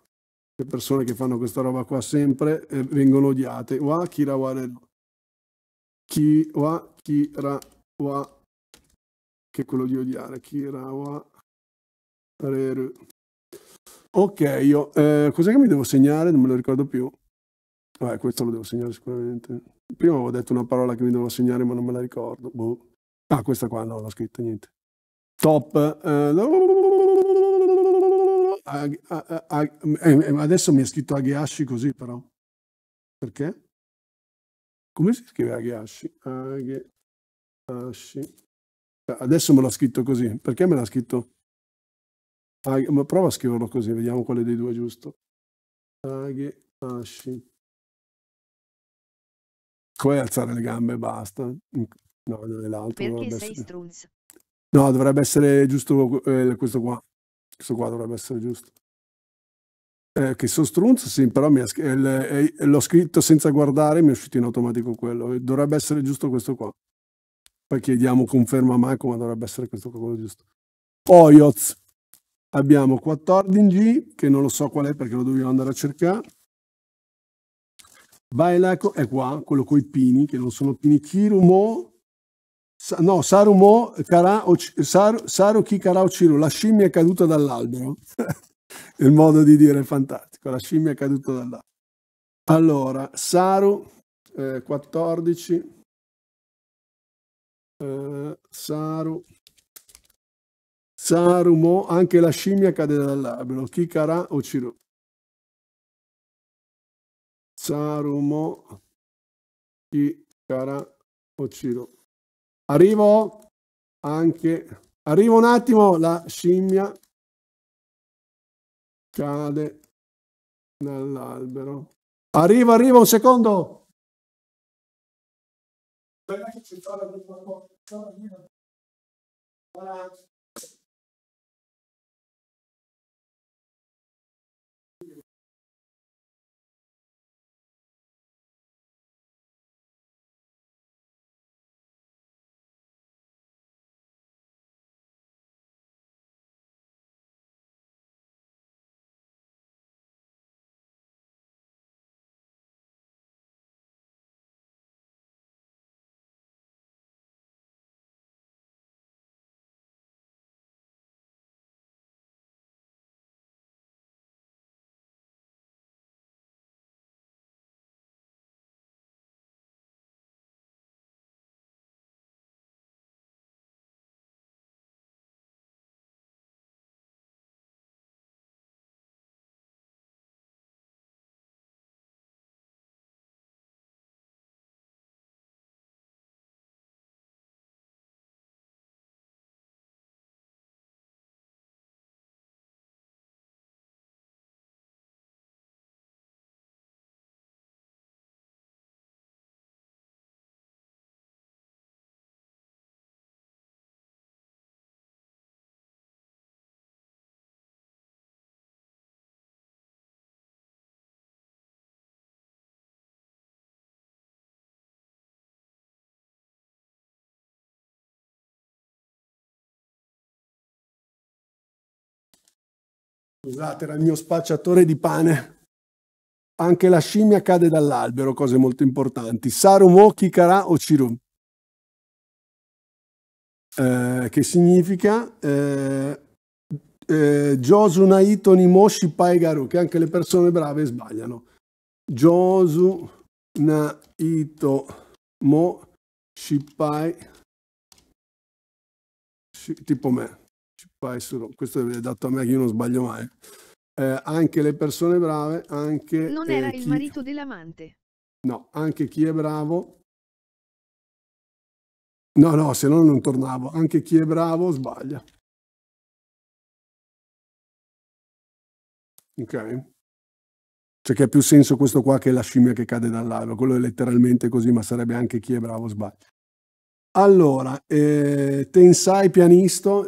le persone che fanno questa roba qua sempre eh, vengono odiate. Wa kira ware. Ki wa kira wa che è quello di odiare. Kira wa reru. Ok, io eh, cos'è che mi devo segnare? Non me lo ricordo più. Vabbè, questo lo devo segnare sicuramente. Prima avevo detto una parola che mi devo segnare, ma non me la ricordo. Boh. Ah, questa qua no, l'ho scritta, niente. Top. Eh, a, a, eh, eh, a, adesso mi ha scritto Aghiasci così però. Perché? Come si scrive Aghiasci? Aghiasci. Eh, adesso me l'ha scritto così. Perché me l'ha scritto? ma prova a scriverlo così, vediamo quale dei due è giusto. Aghiasci. Puoi alzare le gambe e basta. Mm, no, non è l'altro. Perché sei strunz? No, dovrebbe essere giusto eh, questo qua questo qua dovrebbe essere giusto. Eh, che sono strunz, sì, però l'ho scritto senza guardare, mi è uscito in automatico quello. Dovrebbe essere giusto questo qua. Poi chiediamo conferma a Marco, ma dovrebbe essere questo qua quello giusto. Oioz. Abbiamo 14G, che non lo so qual è perché lo dovevo andare a cercare. Bailaco è qua, quello coi pini, che non sono pini. Kirumo no, Sarumo Kara, Saru, Saruki Karauciru, la scimmia è caduta dall'albero. il modo di dire è fantastico, la scimmia è caduta dall'albero. Allora, Saru eh, 14, eh, Saru, Sarumo, anche la scimmia cade dall'albero, Kikara Ociru. Sarumo, Kikara Ociru. Arrivo anche, arrivo un attimo, la scimmia cade nell'albero. Arrivo, arrivo, un secondo. Guarda. Scusate, era il mio spacciatore di pane. Anche la scimmia cade dall'albero, cose molto importanti. Sarumo Kikara Ochiru. Eh, che significa eh, eh, Josu Naito Nimoshi Paigaru, che anche le persone brave sbagliano. Josu Naito Mo Shipai, tipo me, qua solo, questo è dato a me che io non sbaglio mai. Eh, anche le persone brave, anche... Non eh, era eh, il marito dell'amante. No, anche chi è bravo. No, no, se no non tornavo. Anche chi è bravo sbaglia. Ok? Cioè che ha più senso questo qua che la scimmia che cade dall'albero. Quello è letteralmente così, ma sarebbe anche chi è bravo sbaglia. Allora, eh, Tensai pianisto,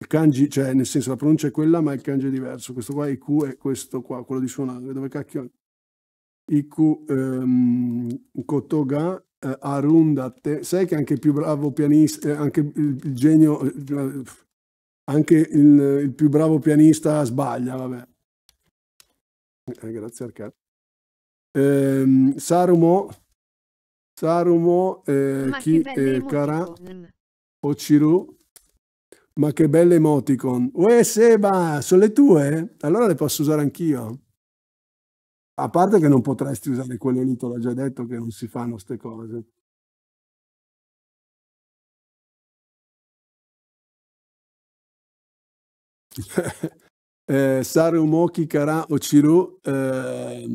Il kanji, cioè nel senso la pronuncia è quella, ma il kanji è diverso. Questo qua IQ è questo qua, quello di suonare. Dove cacchio è? IQ ehm, Kotoga eh, Arundate. Sai che anche il più bravo pianista, eh, anche il, il genio, eh, anche il, il, più bravo pianista sbaglia, vabbè. Eh, grazie Arcade. Eh, Sarumo, Sarumo, eh, chi, eh, Kara, Ochiru, ma che belle emoticon. Uè Seba, sono le tue? Allora le posso usare anch'io. A parte che non potresti usare quelle lì, te l'ho già detto che non si fanno queste cose. eh, Saru Moki Kara Ochiru eh,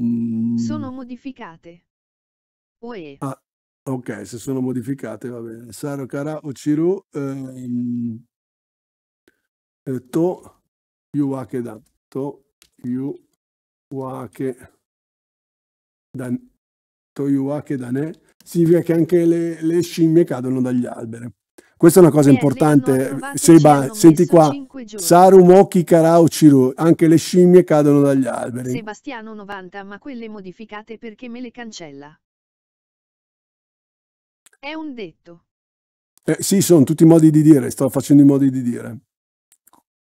sono modificate. Uè. Ah, ok, se sono modificate va bene. Saru Kara Ochiru eh, と、いうわけだ。というわけだ。To you wake da ne. Significa che anche le, le scimmie cadono dagli alberi. Questa è una cosa eh, importante. Seba, senti qua. Saru Moki Karao Ciru, anche le scimmie cadono dagli alberi. Sebastiano 90, ma quelle modificate perché me le cancella. È un detto. Eh, sì, sono tutti modi di dire, sto facendo i modi di dire.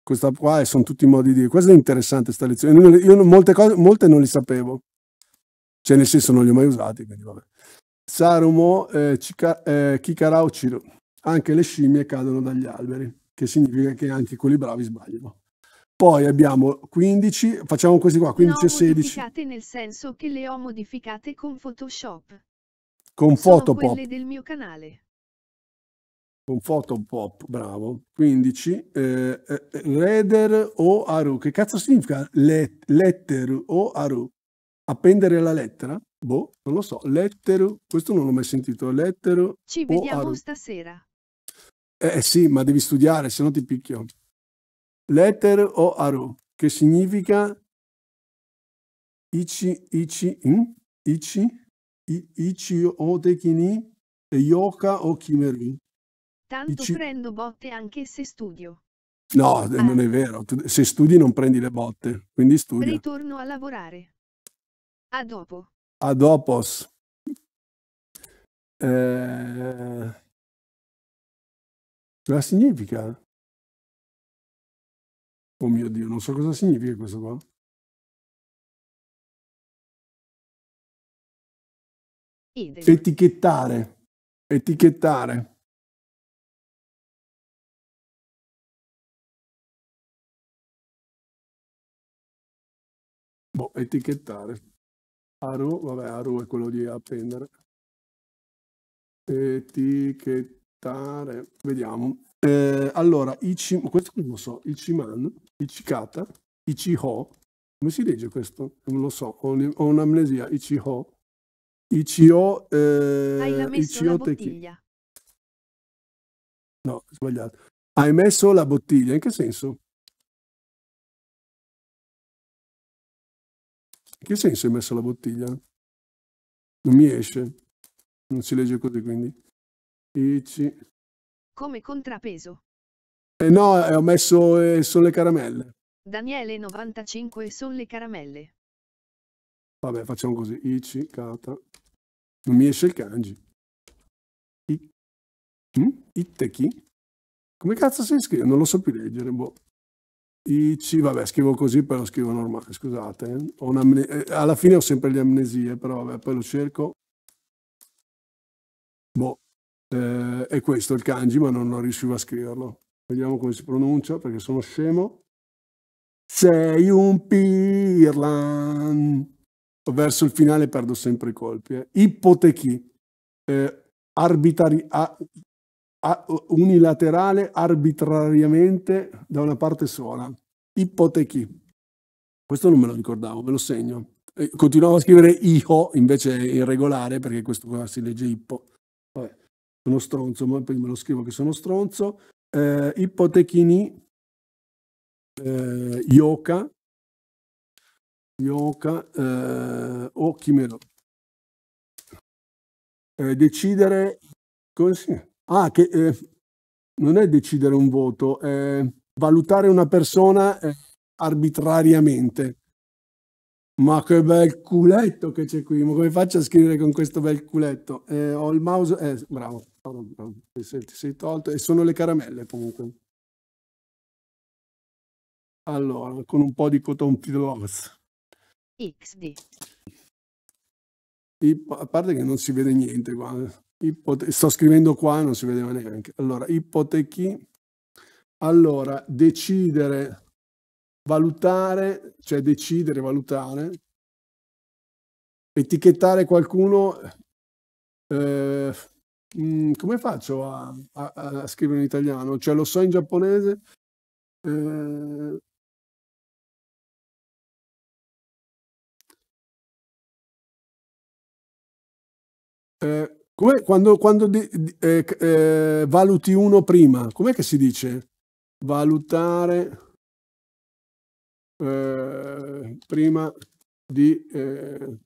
Questa qua sono tutti modi di... Questa è interessante questa lezione. Io molte cose, molte non le sapevo. Cioè nel senso non li ho mai usati, quindi vabbè. Sarumo eh, Chika, eh, Kikarao Ciro. Anche le scimmie cadono dagli alberi, che significa che anche quelli bravi sbagliano. Poi abbiamo 15, facciamo questi qua, 15 e 16. Le ho modificate nel senso che le ho modificate con Photoshop. Con Sono Photoshop. quelle del mio canale con Photon Pop, bravo. 15, eh, eh, o Aru. Che cazzo significa Let, letter o Aru? Appendere la lettera? Boh, non lo so. Letter, questo non l'ho mai sentito. Letter Ci vediamo aru. stasera. Eh sì, ma devi studiare, se no ti picchio. Letter o Aru, che significa Ichi, Ichi, in? Hm? Ichi, Ichi o Tekini e Yoka o Kimeru. Tanto ci... prendo botte anche se studio. No, ah. non è vero. Se studi non prendi le botte, quindi studio. Ritorno a lavorare. A dopo. A dopos. Eh... Cosa significa? Oh mio Dio, non so cosa significa questo qua. Idem. Etichettare. Etichettare. boh, etichettare. Arrow, vabbè, aru è quello di appendere. Etichettare, vediamo. Eh, allora, Ichi, questo non lo so, Ichiman, Ichikata, Ichiho, come si legge questo? Non lo so, ho, ho un'amnesia, Ichiho. Ichio, eh, Hai la No, sbagliato. Hai messo la bottiglia, in che senso? Che senso hai messo la bottiglia? Non mi esce. Non si legge così, quindi. IC. Come contrapeso. Eh no, eh, ho messo eh, sono le caramelle. Daniele 95 sono le caramelle. Vabbè, facciamo così. IC, kata. Non mi esce il kanji. I... Mm? Hm? Iteki? Come cazzo si scrive? Non lo so più leggere, boh. IC, vabbè, scrivo così, poi lo scrivo normale, scusate. Eh, alla fine ho sempre le amnesie, però vabbè, poi lo cerco. Boh, eh, è questo il kanji, ma non, non riuscivo a scriverlo. Vediamo come si pronuncia, perché sono scemo. Sei un pirlan. Verso il finale perdo sempre i colpi. Eh. Ipotechi. Eh, arbitari, unilaterale arbitrariamente da una parte sola. Ipotechi. Questo non me lo ricordavo, ve lo segno. Eh, continuavo a scrivere IHO invece irregolare perché questo qua si legge IPPO. Vabbè, sono stronzo, ma poi me lo scrivo che sono stronzo. Eh, ipotechini, eh, IOCA, Yoka eh, o Chimero. Eh, decidere così Ah, che eh, non è decidere un voto, è valutare una persona eh, arbitrariamente. Ma che bel culetto che c'è qui, ma come faccio a scrivere con questo bel culetto? Eh, ho il mouse, eh, bravo, bravo, bravo. sei, ti sei tolto e sono le caramelle comunque. Allora, con un po' di cotton pillows. XD. a parte che non si vede niente qua. Eh. Ipote- sto scrivendo qua, non si vedeva neanche. Allora, ipotechi. Allora, decidere, valutare, cioè decidere, valutare, etichettare qualcuno. Eh, mh, mm, come faccio a, a, a, scrivere in italiano? Cioè, lo so in giapponese. Eh, eh, come quando, quando di, di, eh, eh, valuti uno prima, com'è che si dice? Valutare eh, prima di... Eh,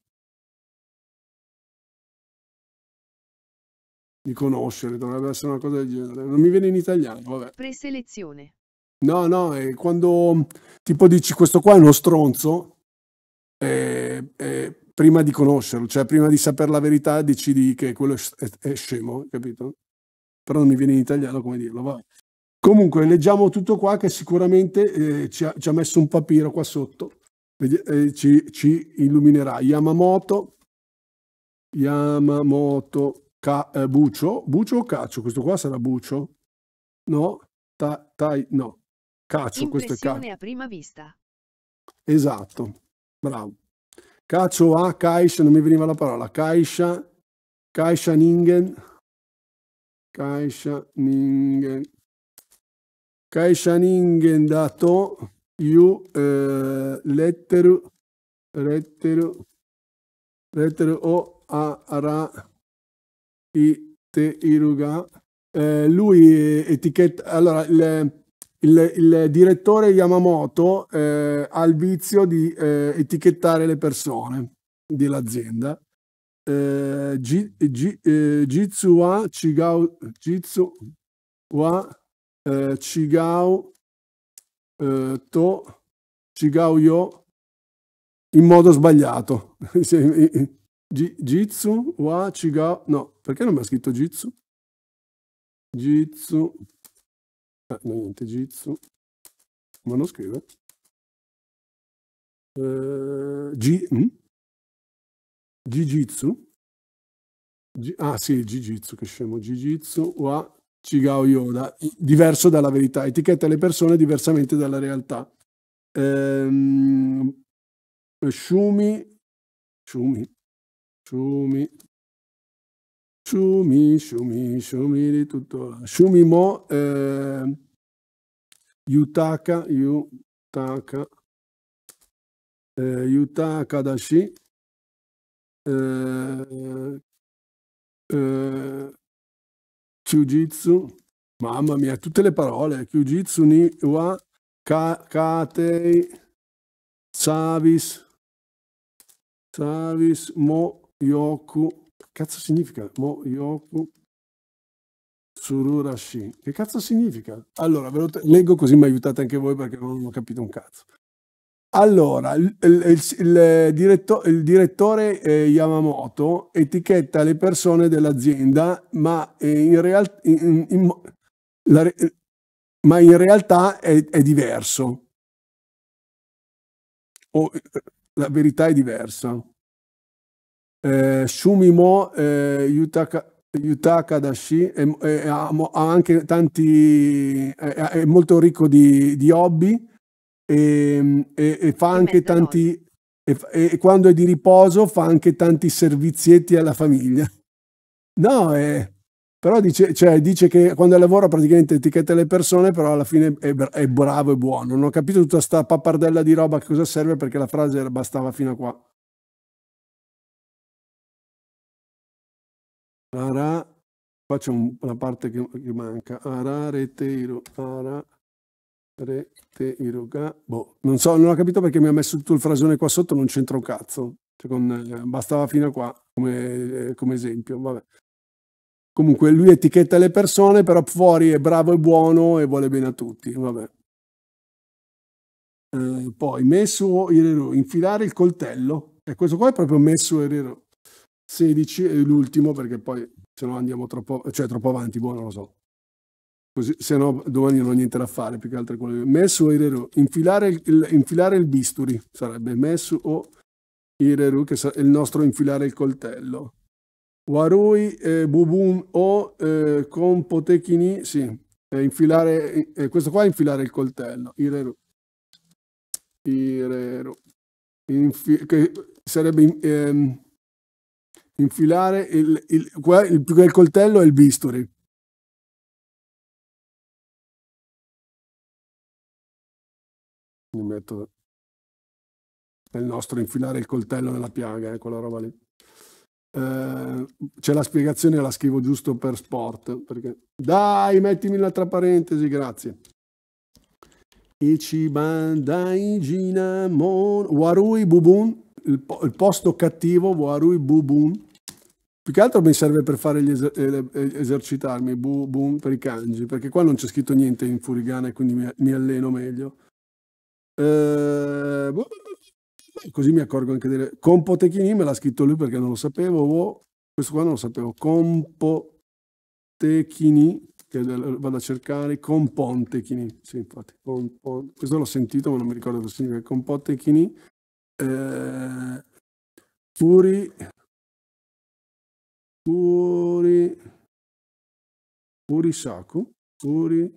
di conoscere, dovrebbe essere una cosa del genere. Non mi viene in italiano, vabbè. Preselezione. No, no, è quando tipo dici questo qua è uno stronzo, è, è prima di conoscerlo, cioè prima di sapere la verità decidi che quello è, è scemo, capito? Però non mi viene in italiano come dirlo, vai. Comunque leggiamo tutto qua che sicuramente eh, ci, ha, ci, ha, messo un papiro qua sotto, eh, ci, ci, illuminerà. Yamamoto, Yamamoto Ka, eh, Buccio, Buccio o Caccio? Questo qua sarà Bucio? No, ta, tai, no. Caccio, questo è Caccio. a prima vista. Esatto, bravo. Cacio A, Kaisha, non mi veniva la parola, Kaisha, Kaisha Ningen, Kaisha Ningen, Kaisha Ningen dato you eh, letteru, letteru, letteru o a ra i te iruga. Eh, lui eh, etichetta, allora, il, il, il direttore Yamamoto eh, ha il vizio di eh, etichettare le persone dell'azienda. Eh, G, G, eh, Jitsuwa Chigao, Jitsuwa eh, Chigao eh, To Chigao Yo in modo sbagliato. Jitsu wa Chigao. No, perché non mi ha scritto Jitsu? Jitsu Ah, no, niente, Jitsu. Ma non scrive. Uh, G... Mm? Jiu-Jitsu. G... Ah sì, Jiu-Jitsu, che scemo. Jijitsu. jitsu wa Chigao Yoda. Diverso dalla verità. Etichetta le persone diversamente dalla realtà. Um, Shumi, Shumi, Shumi, Shumi, Shumi, Shumi di tutto. Mo, eh, Yutaka, Yutaka, eh, Yutaka Dashi, eh, eh, Kyujitsu, mamma mia, tutte le parole, Kyujitsu ni wa ka, Katei, Savis, Savis mo yoku. Cazzo significa? Mo Yoku Tsururashi. Che cazzo significa? Allora, ve lo leggo così mi aiutate anche voi perché non ho capito un cazzo. Allora, il, il, il, diretto, il direttore eh, Yamamoto etichetta le persone dell'azienda, ma, eh, in, real, in, in, la, ma in, realtà è, è diverso. O, la verità è diversa eh, Shumimo eh, Yutaka, Yutaka Dashi è, è, ha, anche tanti, è, è molto ricco di, di hobby e, ehm, e, e fa anche tanti, e, e, quando è di riposo fa anche tanti servizietti alla famiglia. No, è, però dice, cioè, dice che quando lavora praticamente etichetta le persone, però alla fine è, è bravo e buono. Non ho capito tutta questa pappardella di roba che cosa serve perché la frase bastava fino a qua. Ara, faccio una parte che, che manca, Ara, Reteiro, Ara, Reteiroga, boh, non so, non ho capito perché mi ha messo tutto il frasone qua sotto, non c'entra un cazzo, cioè con, eh, bastava fino a qua come, eh, come esempio, vabbè. Comunque lui etichetta le persone, però fuori è bravo e buono e vuole bene a tutti, vabbè. Eh, poi messo infilare il coltello, e questo qua è proprio messo Irero. 16 e l'ultimo perché poi se no andiamo troppo, cioè, troppo avanti, buono non lo so. Così, se no domani non ho niente da fare, più che altro quello. Messo o Ireru, infilare il, il, infilare il bisturi sarebbe messo o Ireru, che è il nostro infilare il coltello. Warui, eh, Bubun o eh, con sì, eh, infilare, eh, questo qua è infilare il coltello, Ireru. Ireru. Infi che sarebbe... Ehm, infilare il, il, il, il coltello e il bisturi. Mi metto è il nostro infilare il coltello nella piaga, eh, quella roba lì. Eh, c'è la spiegazione, la scrivo giusto per sport. Perché... Dai, mettimi un'altra parentesi, grazie. Ichibandai Ginamon Warui Bubun, il, po- il posto cattivo Warui Bubun più che altro mi serve per fare gli eser eh, eh, esercitarmi, boom, boom, per i kanji, perché qua non c'è scritto niente in furigana e quindi mi, mi alleno meglio. Eh, boh, così mi accorgo anche delle... Compo Techini me l'ha scritto lui perché non lo sapevo, oh, questo qua non lo sapevo. Compo Techini, che vado a cercare, Compon Techini, sì infatti, compon... questo l'ho sentito ma non mi ricordo cosa significa, Compon Techini. Eh, Furi Uri, Urisaku, Uri,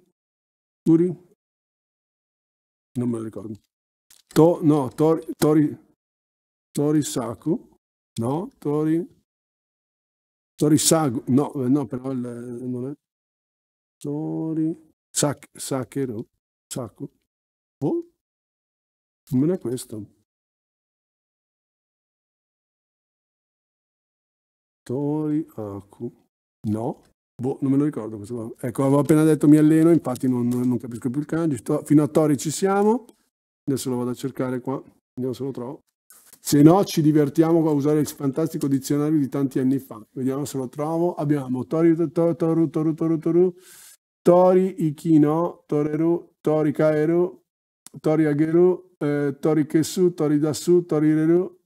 Uri, non me lo ricordo. To, no, Tori, Tori, Torisaku, no, Tori, Torisagu, no, eh, no, però il, eh, non è. Tori, Sak, Sakeru, Saku, boh, non è questo. attori, Aku, ah, no, boh, non me lo ricordo questo qua. Ecco, avevo appena detto mi alleno, infatti non, non capisco più il kanji, Sto, fino a Tori ci siamo, adesso lo vado a cercare qua, vediamo se lo trovo. Se no ci divertiamo a usare il fantastico dizionario di tanti anni fa, vediamo se lo trovo. Abbiamo Tori, Toru, Toru, Toru, Toru, toru Tori, Ikino, Toreru, Tori Kaeru, Tori Ageru, eh, Tori Kesu, Tori Dasu, Tori Reru,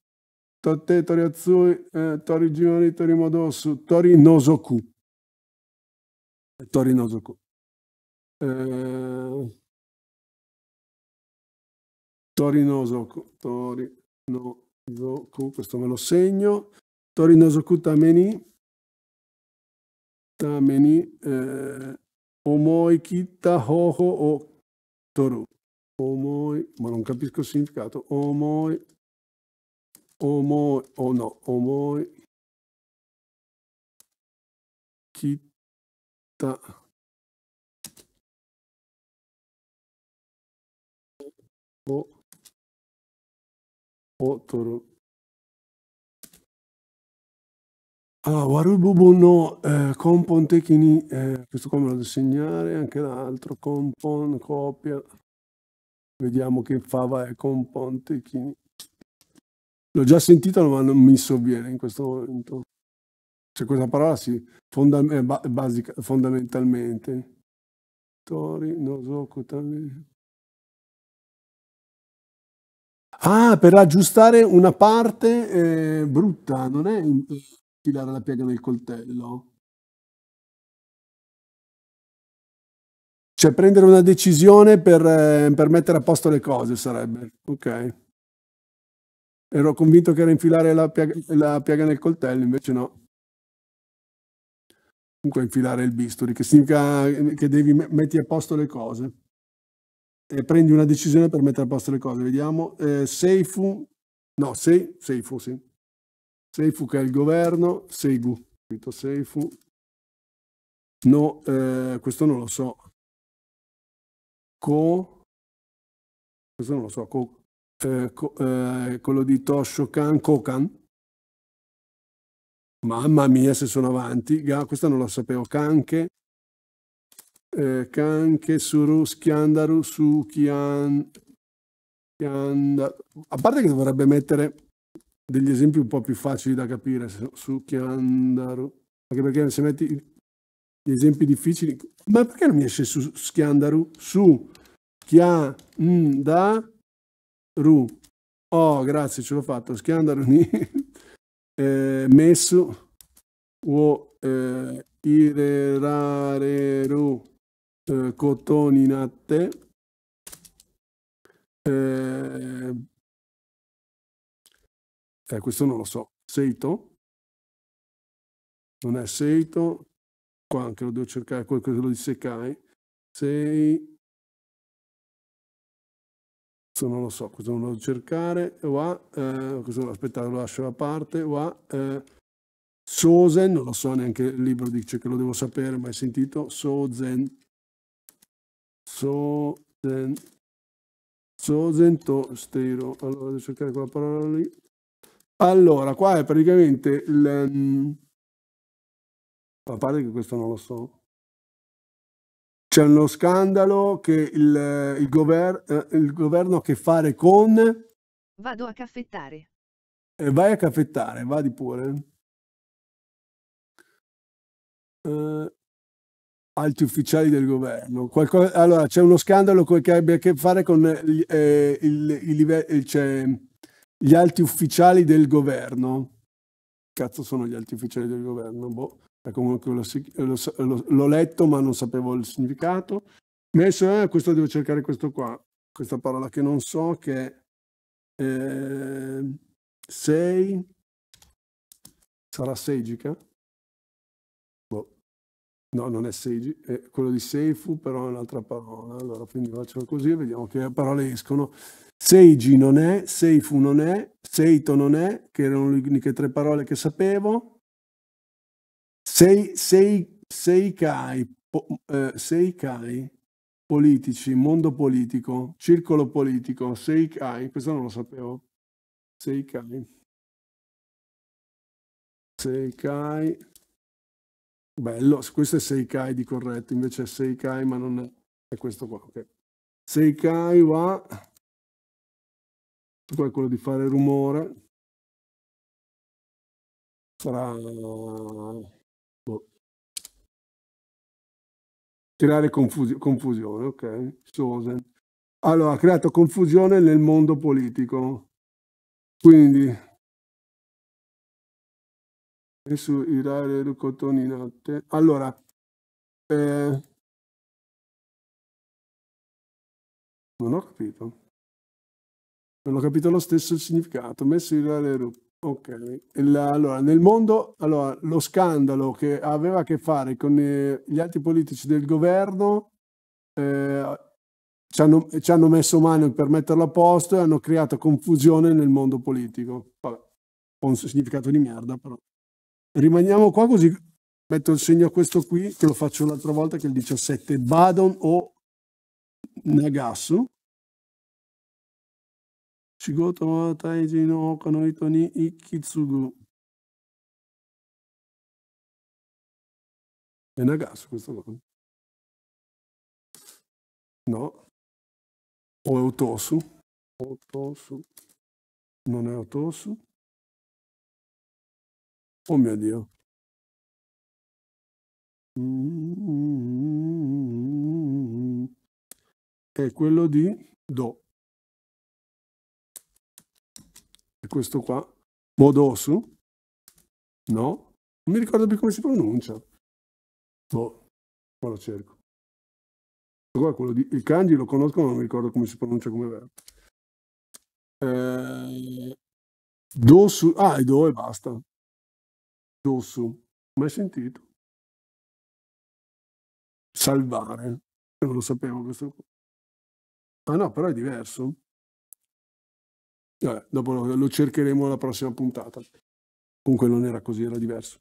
Totte, Tori Azui, eh, Tori Gioni, Tori Modosu, Tori Nosoku. Tori Nosoku. Eh, Tori Nosoku. Tori Nosoku, questo me lo segno. Tori Nosoku Tameni. Tameni. Eh, omoi Kitta Hoho o Toru. Omoi, ma non capisco il significato. Omoi 思い、おの、思い切ったを、を取る。Allora, Warububu no eh, compon techni, eh, questo come lo devo segnare, anche l'altro compon, copia, vediamo che fava è eh, compon techni. L'ho già sentita, ma non mi sovviene in questo momento. Cioè, questa parola sì, fonda basica, fondamentalmente. Tori, Nosoku, Ah, per aggiustare una parte eh, brutta, non è tirare la piega nel coltello. Cioè prendere una decisione per, eh, per mettere a posto le cose sarebbe. Ok. Ero convinto che era infilare la piaga, la piaga nel coltello, invece no. Comunque infilare il bisturi, che significa che devi metti a posto le cose. E prendi una decisione per mettere a posto le cose. Vediamo. Eh, Seifu, no, sei, Seifu, sì. Seifu che è il governo, Seigu, scritto Seifu. No, eh, questo non lo so. Co, questo non lo so, co, eh, eh, quello di Toshokan Kokan. Mamma mia se sono avanti, Ga, questa non la sapevo, Kanke, eh, Kanke Suru Schiandaru Su, Kian. a parte che dovrebbe mettere degli esempi un po' più facili da capire, Su, Sukiandaru, anche perché se metti gli esempi difficili, ma perché non mi esce su Schiandaru? Su, Kian, da Ru. Oh, grazie, ce l'ho fatto. Scandalo ni. eh, messo. Wo eh, irerare ru. Eh, cotoninatte. Eh, eh, questo non lo so. Seito? Non è Seito. Qua anche lo devo cercare, qualcosa di Sekai. Sei non lo so cosa non lo cercare qua eh, aspettate lo lascio da parte qua eh, Sozen non lo so neanche il libro dice che lo devo sapere mai sentito Sozen Sozen Sozen Tostero allora devo cercare quella parola lì allora qua è praticamente il, mm, a parte che questo non lo so c'è uno scandalo che il, eh, il, gover, eh, il governo ha a che fare con... Vado a caffettare. Eh, vai a caffettare, vadi pure. Eh, alti ufficiali del governo. Qualcosa, allora, c'è uno scandalo che abbia a che fare con eh, eh il, il, eh, cioè, gli alti ufficiali del governo. Cazzo sono gli alti ufficiali del governo? Boh comunque eh, l'ho letto ma non sapevo il significato. Messo, eh, questo devo cercare questo qua, questa parola che non so che eh, sei, sarà seigica? Boh. No, non è seigi, è quello di seifu, però è un'altra parola. Allora, quindi faccio così e vediamo che parole escono. Seigi non è, seifu non è, seito non è, che erano le uniche tre parole che sapevo sei, sei, sei, cai, po, eh, sei cai politici, mondo politico, circolo politico, sei cai, questo non lo sapevo, sei cai, sei cai, bello, questo è sei cai di corretto, invece è sei cai ma non è, è questo qua, ok. Sei cai va, poi quello di fare rumore, sarà creare confusi- confusione, ok? Sosen. Allora, ha creato confusione nel mondo politico. Quindi, su Irare Cotoninate. Allora, eh, non ho capito. Non ho capito lo stesso significato. Messo rare Irare Ok, allora nel mondo allora, lo scandalo che aveva a che fare con eh, gli altri politici del governo eh, ci, hanno, ci, hanno, messo mano per metterlo a posto e hanno creato confusione nel mondo politico. Vabbè, un significato di merda però. Rimaniamo qua così metto il segno a questo qui che lo faccio un'altra volta che è il 17 Badon o Nagasu 仕事は胎児の他の人に引き継ぐ。え、なんか、そこそこ。の、お落とす。落とす。のね、落とす。おめでよ。うん。え、quello di do。questo qua, Modosu, no? Non mi ricordo più come si pronuncia. Boh, ma lo cerco. Qua quello di, il kanji lo conosco, ma non mi ricordo come si pronuncia come verbo. Eh, dosu, ah, e do e basta. Dosu, mai sentito? Salvare, non lo sapevo questo. qua. Ah no, però è diverso. Vabbè, eh, dopo lo, lo cercheremo alla prossima puntata. Comunque non era così, era diverso.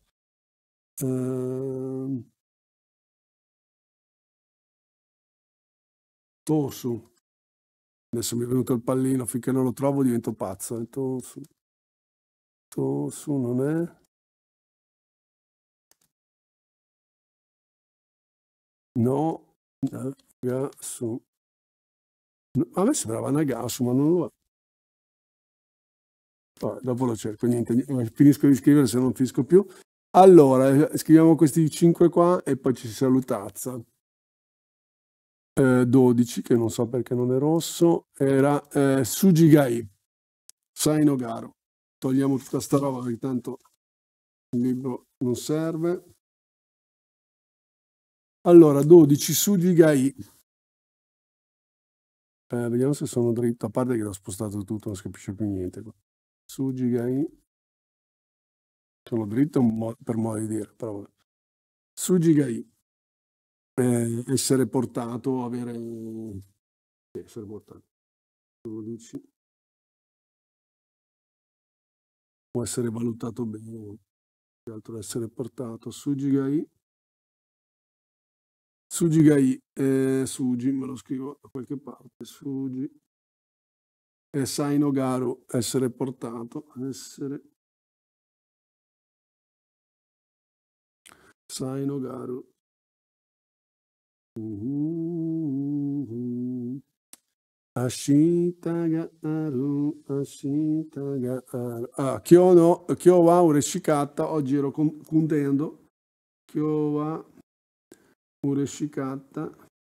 Uh... Ehm, Tosu. Adesso mi è venuto il pallino, finché non lo trovo divento pazzo. Tosu. Eh. Tosu non è. No, Nagasu. A me sembrava Nagasu, ma non lo è. Vabbè, dopo lo cerco, niente, eh, finisco di scrivere se non finisco più. Allora, eh, scriviamo questi 5 qua e poi ci si salutazza. Eh, 12, che non so perché non è rosso, era eh, Sujigai, Sainogaro. Togliamo tutta sta roba perché tanto il libro non serve. Allora, 12, Sujigai. Eh, vediamo se sono dritto, a parte che l'ho spostato tutto, non si capisce più niente. Qua su Gigai, sono dritto per modo di dire, però su Gigai, eh, essere portato, avere, essere portato, 12, può essere valutato bene, più altro essere portato su Gigai, Sugigai, eh, Sugi, me lo scrivo da qualche parte, Sugi, e Sainogaru, essere portato, essere Sainogaru. Ashita Garu, Ashita Garu. Ah, Kyo no, Kyo wa ureshikatta, oggi ero contendo. Kyo wa ureshikatta.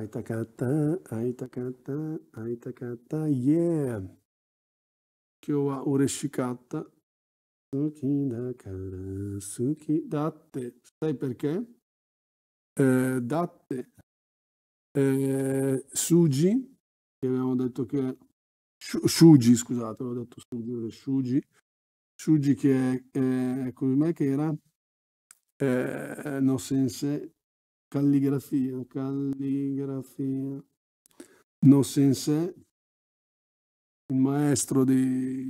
Aitakata, Aitakata, Aitakata, yeah! Kyo wa ureshikatta. Suki da suki datte. Sai perché? Eh, eh sugi, che detto che... Shuji, scusate, l'ho detto Sugi, Shuji. che come me, che era eh, no sense calligrafia, calligrafia, no sensei, il maestro di,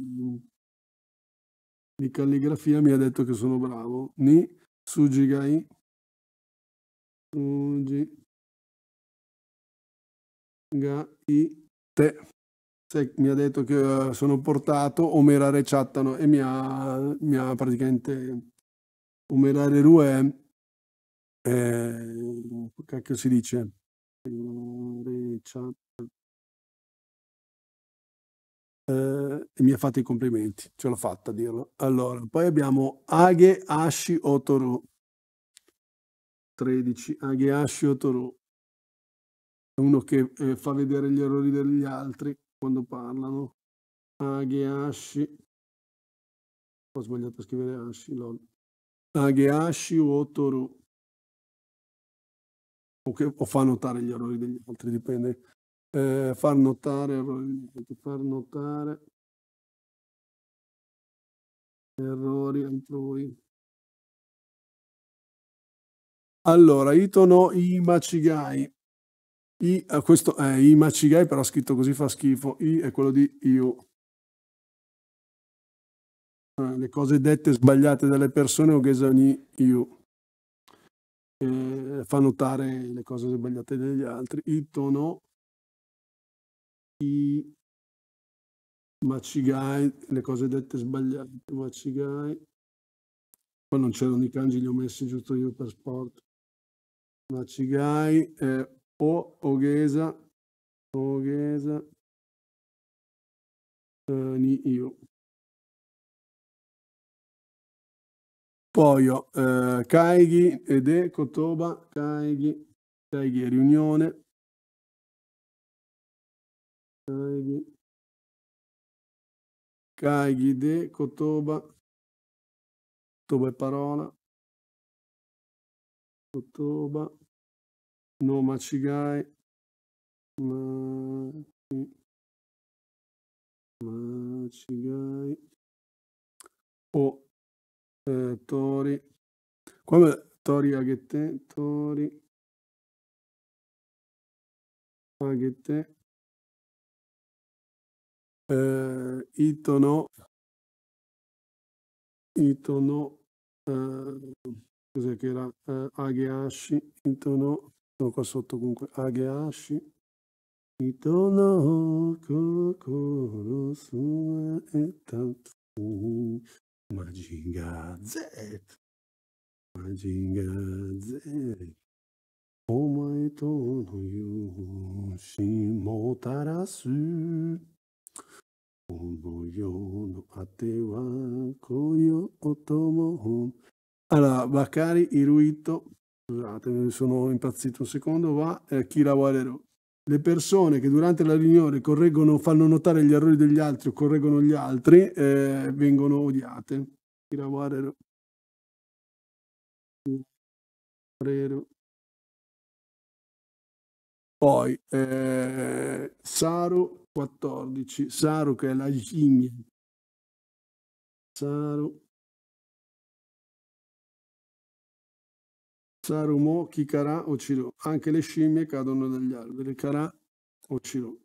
di calligrafia mi ha detto che sono bravo, ni sujigai, sujigai te. Se mi ha detto che eh, sono portato, Omera Reciattano e mi ha, mi ha praticamente Omera Reru eh, che si dice ehm, e mi ha fatto i complimenti ce l'ho fatta a dirlo allora poi abbiamo Aghe Ashi Otoro 13 Aghe Ashi Otoro è uno che eh, fa vedere gli errori degli altri quando parlano Aghe Ashi ho sbagliato a scrivere Ashi lol Aghe Ashi Otoro o, che, o fa notare gli errori degli altri, dipende. Eh, far notare errori, far notare errori altrui. Allora, Itono i macigai. Eh, I, questo è i macigai, però scritto così fa schifo. I è quello di io. Eh, le cose dette sbagliate dalle persone o Gesani io eh, fa notare le cose sbagliate degli altri, il tono, i macigai, le cose dette sbagliate, macigai, poi non c'erano i kanji, li ho messi giusto io per sport, macigai, eh, o ogesa, ogesa, eh, ni io. Poi ho eh, Caighi, Ede, Cotoba, Caighi, Caighi e Riunione. Caighi. Caighi, De, Cotoba. Cotoba è Parola. Cotoba. No Cigai. Ma... Macigai. O oh, eh, Tori. Come Tori Aghette? Tori Aghette. Eh, Itono. Itono. Eh, cos'è che era? Eh, Ageashi. Itono. Sono qua sotto comunque. Agheashi Itono kokoro sua e tanto マジガゼッマジガゼッお前との友人もたらすこの世の果ては今夜とも alla b a c c s c u s a t e sono impazzito un secondo, va eh, k i l a v u o l e le persone che durante la riunione correggono, fanno notare gli errori degli altri o correggono gli altri eh, vengono odiate. Tiraware. Poi eh, Saro 14, Saro che è la gigna. Saro Sarumo Kikara Ochiro. Anche le scimmie cadono dagli alberi. Kara Ochiro.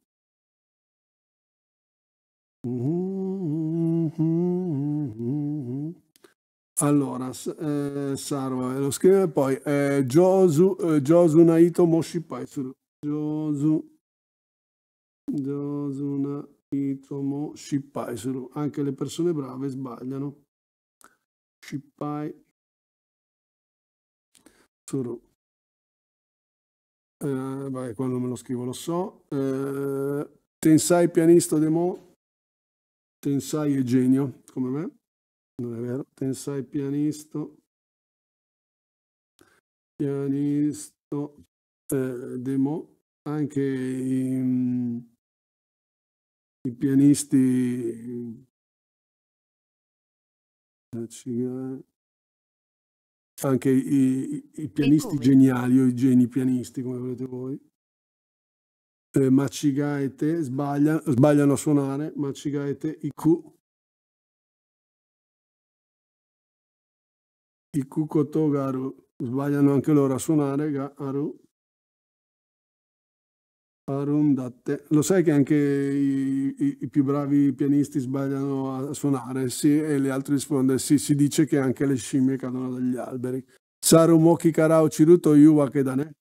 Allora, eh, Sarva eh, lo scrive poi eh, Josu, eh, Josu Naito Moshipai Suru. Josu, Josu Naito Moshipai Suru. Anche le persone brave sbagliano. Shippai Suru. Eh, vabbè, quando me lo scrivo lo so. Eh, Tensai pianista demo. Tensai è genio, come me. Non è vero. Tensai pianista. Pianista eh, demo. Anche i, i pianisti. Eh, anche i, i pianisti geniali o i geni pianisti, come volete voi. Eh, Machiga e te sbaglia, sbagliano a suonare, Machiga e te IQ. IQ Kotogaru sbagliano anche loro a suonare, Garu. Arrondate. Lo sai che anche i, i, i, più bravi pianisti sbagliano a suonare, sì, e gli altri rispondono, sì, si dice che anche le scimmie cadono dagli alberi. Sarumoki Karao Ciruto Yuwa Kedane.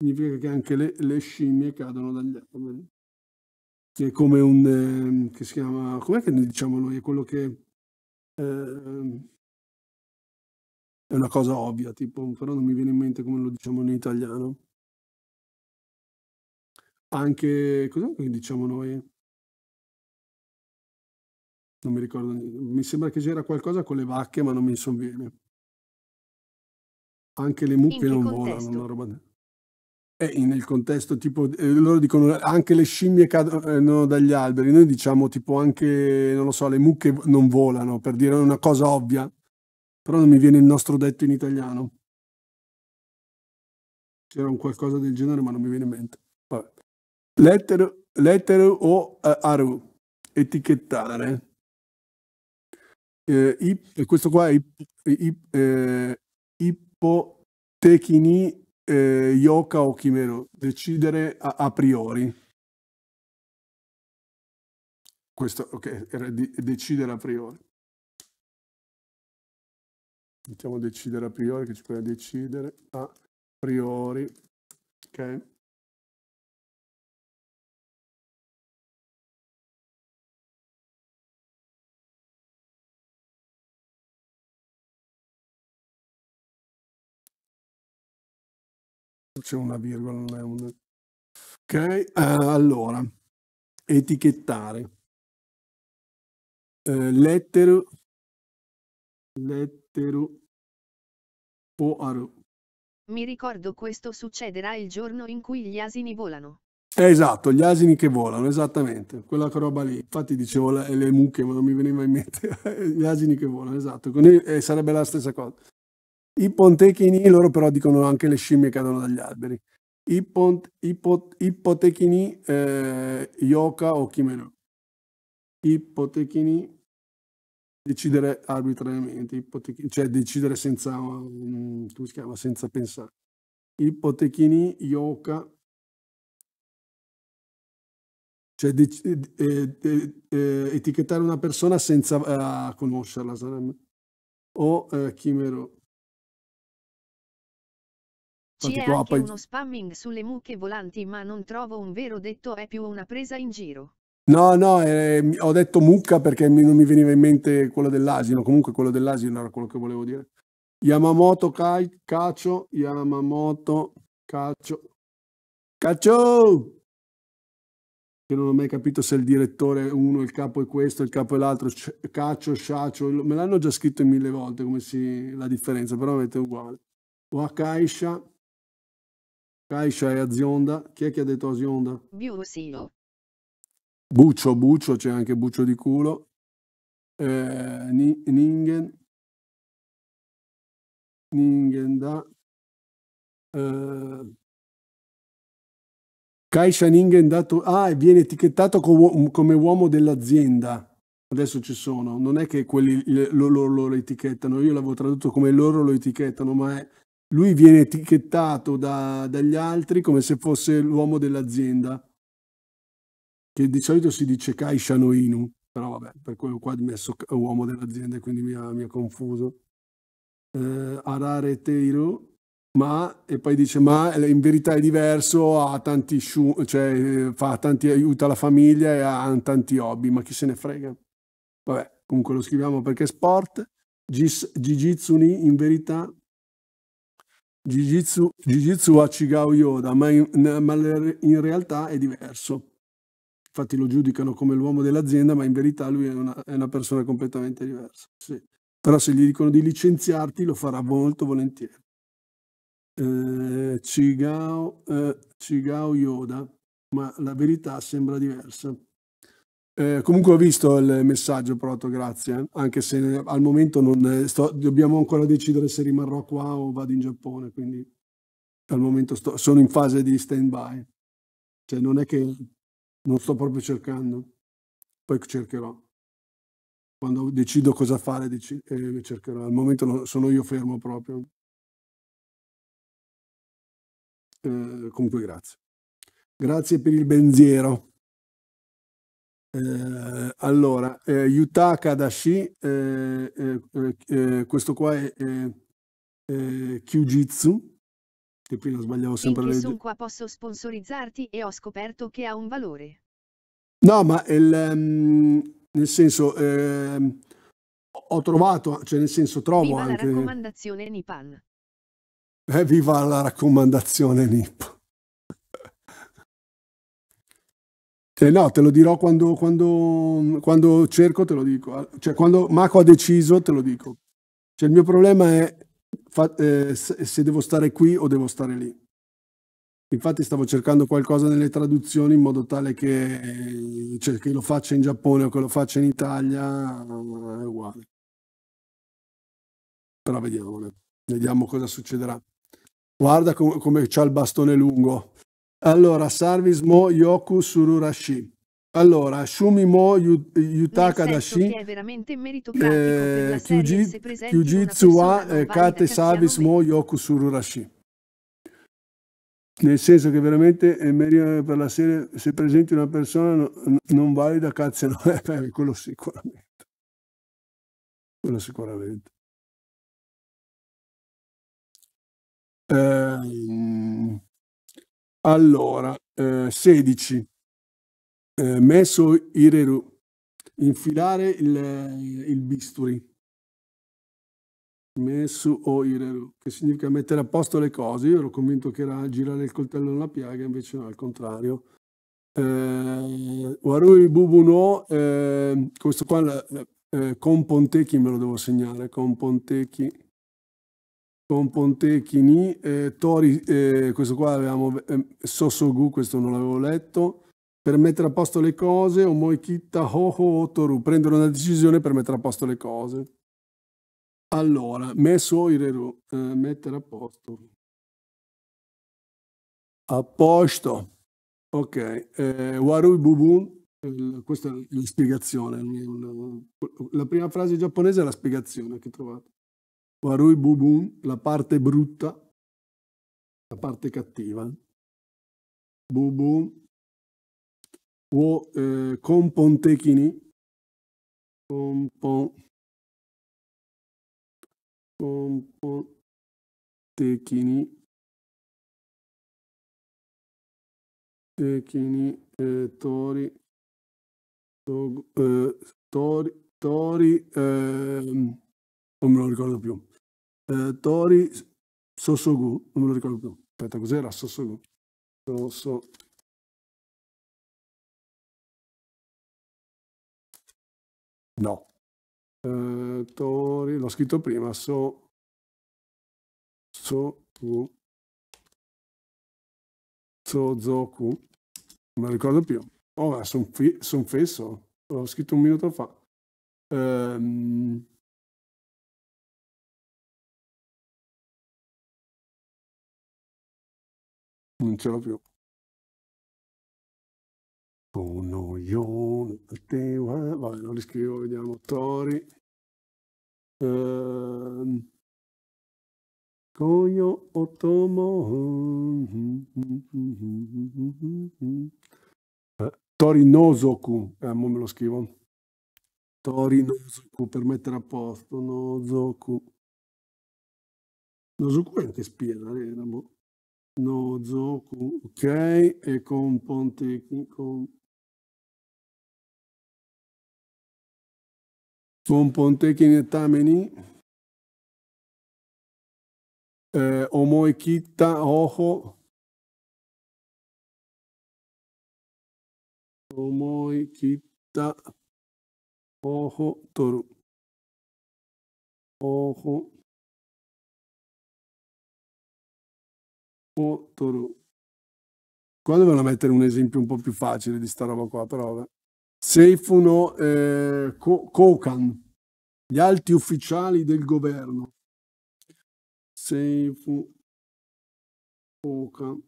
Significa che anche le, le, scimmie cadono dagli alberi. Che è come un... Eh, che si chiama... com'è che diciamo noi? È quello che... Eh, è una cosa ovvia, tipo, però non mi viene in mente come lo diciamo in italiano anche, cosa diciamo noi? Non mi ricordo, mi sembra che c'era qualcosa con le vacche, ma non mi sovviene. Anche le mucche non contesto? volano, una roba... Di... Eh, nel contesto tipo, eh, loro dicono anche le scimmie cadono ehm, dagli alberi, noi diciamo tipo anche, non lo so, le mucche non volano, per dire una cosa ovvia, però non mi viene il nostro detto in italiano. C'era un qualcosa del genere, ma non mi viene in mente. Letter, letter o eh, aru etichettare. Eh, ip, eh, questo qua è ip, eh, ip, eh, ippotechini eh, yoka o chimeno, decidere a, a priori. Questo, ok, era di, decidere a priori. mettiamo decidere a priori, che ci puoi decidere a priori, ok? c'è una virgola, non è un... Ok, eh, allora, etichettare. Eh, lettero, lettero, poaro. Mi ricordo questo succederà il giorno in cui gli asini volano. Eh, esatto, gli asini che volano, esattamente, quella roba lì. Infatti dicevo la, le mucche, ma non mi veniva in mente gli asini che volano, esatto. Con, eh, sarebbe la stessa cosa. I pontechini, loro però dicono anche le scimmie cadono dagli alberi. I pont, ipot, ipotechini, eh, yoka o kimeno. Ipotechini, decidere arbitrariamente, cioè decidere senza, um, come si chiama, senza pensare. Ipotechini, Ioca, cioè di, eh, eh, eh, eh, etichettare una persona senza eh, conoscerla sarebbe. o eh, chimero c'è anche uno spamming sulle mucche volanti ma non trovo un vero detto è più una presa in giro. No, no, eh, ho detto mucca perché non mi veniva in mente quello dell'asino, comunque quello dell'asino era quello che volevo dire. Yamamoto Kai, Cacio, Yamamoto Cacio. Cacio! Che non ho mai capito se il direttore è uno, il capo è questo, il capo è l'altro, Cacio, Sciacio, me l'hanno già scritto mille volte come si, la differenza, però avete uguale. Wakaisha, Caixa e Azionda. Chi è che ha detto Azionda? Biusino. Buccio, Buccio, c'è anche Buccio di culo. Eh, Ningen. Ningen da. Eh, Kaisha Ningen dato, ah, viene etichettato come uomo dell'azienda. Adesso ci sono, non è che quelli lo, lo, lo, etichettano, io l'avevo tradotto come loro lo etichettano, ma è lui viene etichettato da, dagli altri come se fosse l'uomo dell'azienda, che di solito si dice Kai Shanoinu, però vabbè, per quello qua ho messo uomo dell'azienda, e quindi mi ha, mi ha confuso. Eh, Arare Teiro, ma, e poi dice, ma in verità è diverso, ha tanti shu, cioè eh, fa tanti, aiuta la famiglia e ha tanti hobby, ma chi se ne frega? Vabbè, comunque lo scriviamo perché è sport. Gis, Jiu-Jitsu in verità Jiu-Jitsu, jiu a Chigao Yoda, ma, in, ma in realtà è diverso infatti lo giudicano come l'uomo dell'azienda, ma in verità lui è una, è una persona completamente diversa. Sì. Però se gli dicono di licenziarti lo farà molto volentieri. Eh, Cigao, eh, Chigao Yoda, ma la verità sembra diversa. Eh, comunque ho visto il messaggio, Proto, grazie, eh. anche se al momento non eh, sto, dobbiamo ancora decidere se rimarrò qua o vado in Giappone, quindi al momento sto, sono in fase di stand-by. Cioè non è che non sto proprio cercando, poi cercherò. Quando decido cosa fare eh, cercherò, al momento no, sono io fermo proprio. Eh, comunque grazie. Grazie per il benziero. Eh, allora, eh, Yutaka Dashi, eh, eh, eh, eh, questo qua è eh, Kyujitsu, che prima sbagliavo sempre. Perché sono qua, posso sponsorizzarti e ho scoperto che ha un valore. No, ma il, um, nel senso, ehm, ho trovato, cioè nel senso trovo viva anche... la raccomandazione Nipan. viva la raccomandazione Nippon. Eh, no, te lo dirò quando, quando, quando, cerco, te lo dico. Cioè, quando Mako ha deciso, te lo dico. Cioè, il mio problema è fa, eh, se devo stare qui o devo stare lì. Infatti stavo cercando qualcosa nelle traduzioni in modo tale che, cioè, che lo faccia in Giappone o che lo faccia in Italia, è uguale. Però vediamo, vediamo cosa succederà. Guarda com come c'ha il bastone lungo. Allora, Sarvis mo yoku sururashi. Allora, Shumi mo yutaka dashi. Che è veramente meritocratico eh, kyuji, kyujitsu wa eh, kate Sarvis mo yoku sururashi. Nel senso che veramente è meglio per la serie, se presenti una persona no, non valida, cazzo, no, eh, quello sicuramente. Quello sicuramente. Eh, allora, eh, 16. Eh, meso ireru. Infilare il, il bisturi. Messo o ireru, che significa mettere a posto le cose. Io ero convinto che era girare il coltello nella piaga, invece no, al contrario. Eh, Warui Bubuno, eh, questo qua eh, con eh, Pontechi me lo devo segnare, con Pontechi con Pontechini, eh, Tori, eh, questo qua avevamo, eh, Sosogu, questo non l'avevo letto, per mettere a posto le cose, Omoikita, Hoho, Otoru, prendere una decisione per mettere a posto le cose. Allora, Messo Ireru, eh, mettere a posto. A posto. Ok, eh, Warui Bubun, questa è la spiegazione, la prima frase giapponese è la spiegazione che trovate. Warui Bubun, la parte brutta, la parte cattiva. Bubun, o eh, Compontechini, Compon, Compontechini, Techini, eh, Tori, to, eh, Tori, Tori, ehm, non me lo ricordo più eh, Tori Sosogu, non me lo ricordo più. Aspetta, cos'era Sosogu? Soso... No. Eh, Tori, l'ho scritto prima, so... so Sogu. Sozoku. Non me lo ricordo più. Oh, sono fesso. L'ho scritto un minuto fa. eh, non ce l'ho più. Sono io, te, eh, vabbè, non li scrivo, vediamo, Tori. Uh, Koyo Otomo. Uh, Tori Nozoku, eh, me lo scrivo. Tori Nozoku per mettere a posto, Nozoku. Nozoku è anche spia, era eh, boh. nodo con ok e con ponte con, con pontekin ために、えー、思い切った方法思い切った方法取る方法 o Toru. Qua dovevano mettere un esempio un po' più facile di sta roba qua, però vabbè. Eh. Seifu no eh, Kokan, gli alti ufficiali del governo. Seifu Kokan.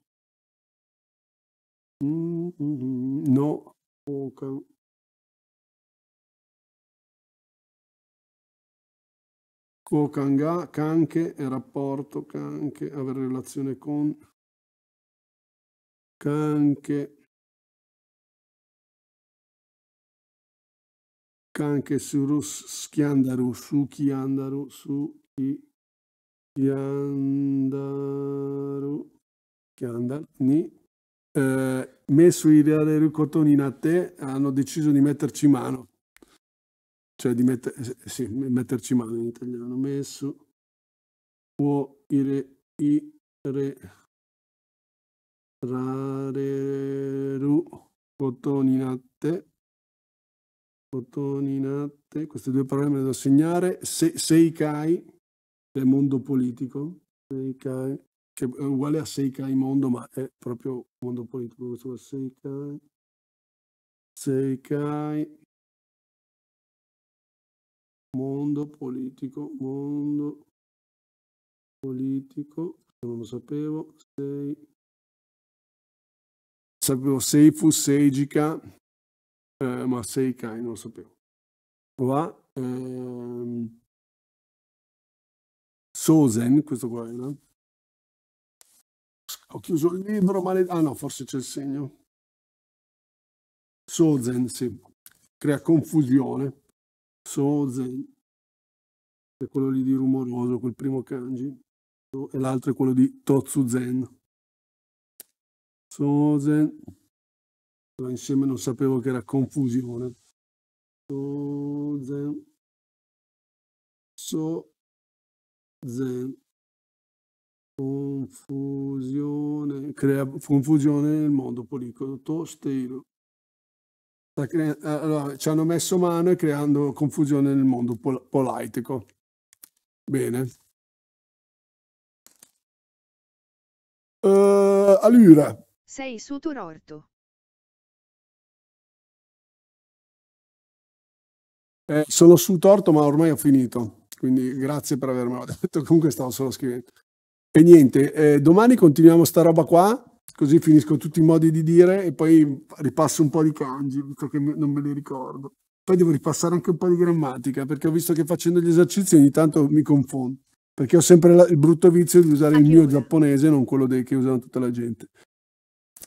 Mm -hmm. No, Kokan. Kokanga, kanke è rapporto, kanke, avere relazione con, kanke, kanke suru, schiandaru, su chiandaru, su chiandaru, chiandar, ni, eh, messo i reali cotonina a te, hanno deciso di metterci mano cioè di mette, eh, sì, metterci mano in italiano, messo, può ire, ire, rareru, cotoninate, cotoninate, queste due parole me le devo segnare, se, seikai del mondo politico, seikai, che è uguale a seikai mondo, ma è proprio mondo politico, questo seikai, seikai, mondo politico, mondo politico, non lo sapevo, sei, sapevo Seifu, Seijica, eh, ma Seikai non lo sapevo. Va, ehm, Sosen, questo qua era. No? Ho chiuso il libro, male... ah no, forse c'è il segno. Sozen, sì, crea confusione So Zen, è quello lì di rumoroso, quel primo kanji, e l'altro è quello di Totsu Zen. So Zen, però insieme non sapevo che era confusione. So Zen, So Zen, confusione, crea confusione nel mondo politico, Tosteiro. Eh, allora, ci hanno messo mano e creando confusione nel mondo pol politico. Bene. Uh, eh, allora. Sei su orto. Eh, sono su torto, ma ormai ho finito. Quindi grazie per avermelo detto. Comunque stavo solo scrivendo. E niente, eh, domani continuiamo sta roba qua. Così finisco tutti i modi di dire e poi ripasso un po' di kanji, visto che non me li ricordo. Poi devo ripassare anche un po' di grammatica, perché ho visto che facendo gli esercizi ogni tanto mi confondo. Perché ho sempre la, il brutto vizio di usare il mio ora? giapponese, non quello dei, che usano tutta la gente.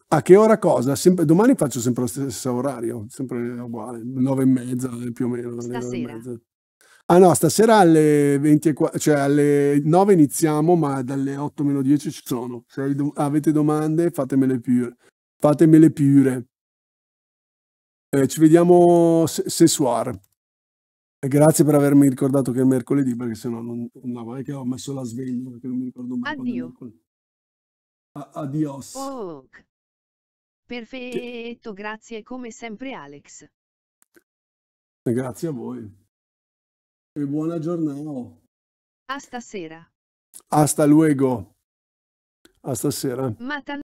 A che ora cosa? Sempre, domani faccio sempre lo stesso orario, sempre uguale, nove e mezza più o meno. Stasera. Ah no, stasera alle, 20 e cioè alle 9 iniziamo, ma dalle 8 meno 10 ci sono. Se avete domande fatemele pure. Fatemele pure. Eh, ci vediamo se, se Grazie per avermi ricordato che è mercoledì, perché sennò non, no, è che ho messo la sveglia, perché non mi ricordo mai. Addio. Adios. Oh, perfetto, grazie come sempre Alex. Grazie a voi e buona giornata. A stasera. Hasta luego. A stasera. Matan